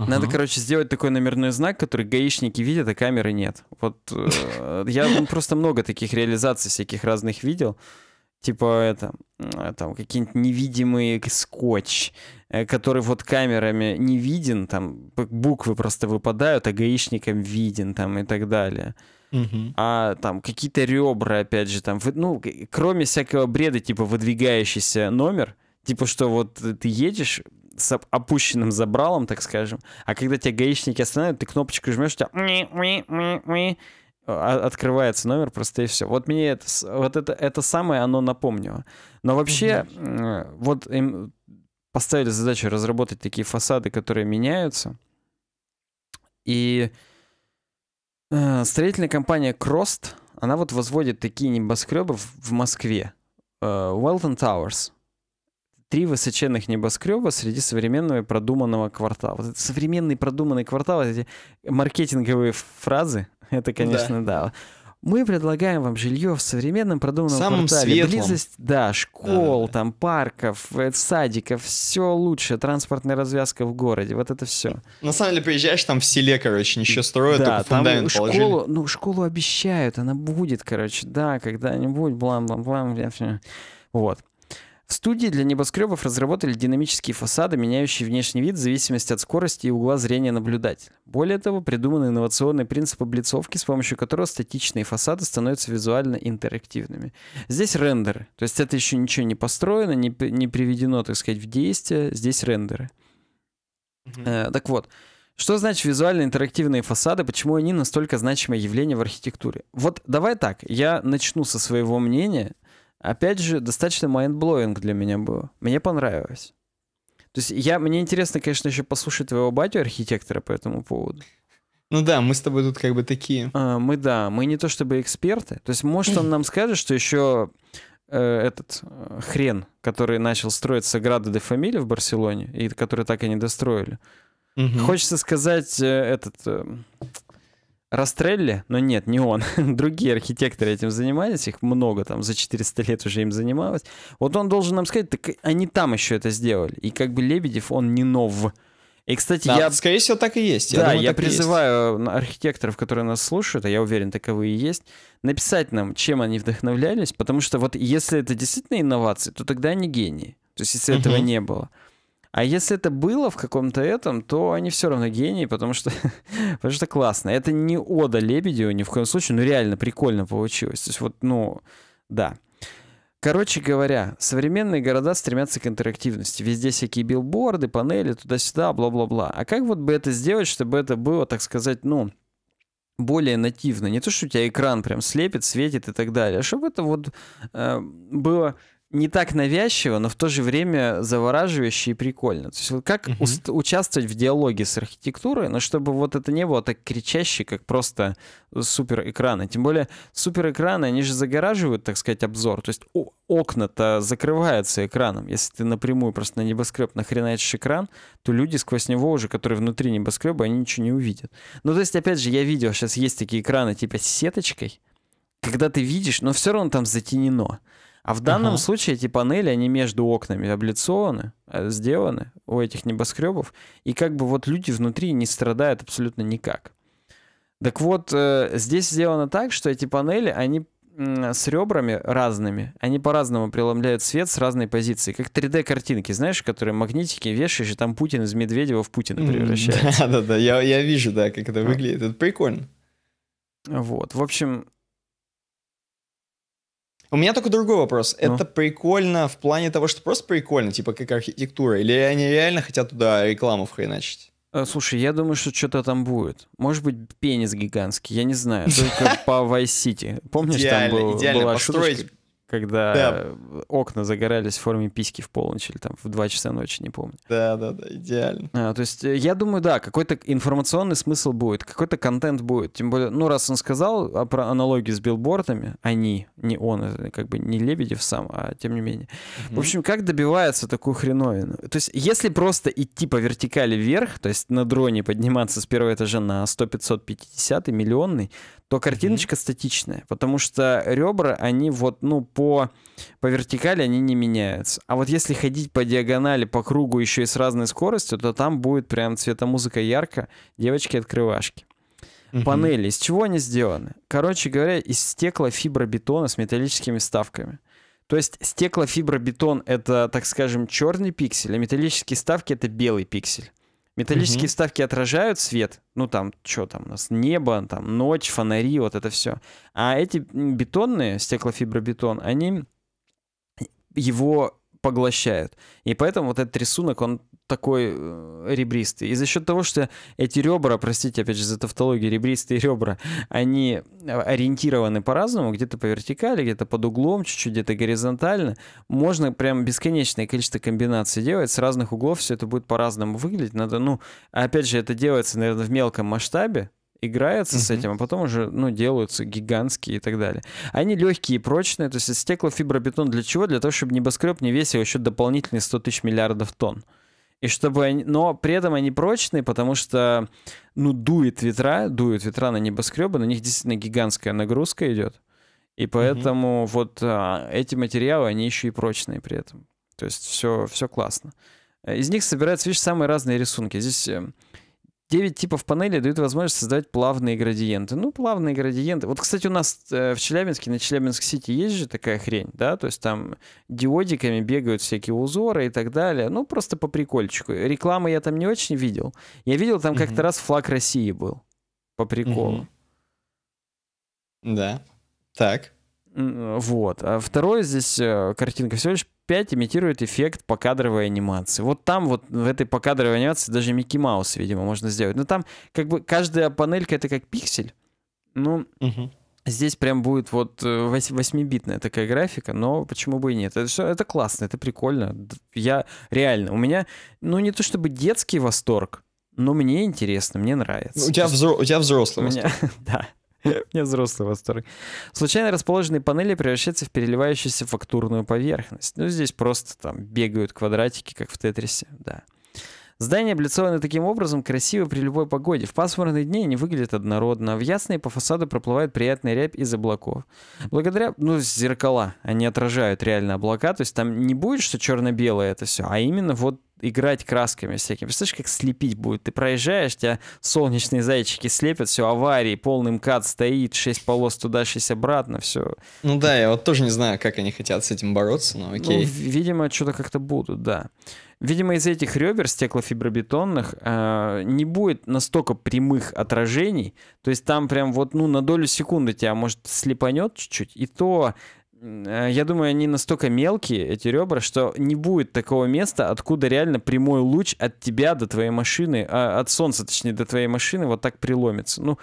Uh-huh. Надо, короче, сделать такой номерной знак, который гаишники видят, а камеры нет. Вот э, я ну, просто много таких реализаций всяких разных видел типа это, э, там какие-нибудь невидимые скотч, э, который вот камерами не виден, там буквы просто выпадают, а гаишникам виден там и так далее. Угу. А там какие-то ребра, опять же, там, ну, кроме всякого бреда, типа выдвигающийся номер, типа что вот ты едешь, с опущенным забралом, так скажем, а когда тебя гаишники останавливают, ты кнопочку жмешь, у тебя а, открывается номер просто и все. Вот мне это, вот это, это самое оно напомнило. Но вообще, угу. вот им поставили задачу разработать такие фасады, которые меняются. И э, строительная компания Крост, она вот возводит такие небоскребы в Москве. Уэлтон Тауэрс. Три высоченных небоскреба среди современного и продуманного квартала. Вот современный продуманный квартал, эти маркетинговые фразы, это, конечно, да. да. Мы предлагаем вам жилье в современном продуманном Самым квартале. Светлом. Близость, да, школ, да. там парков, э, садиков, все лучше. Транспортная развязка в городе, вот это все. На самом деле приезжаешь там в селе, короче, ничего строят, да, только фундамент там положили. школу, Ну школу обещают, она будет, короче, да, когда-нибудь, блам, блам, блам, вот. В студии для небоскребов разработали динамические фасады, меняющие внешний вид в зависимости от скорости и угла зрения наблюдателя. Более того, придуман инновационный принцип облицовки, с помощью которого статичные фасады становятся визуально интерактивными. Здесь рендеры, то есть это еще ничего не построено, не, не приведено, так сказать, в действие, здесь рендеры. Mm-hmm. Э, так вот, что значит визуально интерактивные фасады? Почему они настолько значимое явление в архитектуре? Вот давай так, я начну со своего мнения, опять же, достаточно майндблоинг для меня было. Мне понравилось. То есть я, мне интересно, конечно, еще послушать твоего батю, архитектора, по этому поводу. Ну да, мы с тобой тут как бы такие. А, мы да, мы не то чтобы эксперты. То есть, может, он нам скажет, что еще э, этот э, хрен, который начал строиться Града де Фамилия в Барселоне, и который так и не достроили. Угу. Хочется сказать э, этот... Э, Растрелли, но нет, не он. *laughs* Другие архитекторы этим занимались, их много там, за 400 лет уже им занималось. Вот он должен нам сказать, так они там еще это сделали. И как бы Лебедев, он не нов. И, кстати, да, я... Скорее всего, так и есть. Я да, думаю, я призываю есть. Э, архитекторов, которые нас слушают, а я уверен, таковы и есть, написать нам, чем они вдохновлялись, потому что вот если это действительно инновации, то тогда они гении. То есть если угу. этого не было. А если это было в каком-то этом, то они все равно гении, потому что, *laughs* потому что классно. Это не ода Лебедеву ни в коем случае, но реально прикольно получилось. То есть вот, ну, да. Короче говоря, современные города стремятся к интерактивности. Везде всякие билборды, панели, туда-сюда, бла-бла-бла. А как вот бы это сделать, чтобы это было, так сказать, ну, более нативно? Не то, что у тебя экран прям слепит, светит и так далее, а чтобы это вот э, было не так навязчиво, но в то же время завораживающе и прикольно. То есть как угу. uh участвовать в диалоге с архитектурой, но чтобы вот это не было так кричаще, как просто суперэкраны. Тем более суперэкраны, они же загораживают, так сказать, обзор. То есть о- окна-то закрываются экраном. Если ты напрямую просто на небоскреб нахреначишь экран, то люди сквозь него уже, которые внутри небоскреба, они ничего не увидят. Ну то есть, опять же, я видел, сейчас есть такие экраны типа с сеточкой, когда ты видишь, но все равно там затенено. А в данном ага. случае эти панели, они между окнами облицованы, э, сделаны у этих небоскребов, и как бы вот люди внутри не страдают абсолютно никак. Так вот, э, здесь сделано так, что эти панели, они с ребрами разными, они по-разному преломляют свет с разной позиции, как 3D-картинки, знаешь, которые магнитики вешаешь, и там Путин из Медведева в Путина превращается. *laughs* Да-да-да, я, я вижу, да, как это выглядит, это прикольно. Вот, в общем, у меня только другой вопрос. Ну? Это прикольно в плане того, что просто прикольно, типа как архитектура, или они реально хотят туда рекламу вхреначить? Э, слушай, я думаю, что что-то там будет. Может быть, пенис гигантский, я не знаю. *laughs* Только по Vice City. Помнишь, там был, была шуточка? когда да. окна загорались в форме письки в полночь или там в 2 часа ночи, не помню. Да, да, да, идеально. А, то есть э, я думаю, да, какой-то информационный смысл будет, какой-то контент будет. Тем более, ну, раз он сказал а, про аналогии с билбордами, они, не он, э, как бы не Лебедев сам, а тем не менее. Угу. В общем, как добивается такую хреновину? То есть если просто идти по вертикали вверх, то есть на дроне подниматься с первого этажа на 100, 500, 50 миллионный, то картиночка угу. статичная, потому что ребра, они вот, ну, по по, по вертикали они не меняются. А вот если ходить по диагонали, по кругу еще и с разной скоростью, то там будет прям цветомузыка ярко, девочки-открывашки. Угу. Панели. Из чего они сделаны? Короче говоря, из стеклофибробетона с металлическими вставками. То есть стеклофибробетон — это, так скажем, черный пиксель, а металлические ставки это белый пиксель. Металлические угу. вставки отражают свет, ну там, что там у нас, небо, там, ночь, фонари, вот это все. А эти бетонные, стеклофибробетон, они его поглощают. И поэтому вот этот рисунок, он такой э, ребристый. И за счет того, что эти ребра, простите, опять же, за тавтологию, ребристые ребра, они э, ориентированы по-разному, где-то по вертикали, где-то под углом, чуть-чуть где-то горизонтально, можно прям бесконечное количество комбинаций делать, с разных углов все это будет по-разному выглядеть. Надо, ну, опять же, это делается, наверное, в мелком масштабе, играются mm-hmm. с этим, а потом уже, ну, делаются гигантские и так далее. Они легкие и прочные, то есть стеклофибробетон для чего? Для того, чтобы небоскреб не весил еще дополнительные 100 тысяч миллиардов тонн. И чтобы они... Но при этом они прочные, потому что, ну, дует ветра, дует ветра на небоскребы, на них действительно гигантская нагрузка идет. И поэтому mm-hmm. вот а, эти материалы, они еще и прочные при этом. То есть все, все классно. Из них собираются, видишь, самые разные рисунки. Здесь э, 9 типов панели дают возможность создавать плавные градиенты. Ну, плавные градиенты. Вот, кстати, у нас э, в Челябинске, на Челябинск-Сити есть же такая хрень, да? То есть там диодиками бегают всякие узоры и так далее. Ну, просто по прикольчику. Рекламы я там не очень видел. Я видел, там как-то раз флаг России был. По приколу. Да. Так. Э, вот. А второе здесь э, картинка всего лишь 5 имитирует эффект покадровой анимации. Вот там, вот в этой покадровой анимации даже Микки Маус, видимо, можно сделать. Но там как бы каждая панелька это как пиксель. Ну, угу. здесь прям будет вот 8-битная э, такая графика, но почему бы и нет. Это, все, это классно, это прикольно. Я реально, у меня, ну не то чтобы детский восторг, но мне интересно, мне нравится. У тебя, взро- у тебя взрослый у меня, *laughs* Да меня *laughs* взрослый восторг. Случайно расположенные панели превращаются в переливающуюся фактурную поверхность. Ну, здесь просто там бегают квадратики, как в Тетрисе, да. Здания облицованы таким образом красиво при любой погоде. В пасмурные дни они выглядят однородно, а в ясные по фасаду проплывает приятный рябь из облаков. Благодаря, ну, зеркала, они отражают реально облака, то есть там не будет, что черно-белое это все, а именно вот играть красками всякими. Представляешь, как слепить будет? Ты проезжаешь, тебя солнечные зайчики слепят, все, аварии, полный МКАД стоит, 6 полос туда, 6 обратно, все. Ну да, я вот тоже не знаю, как они хотят с этим бороться, но ну, окей. Ну, видимо, что-то как-то будут, да. Видимо, из этих ребер стеклофибробетонных э, не будет настолько прямых отражений. То есть там прям вот ну, на долю секунды тебя, может, слепанет чуть-чуть. И то, э, я думаю, они настолько мелкие, эти ребра, что не будет такого места, откуда реально прямой луч от тебя до твоей машины, э, от солнца, точнее, до твоей машины вот так приломится. Ну,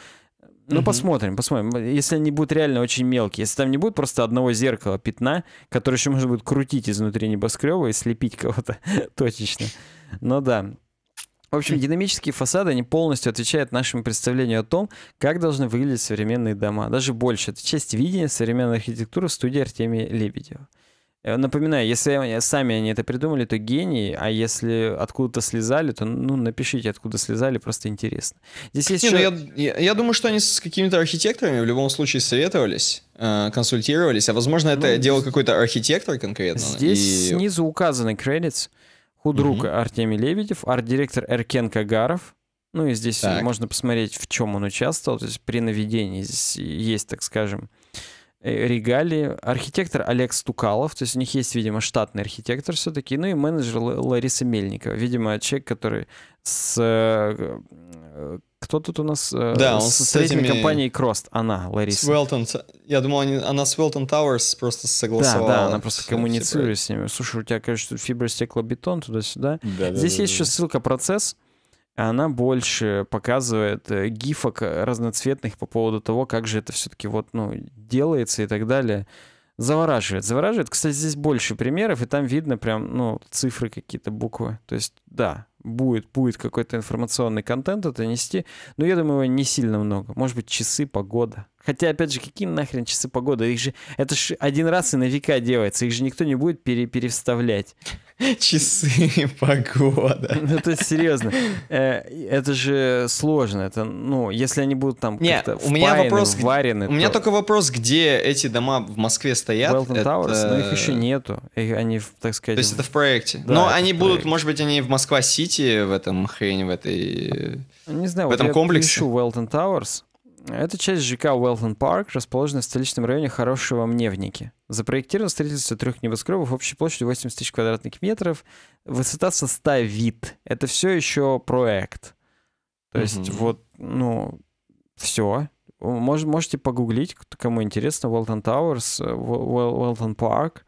ну, посмотрим, посмотрим. Если они будут реально очень мелкие, если там не будет просто одного зеркала пятна, которое еще можно будет крутить изнутри небоскреба и слепить кого-то *laughs* точечно. Ну да. В общем, хм. динамические фасады, они полностью отвечают нашему представлению о том, как должны выглядеть современные дома. Даже больше. Это часть видения современной архитектуры студии Артемия Лебедева. Э, напоминаю, если сами они это придумали, то гений, а если откуда-то слезали, то ну напишите, откуда слезали, просто интересно. Здесь есть Не, еще... ну, я, я, думаю, что они с какими-то архитекторами в любом случае советовались, э, консультировались, а возможно это ну, делал какой-то архитектор конкретно. Здесь и... снизу указаны кредитс. Худрук угу. Артемий Лебедев, арт-директор Эркен Кагаров, ну и здесь так. можно посмотреть, в чем он участвовал. То есть при наведении здесь есть, так скажем, Э, регалии. Архитектор Олег Стукалов, то есть у них есть, видимо, штатный архитектор все-таки, ну и менеджер Лариса Мельникова. Видимо, человек, который с... Э, э, кто тут у нас? Да, он со с этими... компанией Крост, она, Лариса. С Велтон, я думал, они... она с Велтон Тауэрс просто согласовала. Да, да, она просто типа, коммуницирует все с ними. Слушай, у тебя, конечно, фибра, стекло, бетон туда-сюда. Да, Здесь да, есть да, еще да. ссылка «Процесс», она больше показывает э, гифок э, разноцветных по поводу того, как же это все-таки вот, ну, делается и так далее. Завораживает. Завораживает. Кстати, здесь больше примеров, и там видно прям, ну, цифры какие-то, буквы. То есть, да, будет, будет какой-то информационный контент это нести, но я думаю, его не сильно много. Может быть, часы, погода. Хотя, опять же, какие нахрен часы, погода? Их же, это же один раз и на века делается, их же никто не будет пере перевставлять. *laughs* Часы, *laughs* погода. Ну, то есть, серьезно, э, это же сложно. Это, ну, если они будут там Нет, у меня вопрос, варены. У меня только вопрос, где эти дома в Москве стоят. Велтон Тауэрс, но их еще нету. Они, так сказать... То есть это в проекте. Но они будут, может быть, они в Москва-Сити в этом хрень, в этой... Не знаю, в этом комплексе. я пишу Велтон Тауэрс, эта часть ЖК Уэлтон Парк, расположена в столичном районе Хорошего Мневники. Запроектировано строительство трех небоскребов общей площадью 80 тысяч квадратных метров. Высота со 100 вид. Это все еще проект. То есть mm-hmm. вот, ну, все. Мож, можете погуглить, кому интересно, Уэлтон Тауэрс, Уэлтон Парк.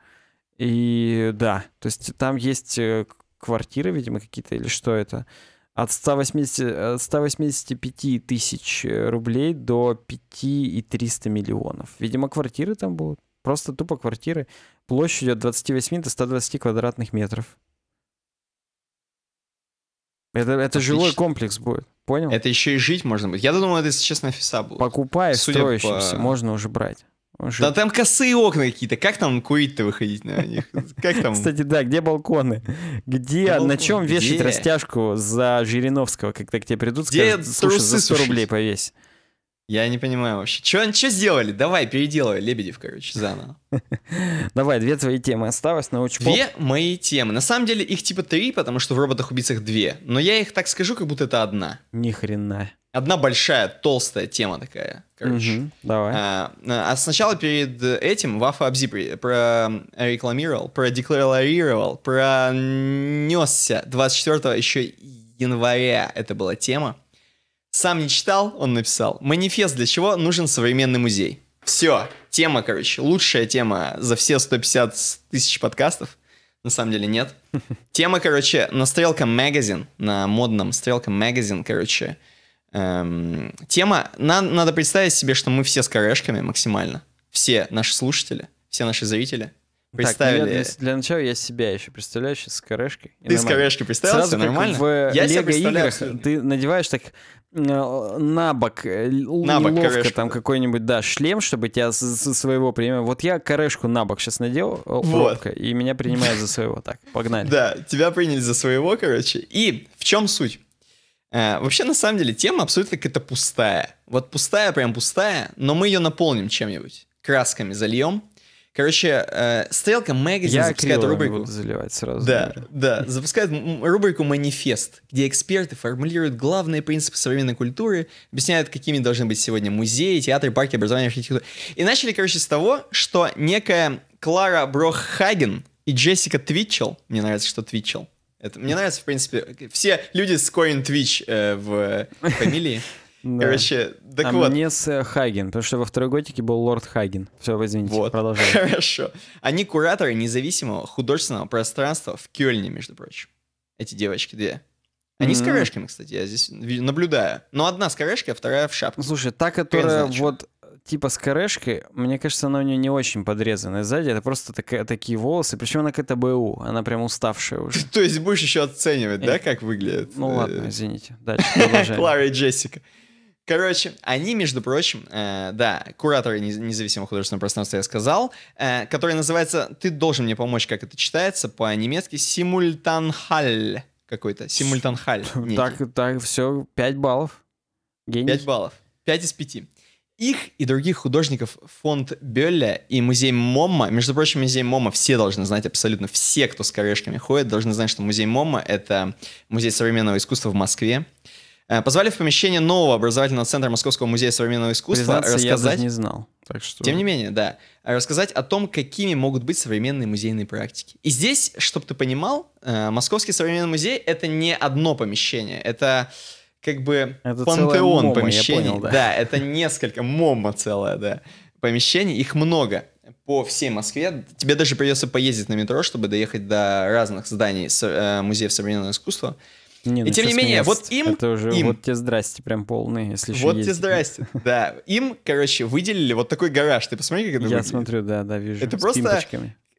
И да, то есть там есть э, квартиры, видимо, какие-то, или что это от 180, э, от 185 тысяч э, рублей до 5 и 300 миллионов. Видимо, квартиры там будут. Просто тупо квартиры. Площадь от 28 до 120 квадратных метров. Это, это жилой комплекс будет, понял? Это еще и жить можно будет. Я думал, это, если честно, офиса будет. Покупай Судя строящимся, по... можно уже брать. Же... Да там косые окна какие-то. Как там курить-то выходить на них? Как там? Кстати, да, где балконы? Где, где на балкон? чем где? вешать растяжку за Жириновского, когда к тебе придут, где скажут, слушай, за 100 сушить? рублей повесь. Я не понимаю вообще. Что они что сделали? Давай, переделывай, Лебедев, короче, заново. *laughs* Давай, две твои темы осталось, научпоп. Две мои темы. На самом деле их типа три, потому что в роботах-убийцах две. Но я их так скажу, как будто это одна. Ни хрена одна большая, толстая тема такая. Короче. Угу, давай. А, а, а сначала перед этим Вафа Абзи прорекламировал, э, продекларировал, пронесся 24 еще января. Это была тема. Сам не читал, он написал. Манифест для чего нужен современный музей. Все, тема, короче, лучшая тема за все 150 тысяч подкастов. На самом деле нет. *laughs* Тема, короче, на Стрелка Магазин, на модном Стрелка Магазин, короче, эм, тема. Нам надо представить себе, что мы все с корешками максимально. Все наши слушатели, все наши зрители. Представили. Так, ну я для, начала я себя еще представляю сейчас с корешкой. Ты нормально. с корешкой представил? Сразу, нормально? в э, я Лего играх ты надеваешь так э, на бок, э, на бок ловко корешку. там какой-нибудь, да, шлем, чтобы тебя со своего принимали. Вот я корешку на бок сейчас надел, вот. ловко, и меня принимают за своего. Так, погнали. Да, тебя приняли за своего, короче. И в чем суть? Э, вообще, на самом деле, тема абсолютно какая-то пустая. Вот пустая, прям пустая, но мы ее наполним чем-нибудь. Красками зальем. Короче, э, Стрелка Magazine Я запускает рубрику... буду заливать сразу. Да, наверное. да, запускает рубрику «Манифест», где эксперты формулируют главные принципы современной культуры, объясняют, какими должны быть сегодня музеи, театры, парки, образование, архитектура. И начали, короче, с того, что некая Клара Брохаген и Джессика Твитчелл, мне нравится, что Твитчелл, это, мне нравится, в принципе, все люди с Coin Twitch э, в фамилии. *laughs* Короче, так а вот. а мне с Хаген, э, потому что во второй готике был Лорд Хаген. Все, извините, вот. продолжаем. *laughs* Хорошо. Они кураторы независимого художественного пространства в Кёльне, между прочим. Эти девочки две. Они с корешками, кстати, я здесь наблюдаю. Но одна с корешкой, а вторая в шапке. Слушай, та, которая вот типа с корешкой, мне кажется, она у нее не очень подрезана сзади, это просто такая, такие волосы, причем она как это БУ, она прям уставшая уже. *laughs* То есть будешь еще оценивать, да, э, как выглядит? Ну э, ладно, извините, дальше продолжаем. *laughs* Клара и Джессика. Короче, они, между прочим, э, да, кураторы независимого художественного пространства, я сказал, э, который называется «Ты должен мне помочь», как это читается по-немецки, «Симультанхаль» какой-то, «Симультанхаль». *laughs* Так, так, все, 5 баллов. Гений. 5 баллов, 5 из 5. Их и других художников фонд Бёля и музей Момма, между прочим, музей Момма все должны знать, абсолютно все, кто с корешками ходит, должны знать, что музей Момма — это музей современного искусства в Москве. Э, позвали в помещение нового образовательного центра Московского музея современного искусства Признаться, рассказать... я даже не знал. Так что... Тем не менее, да. Рассказать о том, какими могут быть современные музейные практики. И здесь, чтобы ты понимал, э, Московский современный музей — это не одно помещение. Это как бы это пантеон мома, помещений. Понял, да. да, это несколько, мома целая, да, помещений, их много по всей Москве. Тебе даже придется поездить на метро, чтобы доехать до разных зданий э, Музеев современного искусства. Не, ну, и тем не менее, вот им... Это уже им, вот те здрасте прям полные, если Вот ездить. те здрасте, *laughs* да. Им, короче, выделили вот такой гараж. Ты посмотри, как это Я выглядит. смотрю, да, да, вижу. Это просто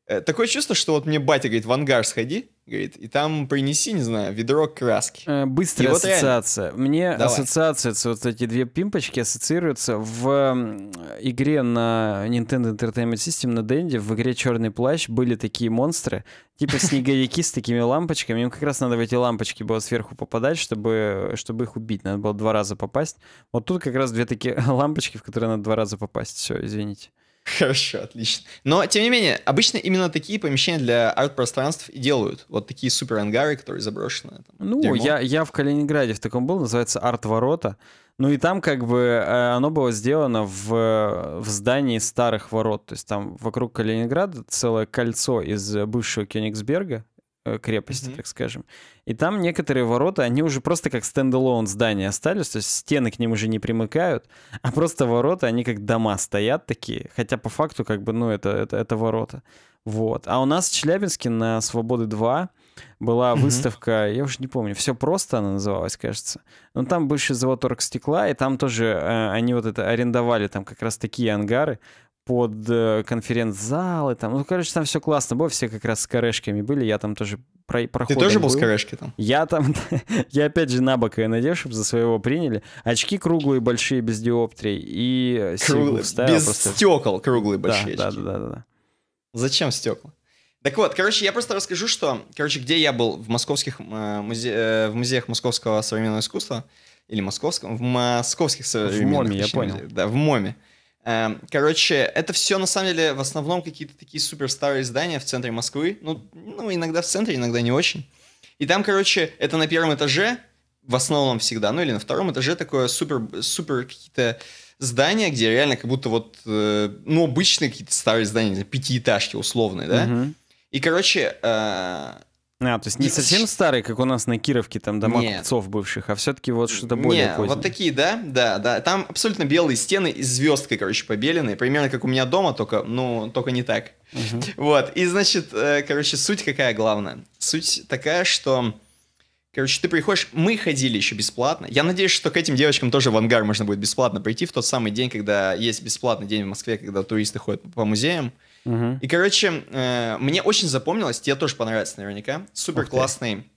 Э, такое чувство, что вот мне батя говорит, в ангар сходи, говорит, и там принеси, не знаю, ведро краски. Э, быстрая вот ассоциация. Реально... Мне Давай. ассоциация, вот эти две пимпочки ассоциируются в игре на Nintendo Entertainment System на Денде, в игре «Черный плащ» были такие монстры, типа снеговики с такими лампочками. Им как раз надо в эти лампочки было сверху попадать, чтобы, чтобы их убить. Надо было два раза попасть. Вот тут как раз две такие *laughs* лампочки, в которые надо два раза попасть. Все, извините. Хорошо, отлично. Но, тем не менее, обычно именно такие помещения для арт-пространств и делают. Вот такие супер-ангары, которые заброшены. Там, ну, я, я в Калининграде в таком был, называется «Арт-ворота». Ну и там как бы э, оно было сделано в, в здании старых ворот. То есть там вокруг Калининграда целое кольцо из бывшего Кёнигсберга, Э, крепости, mm-hmm. так скажем. И там некоторые ворота, они уже просто как стендалон здания остались, то есть стены к ним уже не примыкают, а просто ворота, они как дома стоят такие, хотя по факту как бы, ну, это, это, это ворота. Вот. А у нас в Челябинске на Свободы 2 была mm-hmm. выставка, я уже не помню, все просто она называлась, кажется. Но там бывший завод оргстекла, и там тоже э, они вот это арендовали, там как раз такие ангары, под э, конференц-залы. Там. Ну, короче, там все классно было, все как раз с корешками были, я там тоже про проходил Ты тоже был, был с корешки там? Я там, *laughs* я опять же на бок и надел, чтобы за своего приняли. Очки круглые, большие, без диоптрий. И э, круглые, ставил, без просто... стекол круглые, большие да, очки. Да, да, да, да. Зачем стекла? Так вот, короче, я просто расскажу, что, короче, где я был в московских э, музе... в музеях московского современного искусства или московском, в московских современных. В МОМе, я понял. Да, в МОМе. Э, Эм, короче, это все на самом деле в основном какие-то такие супер старые здания в центре Москвы. Ну, ну, иногда в центре, иногда не очень. И там, короче, это на первом этаже, в основном всегда, ну или на втором этаже такое супер, супер какие-то здания, где реально как будто вот, э, ну, обычные какие-то старые здания, пятиэтажки условные, да? Угу. И, короче, э, а, то есть не совсем старые, как у нас на Кировке, там дома Нет. купцов бывших, а все-таки вот что-то более Нет, позднее. вот такие, да, да, да. Там абсолютно белые стены и звездкой, короче, побеленные. Примерно как у меня дома, только, ну, только не так. Угу. Вот, и значит, э, короче, суть какая главная? Суть такая, что... Короче, ты приходишь, мы ходили еще бесплатно. Я надеюсь, что к этим девочкам тоже в ангар можно будет бесплатно прийти в тот самый день, когда есть бесплатный день в Москве, когда туристы ходят по музеям. Угу. И, короче, э, мне очень запомнилось, тебе тоже понравится наверняка. Супер классный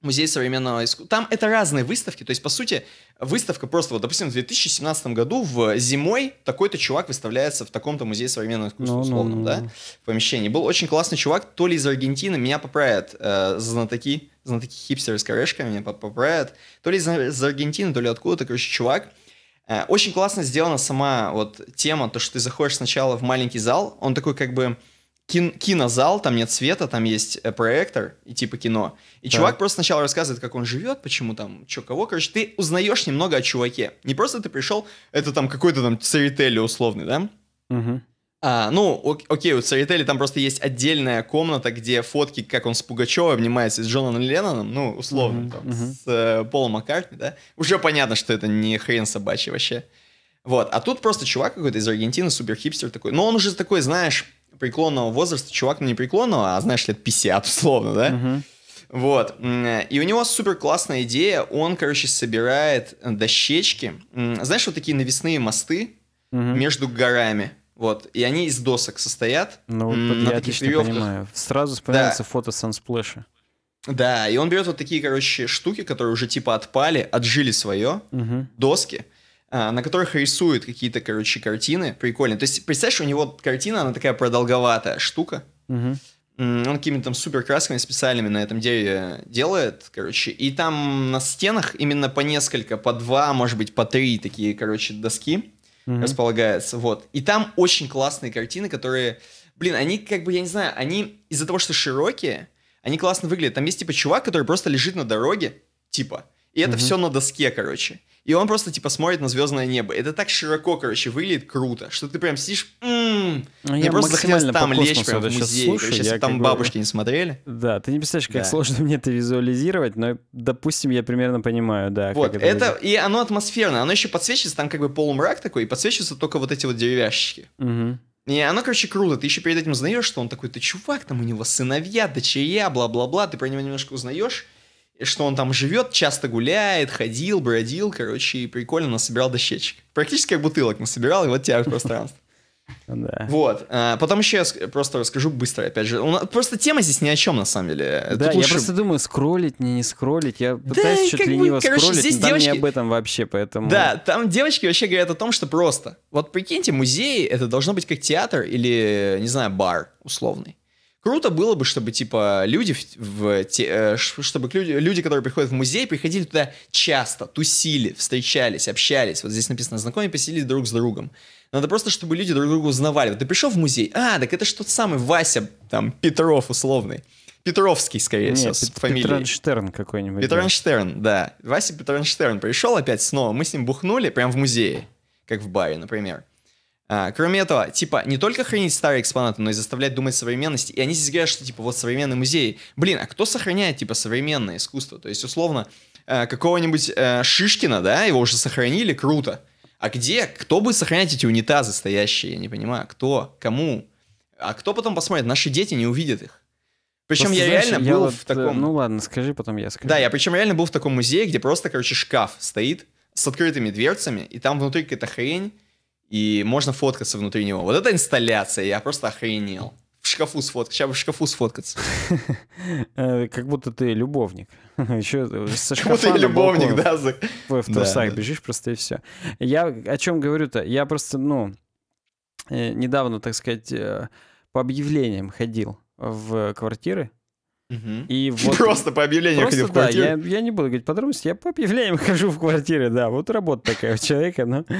музей современного искусства. Там это разные выставки, то есть, по сути, выставка просто, вот, допустим, в 2017 году в зимой такой-то чувак выставляется в таком-то музее современного искусства, no, ну, ну, условно, no, ну, no. да, в помещении. Был очень классный чувак, то ли из Аргентины, меня поправят э, знатоки, знатоки хипстеры с корешками меня поправят, то ли из, из Аргентины, то ли откуда-то, короче, чувак, Э, очень классно сделана сама вот тема, то, что ты заходишь сначала в маленький зал, он такой как бы кин кинозал, там нет света, там есть э, проектор и типа кино. И так. чувак просто сначала рассказывает, как он живет, почему там, чё, кого. Короче, ты узнаешь немного о чуваке. Не просто ты пришел, это там какой-то там церетели условный, да? Угу. А, ну, ок- окей, у Церетели там просто есть отдельная комната, где фотки, как он с Пугачевой обнимается, с Джоном Ленноном, ну, условно, mm-hmm. там, mm-hmm. с э, Полом Маккартни, да? Уже понятно, что это не хрен собачий вообще. Вот, а тут просто чувак какой-то из Аргентины, супер хипстер такой. Но он уже такой, знаешь, преклонного возраста, чувак, ну не преклонного, а, знаешь, лет 50, условно, да? Mm-hmm. Вот. И у него супер классная идея. Он, короче, собирает э, дощечки. Знаешь, вот такие навесные мосты угу. между горами. Вот. И они из досок состоят. Ну, вот я отлично веревках. понимаю. Сразу вспоминается да. фото Сансплэша. Да, и он берет вот такие, короче, штуки, которые уже типа отпали, отжили свое, угу. доски, а, на которых рисует какие-то, короче, картины. Прикольно. То есть, представляешь, у него картина, она такая продолговатая штука. Угу. Он какими-то там супер красками специальными на этом дереве делает, короче. И там на стенах именно по несколько, по два, может быть, по три такие, короче, доски mm-hmm. располагается. Вот. И там очень классные картины, которые, блин, они как бы, я не знаю, они из-за того, что широкие, они классно выглядят. Там есть типа чувак, который просто лежит на дороге, типа. И это mm-hmm. все на доске, короче. И он просто, типа, смотрит на звездное небо. Это так широко, короче, выглядит круто, что ты прям сидишь... М-м-м, ну, я мне просто хотелось там лечь прям в музей. Слушаю, короче, если там бабушки бы... не смотрели. Да, ты не представляешь, как да. сложно мне это визуализировать, но, допустим, я примерно понимаю, да. Вот, это... это... И оно атмосферное, Оно еще подсвечивается, там как бы полумрак такой, и подсвечиваются только вот эти вот деревяшки. Угу. И оно, короче, круто. Ты еще перед этим узнаешь, что он такой, ты чувак, там у него сыновья, дочерья, бла-бла-бла. Ты про него немножко узнаешь что он там живет, часто гуляет, ходил, бродил, короче, и прикольно насобирал дощечек. Практически как бутылок насобирал, и вот тебя пространство. *laughs* Да. Вот. А, потом еще я просто расскажу быстро, опять же. Просто тема здесь ни о чем, на самом деле. Да, Тут я лучше... просто думаю, скроллить, не, не скроллить. Я пытаюсь да, что-то лениво бы, короче, скроллить, здесь но девочки... там не об этом вообще, поэтому... Да, там девочки вообще говорят о том, что просто. Вот прикиньте, музей — это должно быть как театр или, не знаю, бар условный. Круто было бы, чтобы, типа, люди, в, в, те, э, чтобы люди, люди, которые приходят в музей, приходили туда часто, тусили, встречались, общались. Вот здесь написано «знакомые поселились друг с другом». Надо просто, чтобы люди друг друга узнавали. Вот ты пришел в музей, а, так это что тот самый Вася, там, Петров условный. Петровский, скорее всего, с Пет- фамилией. Петранштерн какой-нибудь. Петранштерн, да. Вася Петранштерн пришел опять снова, мы с ним бухнули прям в музее, как в баре, например. А, кроме этого, типа, не только хранить старые экспонаты, но и заставлять думать о современности. И они здесь говорят, что, типа, вот современный музей. Блин, а кто сохраняет, типа, современное искусство? То есть, условно, э, какого-нибудь э, Шишкина, да, его уже сохранили, круто. А где, кто будет сохранять эти унитазы стоящие, я не понимаю, кто, кому? А кто потом посмотрит? Наши дети не увидят их. Причем просто, я знаешь, реально я был вот, в таком... Э, ну ладно, скажи, потом я скажу. Да, я причем реально был в таком музее, где просто, короче, шкаф стоит с открытыми дверцами, и там внутри какая-то хрень, и можно фоткаться внутри него. Вот это инсталляция, я просто охренел. В шкафу сфоткаться, сейчас в шкафу сфоткаться. *laughs* Э, как будто ты любовник. *laughs* Еще со Как будто я любовник, да? В трусах бежишь просто и все. Я о чем говорю-то? Я просто, ну, э, недавно, так сказать, э, по объявлениям ходил в квартиры, и *laughs* вот... Просто по объявлению ходил в квартиру. Да, я, я не буду говорить подробности, я по объявлениям *laughs* хожу в квартире, да. Вот работа такая у человека, но... *laughs*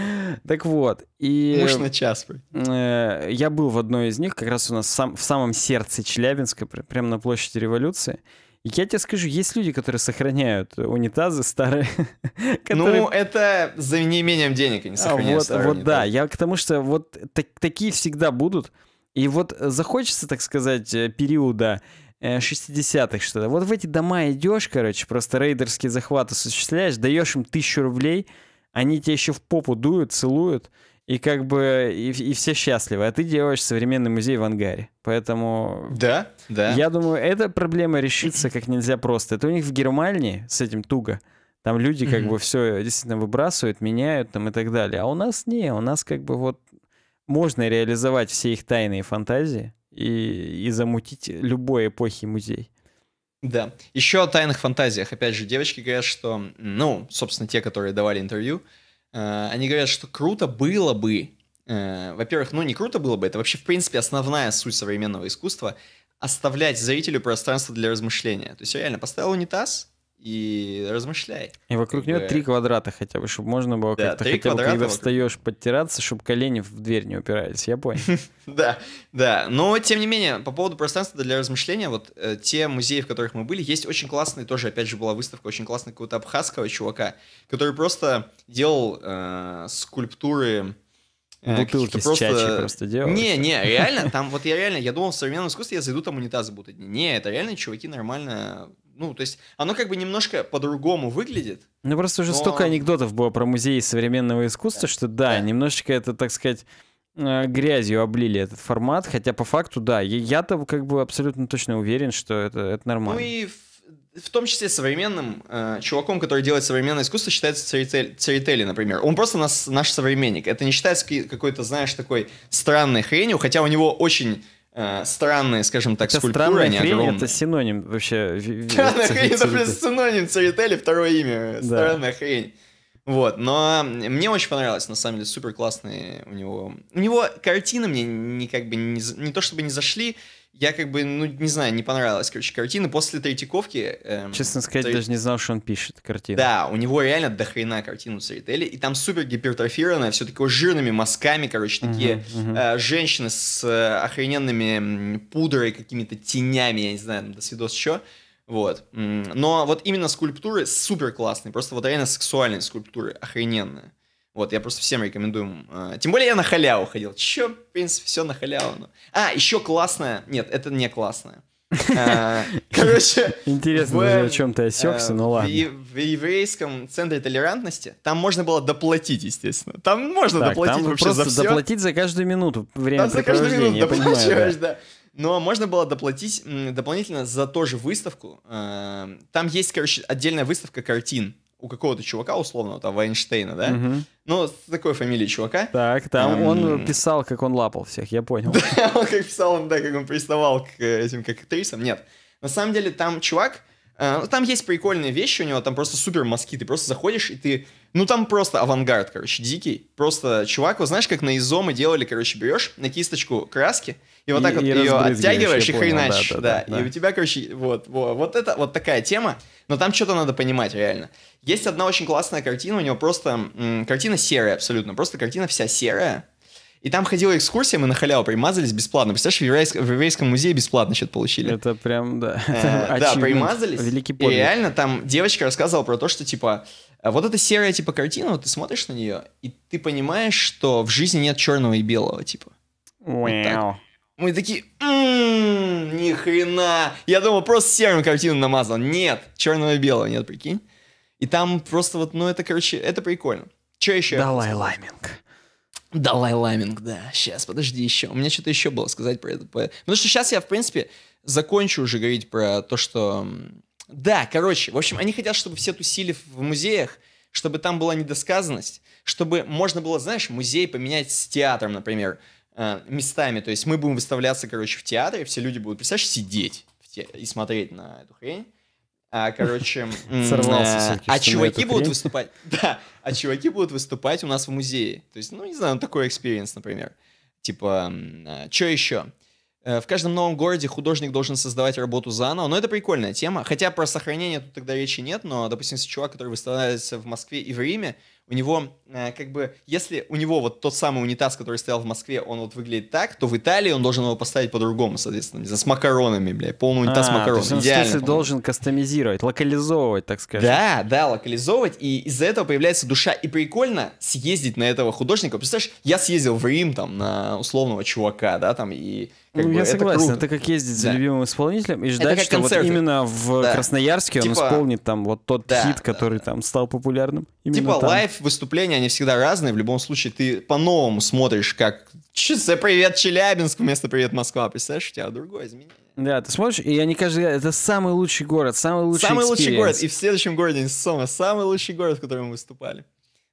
Так вот, и... Муж на час. Э, я был в одной из них, как раз у нас сам, в самом сердце Челябинска, прямо на площади революции. И Я тебе скажу, есть люди, которые сохраняют унитазы старые. Ну, которые... Ну, это за неимением денег они а, сохраняют. А, вот, вот да, я к тому, что вот так, такие всегда будут. И вот захочется, так сказать, э, периода 60-х э, что-то. Вот в эти дома идешь, короче, просто рейдерские захваты осуществляешь, даешь им тысячу рублей, они тебе еще в попу дуют, целуют, и как бы и, и все счастливы. А ты делаешь современный музей в ангаре. Поэтому... Да, да. Я думаю, эта проблема решится как нельзя просто. Это у них в Германии с этим туго. Там люди как mm-hmm. бы все действительно выбрасывают, меняют там и так далее. А у нас не, у нас как бы вот можно реализовать все их тайные фантазии и, и замутить любой эпохи музей. Да. Еще о тайных фантазиях. Опять же, девочки говорят, что, ну, собственно, те, которые давали интервью, э, они говорят, что круто было бы, э, во-первых, ну, не круто было бы, это вообще, в принципе, основная суть современного искусства, оставлять зрителю пространство для размышления. То есть реально поставил унитаз, и размышляй. И вокруг нее три квадрата хотя бы, чтобы можно было да, как-то хотя бы, когда встаешь, вокруг... подтираться, чтобы колени в дверь не упирались, я понял. *laughs* Да, да. Но, тем не менее, по поводу пространства для размышления, вот э, те музеи, в которых мы были, есть очень классные, тоже, опять же, была выставка очень классная какого-то абхазского чувака, который просто делал э, скульптуры э, Бутылки с просто... просто делал. Не, не, реально, *laughs* там вот я реально, я думал, в современном искусстве я зайду, там унитазы будут одни. Не, это реально чуваки нормально ну, то есть оно как бы немножко по-другому выглядит. Ну, просто уже но... столько анекдотов было про музей современного искусства, да. что да, да, немножечко это, так сказать, э, грязью облили этот формат, хотя по факту, да, я-то как бы абсолютно точно уверен, что это, это нормально. Ну и в, в том числе современным э, чуваком, который делает современное искусство, считается Церетели, Церетели например. Он просто нас, наш современник. Это не считается какой-то, знаешь, такой странной хренью, хотя у него очень Э, странные, скажем так, это скульптуры, странная они хрень, огромные. это синоним вообще. *laughs* Странная хрень, это плюс синоним Церетели, второе имя. Да. Странная хрень. Вот, но мне очень понравилось, на самом деле, супер классные у него. У него картины мне не как бы не, не то чтобы не зашли, я как бы, ну, не знаю, не понравилась, короче, картина. После Третьяковки... Эм, Честно сказать, то... даже не знал, что он пишет картину. Да, у него реально дохрена картину с Сарителе, и там супер гипертрофированная, все такое жирными мазками, короче, такие uh-huh, uh-huh. Э, женщины с э, охрененными пудрой, какими-то тенями, я не знаю, до свидос еще. Вот. Но вот именно скульптуры супер классные, просто вот реально сексуальные скульптуры, охрененные. Вот, я просто всем рекомендую. А, тем более я на халяву ходил. Че, в принципе, все на халяву. Ну. А, еще классное. Нет, это не классное. А, *laughs* короче... Интересно, в, о чем ты а, осекся, но ну ладно. В, еврейском центре толерантности там можно было доплатить, естественно. Там можно доплатить вообще за доплатить за каждую минуту время Там за каждую минуту доплачиваешь, да. Но можно было доплатить дополнительно за ту же выставку. Там есть, короче, отдельная выставка картин у какого-то чувака условного, там, Вайнштейна, да? Угу. Ну, с такой фамилией чувака. Так, там эм... он писал, как он лапал всех, я понял. *laughs* Да, он как писал, он, да, как он приставал к этим, как актрисам. Нет, на самом деле там чувак Э, ну, там есть прикольные вещи у него, там просто супер мазки, ты просто заходишь, и ты... Ну, там просто авангард, короче, дикий. Просто чувак, вот знаешь, как на изомы делали, короче, берешь на кисточку краски, и вот и, так вот ее оттягиваешь и хреначишь, да, да, да, да. И у тебя, короче, вот, вот, вот это, вот такая тема, но там что-то надо понимать реально. Есть одна очень классная картина, у него просто... М, картина серая абсолютно, просто картина вся серая, и там ходила экскурсия, мы на халяву примазались бесплатно. Представляешь, в, еврейск, еврейском музее бесплатно что-то получили. Это прям, да. Э, *laughs* да, примазались. Великий подвиг. И реально там девочка рассказывала про то, что типа «Э, вот эта серая типа картина, вот ты смотришь на нее, и ты понимаешь, что в жизни нет черного и белого, типа. Вот так. Мы такие, м «М-м, ни хрена. Я думал, просто серым картину намазал. Нет, черного и белого нет, прикинь. И там просто вот, ну это, короче, это прикольно. Че еще? Далай Лайминг. Далай Ламинг, да. Сейчас, подожди еще. У меня что-то еще было сказать про это. Потому что сейчас я, в принципе, закончу уже говорить про то, что... Да, короче, в общем, они хотят, чтобы все тусили в музеях, чтобы там была недосказанность, чтобы можно было, знаешь, музей поменять с театром, например, э, местами. То есть мы будем выставляться, короче, в театре, все люди будут, представляешь, сидеть и смотреть на эту хрень. А, короче, э, а чуваки будут выступать. *laughs* Да, а чуваки будут выступать у нас в музее. То есть, ну, не знаю, ну, такой экспириенс, например. Типа, а, что еще? Э, в каждом новом городе художник должен создавать работу заново, но это прикольная тема. Хотя про сохранение тут тогда речи нет, но, допустим, если чувак, который выставляется в Москве и в Риме, у него э, как бы, если у него вот тот самый унитаз, который стоял в Москве, он вот выглядит так, то в Италии он должен его поставить по-другому, соответственно, с макаронами, блядь, полный унитаз а, макарон. То есть Идеально, он должен кастомизировать, локализовывать, так сказать. Да, да, локализовывать, и из-за этого появляется душа. И прикольно съездить на этого художника. Представляешь, я съездил в Рим, там, на условного чувака, да, там, и как ну, бы, я это согласен, круто. это как ездить за да. любимым исполнителем и ждать, что концерты. вот именно в да. Красноярске типа, он исполнит там вот тот да, хит, который да. там стал популярным. Именно типа там. лайф выступления, они всегда разные. В любом случае, ты по-новому смотришь, как «Часы, привет, Челябинск!» вместо «Привет, Москва». Представляешь, у тебя другое изменение. Да, ты смотришь, и они каждый это самый лучший город, самый лучший Самый experience. лучший город, и в следующем городе Сома самый лучший город, в котором мы выступали.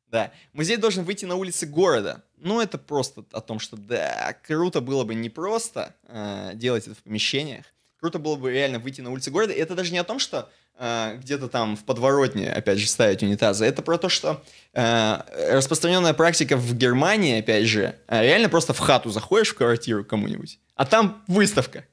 Да, музей должен выйти на улицы города. Ну, это просто о том, что да, круто было бы не просто э, делать это в помещениях, круто было бы реально выйти на улицы города. И это даже не о том, что Э, где-то там в подворотне, опять же, ставить унитазы. Это про то, что э, распространенная практика в Германии, опять же, э, реально просто в хату заходишь в квартиру кому-нибудь, а там выставка.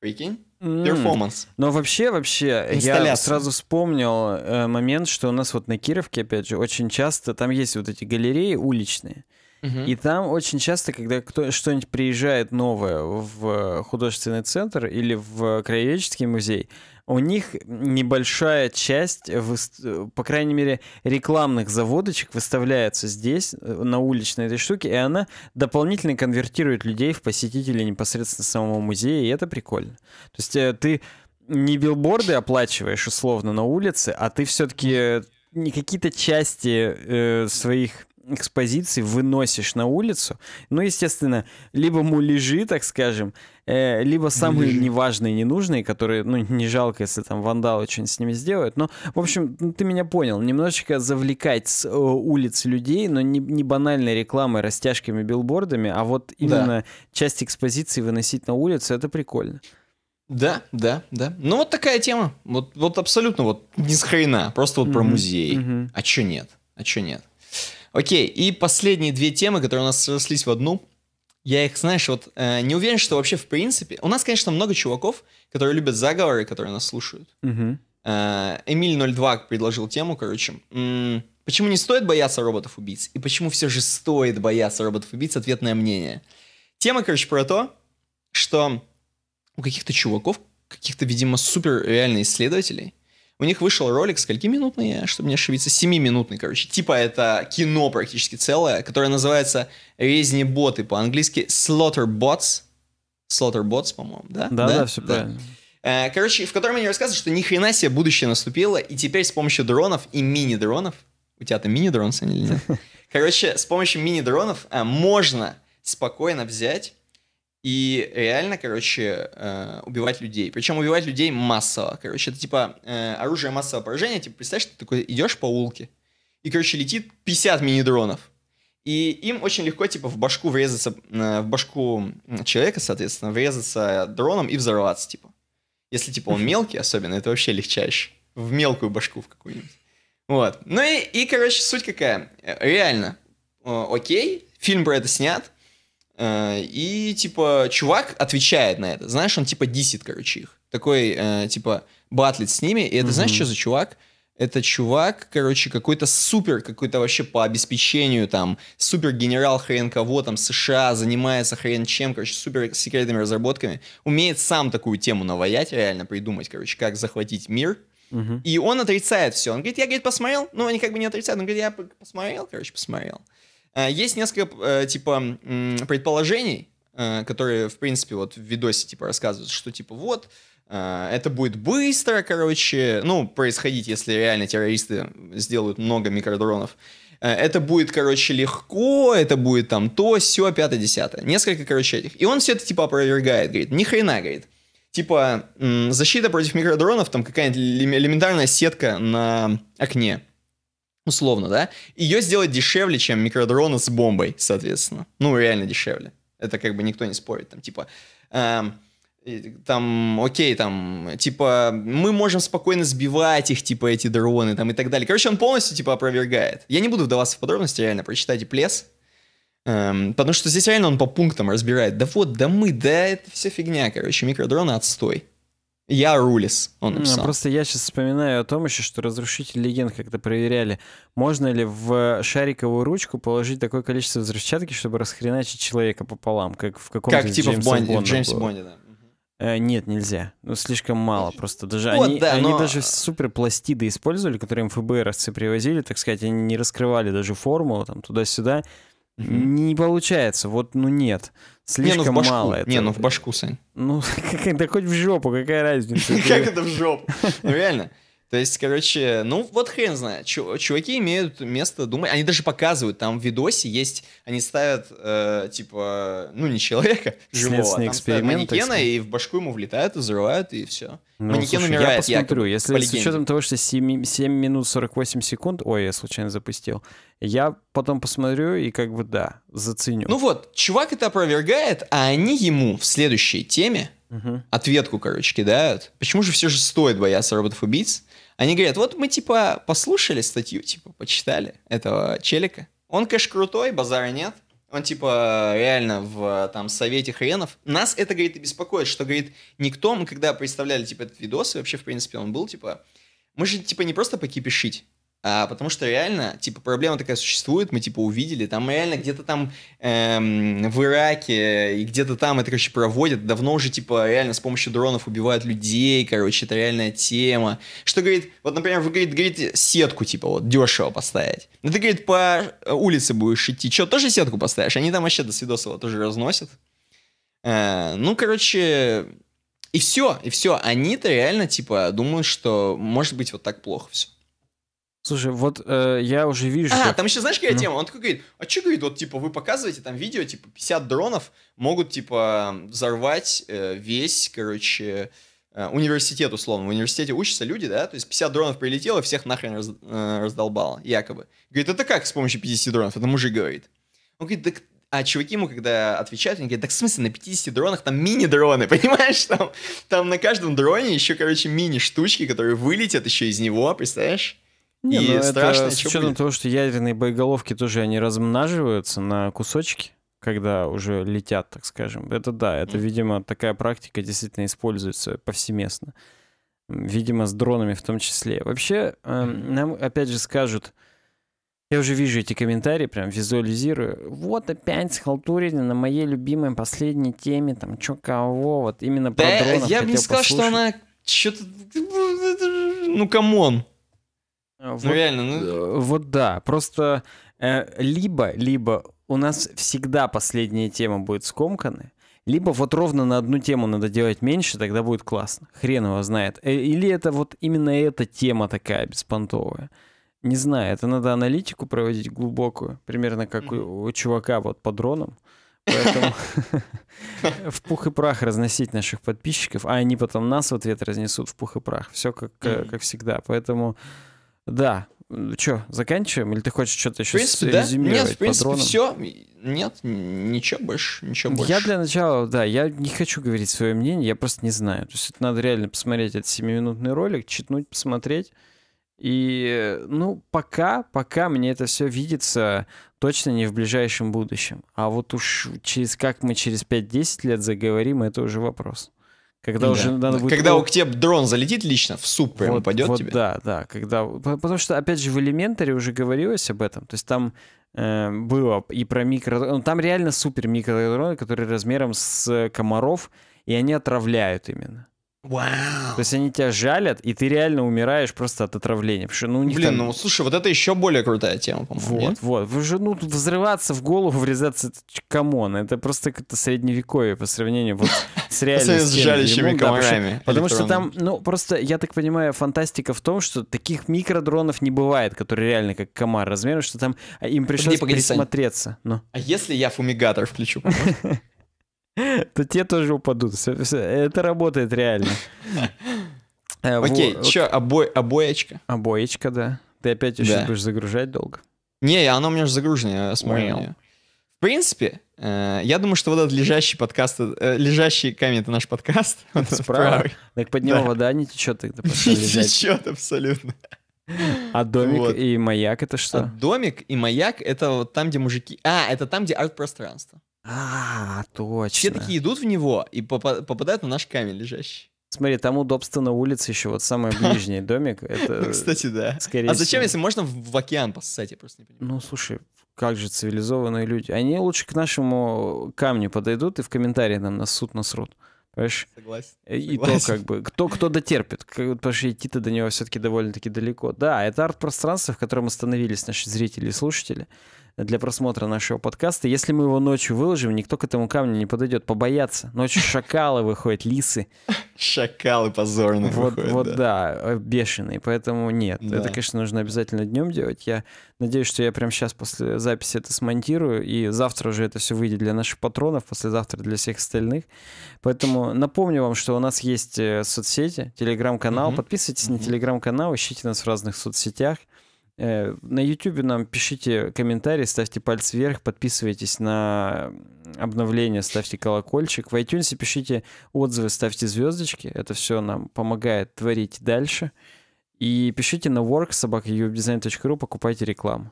Прикинь? Перформанс. Mm. Но вообще, вообще, я сразу вспомнил э, момент, что у нас вот на Кировке, опять же, очень часто там есть вот эти галереи уличные. Uh-huh. И там очень часто, когда кто, что-нибудь приезжает новое в э, художественный центр или в краеведческий музей, у них небольшая часть, по крайней мере, рекламных заводочек выставляется здесь, э, на уличной этой штуке, и она дополнительно конвертирует людей в посетителей непосредственно самого музея, и это прикольно. То есть э, ты не билборды оплачиваешь условно на улице, а ты все-таки не какие-то части э, своих экспозиций выносишь на улицу. Ну, естественно, либо муляжи, так скажем, Э, либо самые неважные, ненужные, которые, ну, не жалко, если там вандалы что-нибудь с ними сделают. Но, в общем, ну, ты меня понял. Немножечко завлекать с э, улиц людей, но не, не банальной рекламой, растяжками, билбордами, а вот именно да. часть экспозиции выносить на улицу, это прикольно. Да, да, да. Ну вот такая тема. Вот, вот абсолютно вот ни с хрена. Просто вот про музей. А чё нет? А чё нет? Окей, и последние две темы, которые у нас срослись в одну – я их, знаешь, вот э, не уверен, что вообще в принципе... У нас, конечно, много чуваков, которые любят заговоры, которые нас слушают. Угу. Э, Эмиль02 предложил тему, короче. М- почему не стоит бояться роботов-убийц? И почему все же стоит бояться роботов-убийц? Ответное мнение. Тема, короче, про то, что у каких-то чуваков, каких-то, видимо, супер реально исследователей, у них вышел ролик, скольки-минутный, чтобы не ошибиться, минутный, короче. Типа это кино практически целое, которое называется «Резни боты» по-английски «Slaughter Bots». «Slaughter Bots», по-моему, да? Да, да, да все да. правильно. Э, короче, в котором они рассказывают, что ни хрена себе будущее наступило, и теперь с помощью дронов и мини-дронов, у тебя-то мини-дрон, или нет? *laughs* Короче, с помощью мини-дронов э, можно спокойно взять и реально, короче, э, убивать людей. Причем убивать людей массово. Короче, это типа э, оружие массового поражения. Типа, представь, что ты такой идешь по улке, и, короче, летит 50 мини-дронов. И им очень легко, типа, в башку врезаться, э, в башку человека, соответственно, врезаться дроном и взорваться, типа. Если, типа, он мелкий особенно, это вообще легчайше. В мелкую башку в какую-нибудь. Вот. Ну и, и, короче, суть какая. Э, реально. Окей, фильм про это снят Э, и, типа, чувак отвечает на это. Знаешь, он, типа, дисит, короче, их. Такой, э, типа, батлит с ними. И это, mm-hmm. знаешь, что за чувак? Это чувак, короче, какой-то супер, какой-то вообще по обеспечению, там, супер генерал хрен кого, там, США, занимается хрен чем, короче, супер секретными разработками. Умеет сам такую тему наваять, реально придумать, короче, как захватить мир. mm И он отрицает все. Он говорит, я, говорит, посмотрел. Ну, они как бы не отрицают. Он говорит, я посмотрел, короче, посмотрел. Э, есть несколько, э, типа, предположений, э, которые, в принципе, вот в видосе, типа, рассказывают, что, типа, вот, это будет быстро, короче, ну, происходить, если реально террористы сделают много микродронов. Это будет, короче, легко, это будет там то, все, пятое, десятое. Несколько, короче, этих. И он все это, типа, опровергает, говорит, ни хрена, говорит. Типа, защита против микродронов, там какая-нибудь элементарная сетка на окне – условно, да, ее сделать дешевле, чем микродрона с бомбой, соответственно. Ну, реально дешевле. Это как бы никто не спорит. Там, типа, эм, там, окей, там, типа, мы можем спокойно сбивать их, типа, эти дроны, там, и так далее. Короче, он полностью, типа, опровергает. Я не буду вдаваться в подробности, реально, прочитайте плес. Эм, потому что здесь реально он по пунктам разбирает. Да вот, да мы, да, это все фигня, короче, микродроны отстой. Я рулис, он написал. Просто я сейчас вспоминаю о том еще, что разрушитель легенд как-то проверяли, можно ли в шариковую ручку положить такое количество взрывчатки, чтобы расхреначить человека пополам, как в каком-то Как типа Джеймсе в, Бонде, Бонда в Джеймсе было. Бонде, да. Э, нет, нельзя. Ну, слишком мало просто. Даже вот, они, да, они но... даже суперпластиды использовали, которые МФБРовцы привозили, так сказать, они не раскрывали даже формулу там туда-сюда. Mm-hmm. Не получается, вот, ну нет. Слишком не, ну в башку. мало. Это... Не, ну в башку, Сань. Ну, *laughs* да хоть в жопу, какая разница. *laughs* Как это в жопу? *laughs* Ну реально. То есть, короче, ну вот хрен знает, чуваки имеют место думать, они даже показывают, там в видосе есть, они ставят, э, типа, ну не человека, *laughs* живого, там ставят манекена, и в башку ему влетают, и взрывают, и все. Ну, Манекен слушай, умирает, я посмотрю, я, если с учетом того, что 7, 7 минут 48 секунд, ой, я случайно запустил, я потом посмотрю и как бы, да, заценю. Ну вот, чувак это опровергает, а они ему в следующей теме угу. ответку, короче, кидают. Почему же все же стоит бояться роботов-убийц? Они говорят, вот мы, типа, послушали статью, типа, почитали этого челика. Он, конечно, крутой, базара нет. Он, типа, реально в, там, совете хренов. Нас это, говорит, и беспокоит, что, говорит, никто, мы когда представляли, типа, этот видос, и вообще, в принципе, он был, типа, мы же, типа, не просто покипишить. А, потому что реально, типа, проблема такая существует, мы, типа, увидели, там реально где-то там эм, в Ираке и где-то там это, короче, проводят, давно уже, типа, реально с помощью дронов убивают людей, короче, это реальная тема. Что, говорит, вот, например, вы, говорит, говорите, сетку, типа, вот, дешево поставить. Ну, ты, говорит, по э, улице будешь идти, что, тоже сетку поставишь? Они там вообще до свидосова тоже разносят. Э, ну, короче, и все, и все, они-то реально, типа, думают, что может быть вот так плохо все. Слушай, вот э, я уже вижу... А, как... там еще знаешь, какая ну. тема? Он такой говорит, а что, говорит, вот, типа, вы показываете там видео, типа, 50 дронов могут, типа, взорвать э, весь, короче, э, университет, условно. В университете учатся люди, да? То есть 50 дронов прилетело, всех нахрен раз, э, раздолбало, якобы. Говорит, это как с помощью 50 дронов? Это мужик говорит. Он говорит, так а чуваки ему, когда отвечают, они говорят, так в смысле, на 50 дронах там мини-дроны, *laughs* понимаешь? Там, там на каждом дроне еще, короче, мини-штучки, которые вылетят еще из него, представляешь? Не, и ну страшно. Это с учетом будет. того, что ядерные боеголовки тоже они размнаживаются на кусочки, когда уже летят, так скажем. Это да, это, mm. видимо, такая практика действительно используется повсеместно. Видимо, с дронами в том числе. Вообще, э, нам опять же скажут, я уже вижу эти комментарии, прям визуализирую. Вот опять схалтурили на моей любимой последней теме, там, чё кого, вот именно про да, дронов я бы не сказал, послушать. что она что-то... Ну, камон. Э, ну, вот, ну реально, ну... Э, вот да, просто э, либо, либо у нас всегда последняя тема будет скомканы, либо вот ровно на одну тему надо делать меньше, тогда будет классно. Хрен его знает. Э, или это вот именно эта тема такая беспонтовая. Не знаю, это надо аналитику проводить глубокую, примерно как у, у чувака вот по дронам. Поэтому *laughs* в пух и прах разносить наших подписчиков, а они потом нас в ответ разнесут в пух и прах. Все как, как всегда. Поэтому да. Че, заканчиваем? Или ты хочешь что-то еще принципе, да? Нет, в принципе, патроном? все. Нет, ничего больше, ничего больше. Я для начала, да, я не хочу говорить свое мнение, я просто не знаю. То есть это надо реально посмотреть этот 7-минутный ролик, читнуть, посмотреть. И, ну, пока, пока мне это все видится точно не в ближайшем будущем. А вот уж через как мы через 5-10 лет заговорим, это уже вопрос. Когда да. уже надо будет... Когда у тебя дрон залетит лично, в суп прям вот, упадет вот тебе. Да, да, когда... Потому что, опять же, в элементаре уже говорилось об этом. То есть там э, было и про микро... Ну, там реально супер микродроны, которые размером с комаров, и они отравляют именно. Вау. То есть они тебя жалят, и ты реально умираешь просто от отравления. Потому что, ну, них Блин, там... ну слушай, вот это еще более крутая тема, по-моему. Вот, нет? вот. Вы же, ну, взрываться в голову, врезаться, камон, это просто как-то средневековье по сравнению вот с *laughs* реальными С жалящими комарами. Потому что там, ну, просто, я так понимаю, фантастика в том, что таких микродронов не бывает, которые реально как комар размером, что там а им пришлось присмотреться. Ну. А если я фумигатор включу? *laughs* *laughs* то те тоже упадут. Это работает реально. *laughs* Э, Окей, что, обоечка? Обоечка, да. Ты опять еще будешь загружать долго? Не, оно у меня же загружено, я смотрю. В принципе, э, я думаю, что вот этот лежащий подкаст, э, лежащий камень — это наш подкаст. *laughs* Справа. Правый. Так под него вода не течет тогда. Не течет абсолютно. А домик вот. и маяк — это что? А домик и маяк — это вот там, где мужики... А, это там, где арт-пространство. А, точно. Все такие идут в него и попадают на наш камень лежащий. Смотри, там удобство на улице еще, вот самый *laughs* ближний домик. Это, *laughs* Кстати, да. Скорее а зачем, всего... если можно в океан поссать, я просто не понимаю. Ну, слушай, как же цивилизованные люди. Они лучше к нашему камню подойдут и в комментарии нам насут суд насрут. Понимаешь? Согласен. Э, и согласен. то, как бы, кто, кто дотерпит, потому что идти-то до него все-таки довольно-таки далеко. Да, это арт-пространство, в котором остановились наши зрители и слушатели для просмотра нашего подкаста. Если мы его ночью выложим, никто к этому камню не подойдет, побоятся. Ночью шакалы выходят, лисы. Шакалы позорные вот, выходят, Вот да. да, э, бешеные, поэтому нет. Да. Это, конечно, нужно обязательно днем делать. Я надеюсь, что я прямо сейчас после записи это смонтирую, и завтра уже это все выйдет для наших патронов, послезавтра для всех остальных. Поэтому напомню вам, что у нас есть э, соцсети, телеграм-канал. Угу. Подписывайтесь угу. на телеграм-канал, ищите нас в разных соцсетях. Э, на YouTube нам пишите комментарии, ставьте палец вверх, подписывайтесь на обновления, ставьте колокольчик. В iTunes пишите отзывы, ставьте звездочки. Это все нам помогает творить дальше. И пишите на worksobakayubdesign.ru, покупайте рекламу.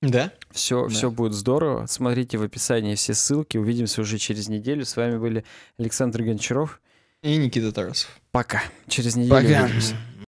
Да? Все, да. все будет здорово. Смотрите в описании все ссылки. Увидимся уже через неделю. С вами были Александр Гончаров. И Никита Тарасов. Пока. Через неделю Пока. увидимся.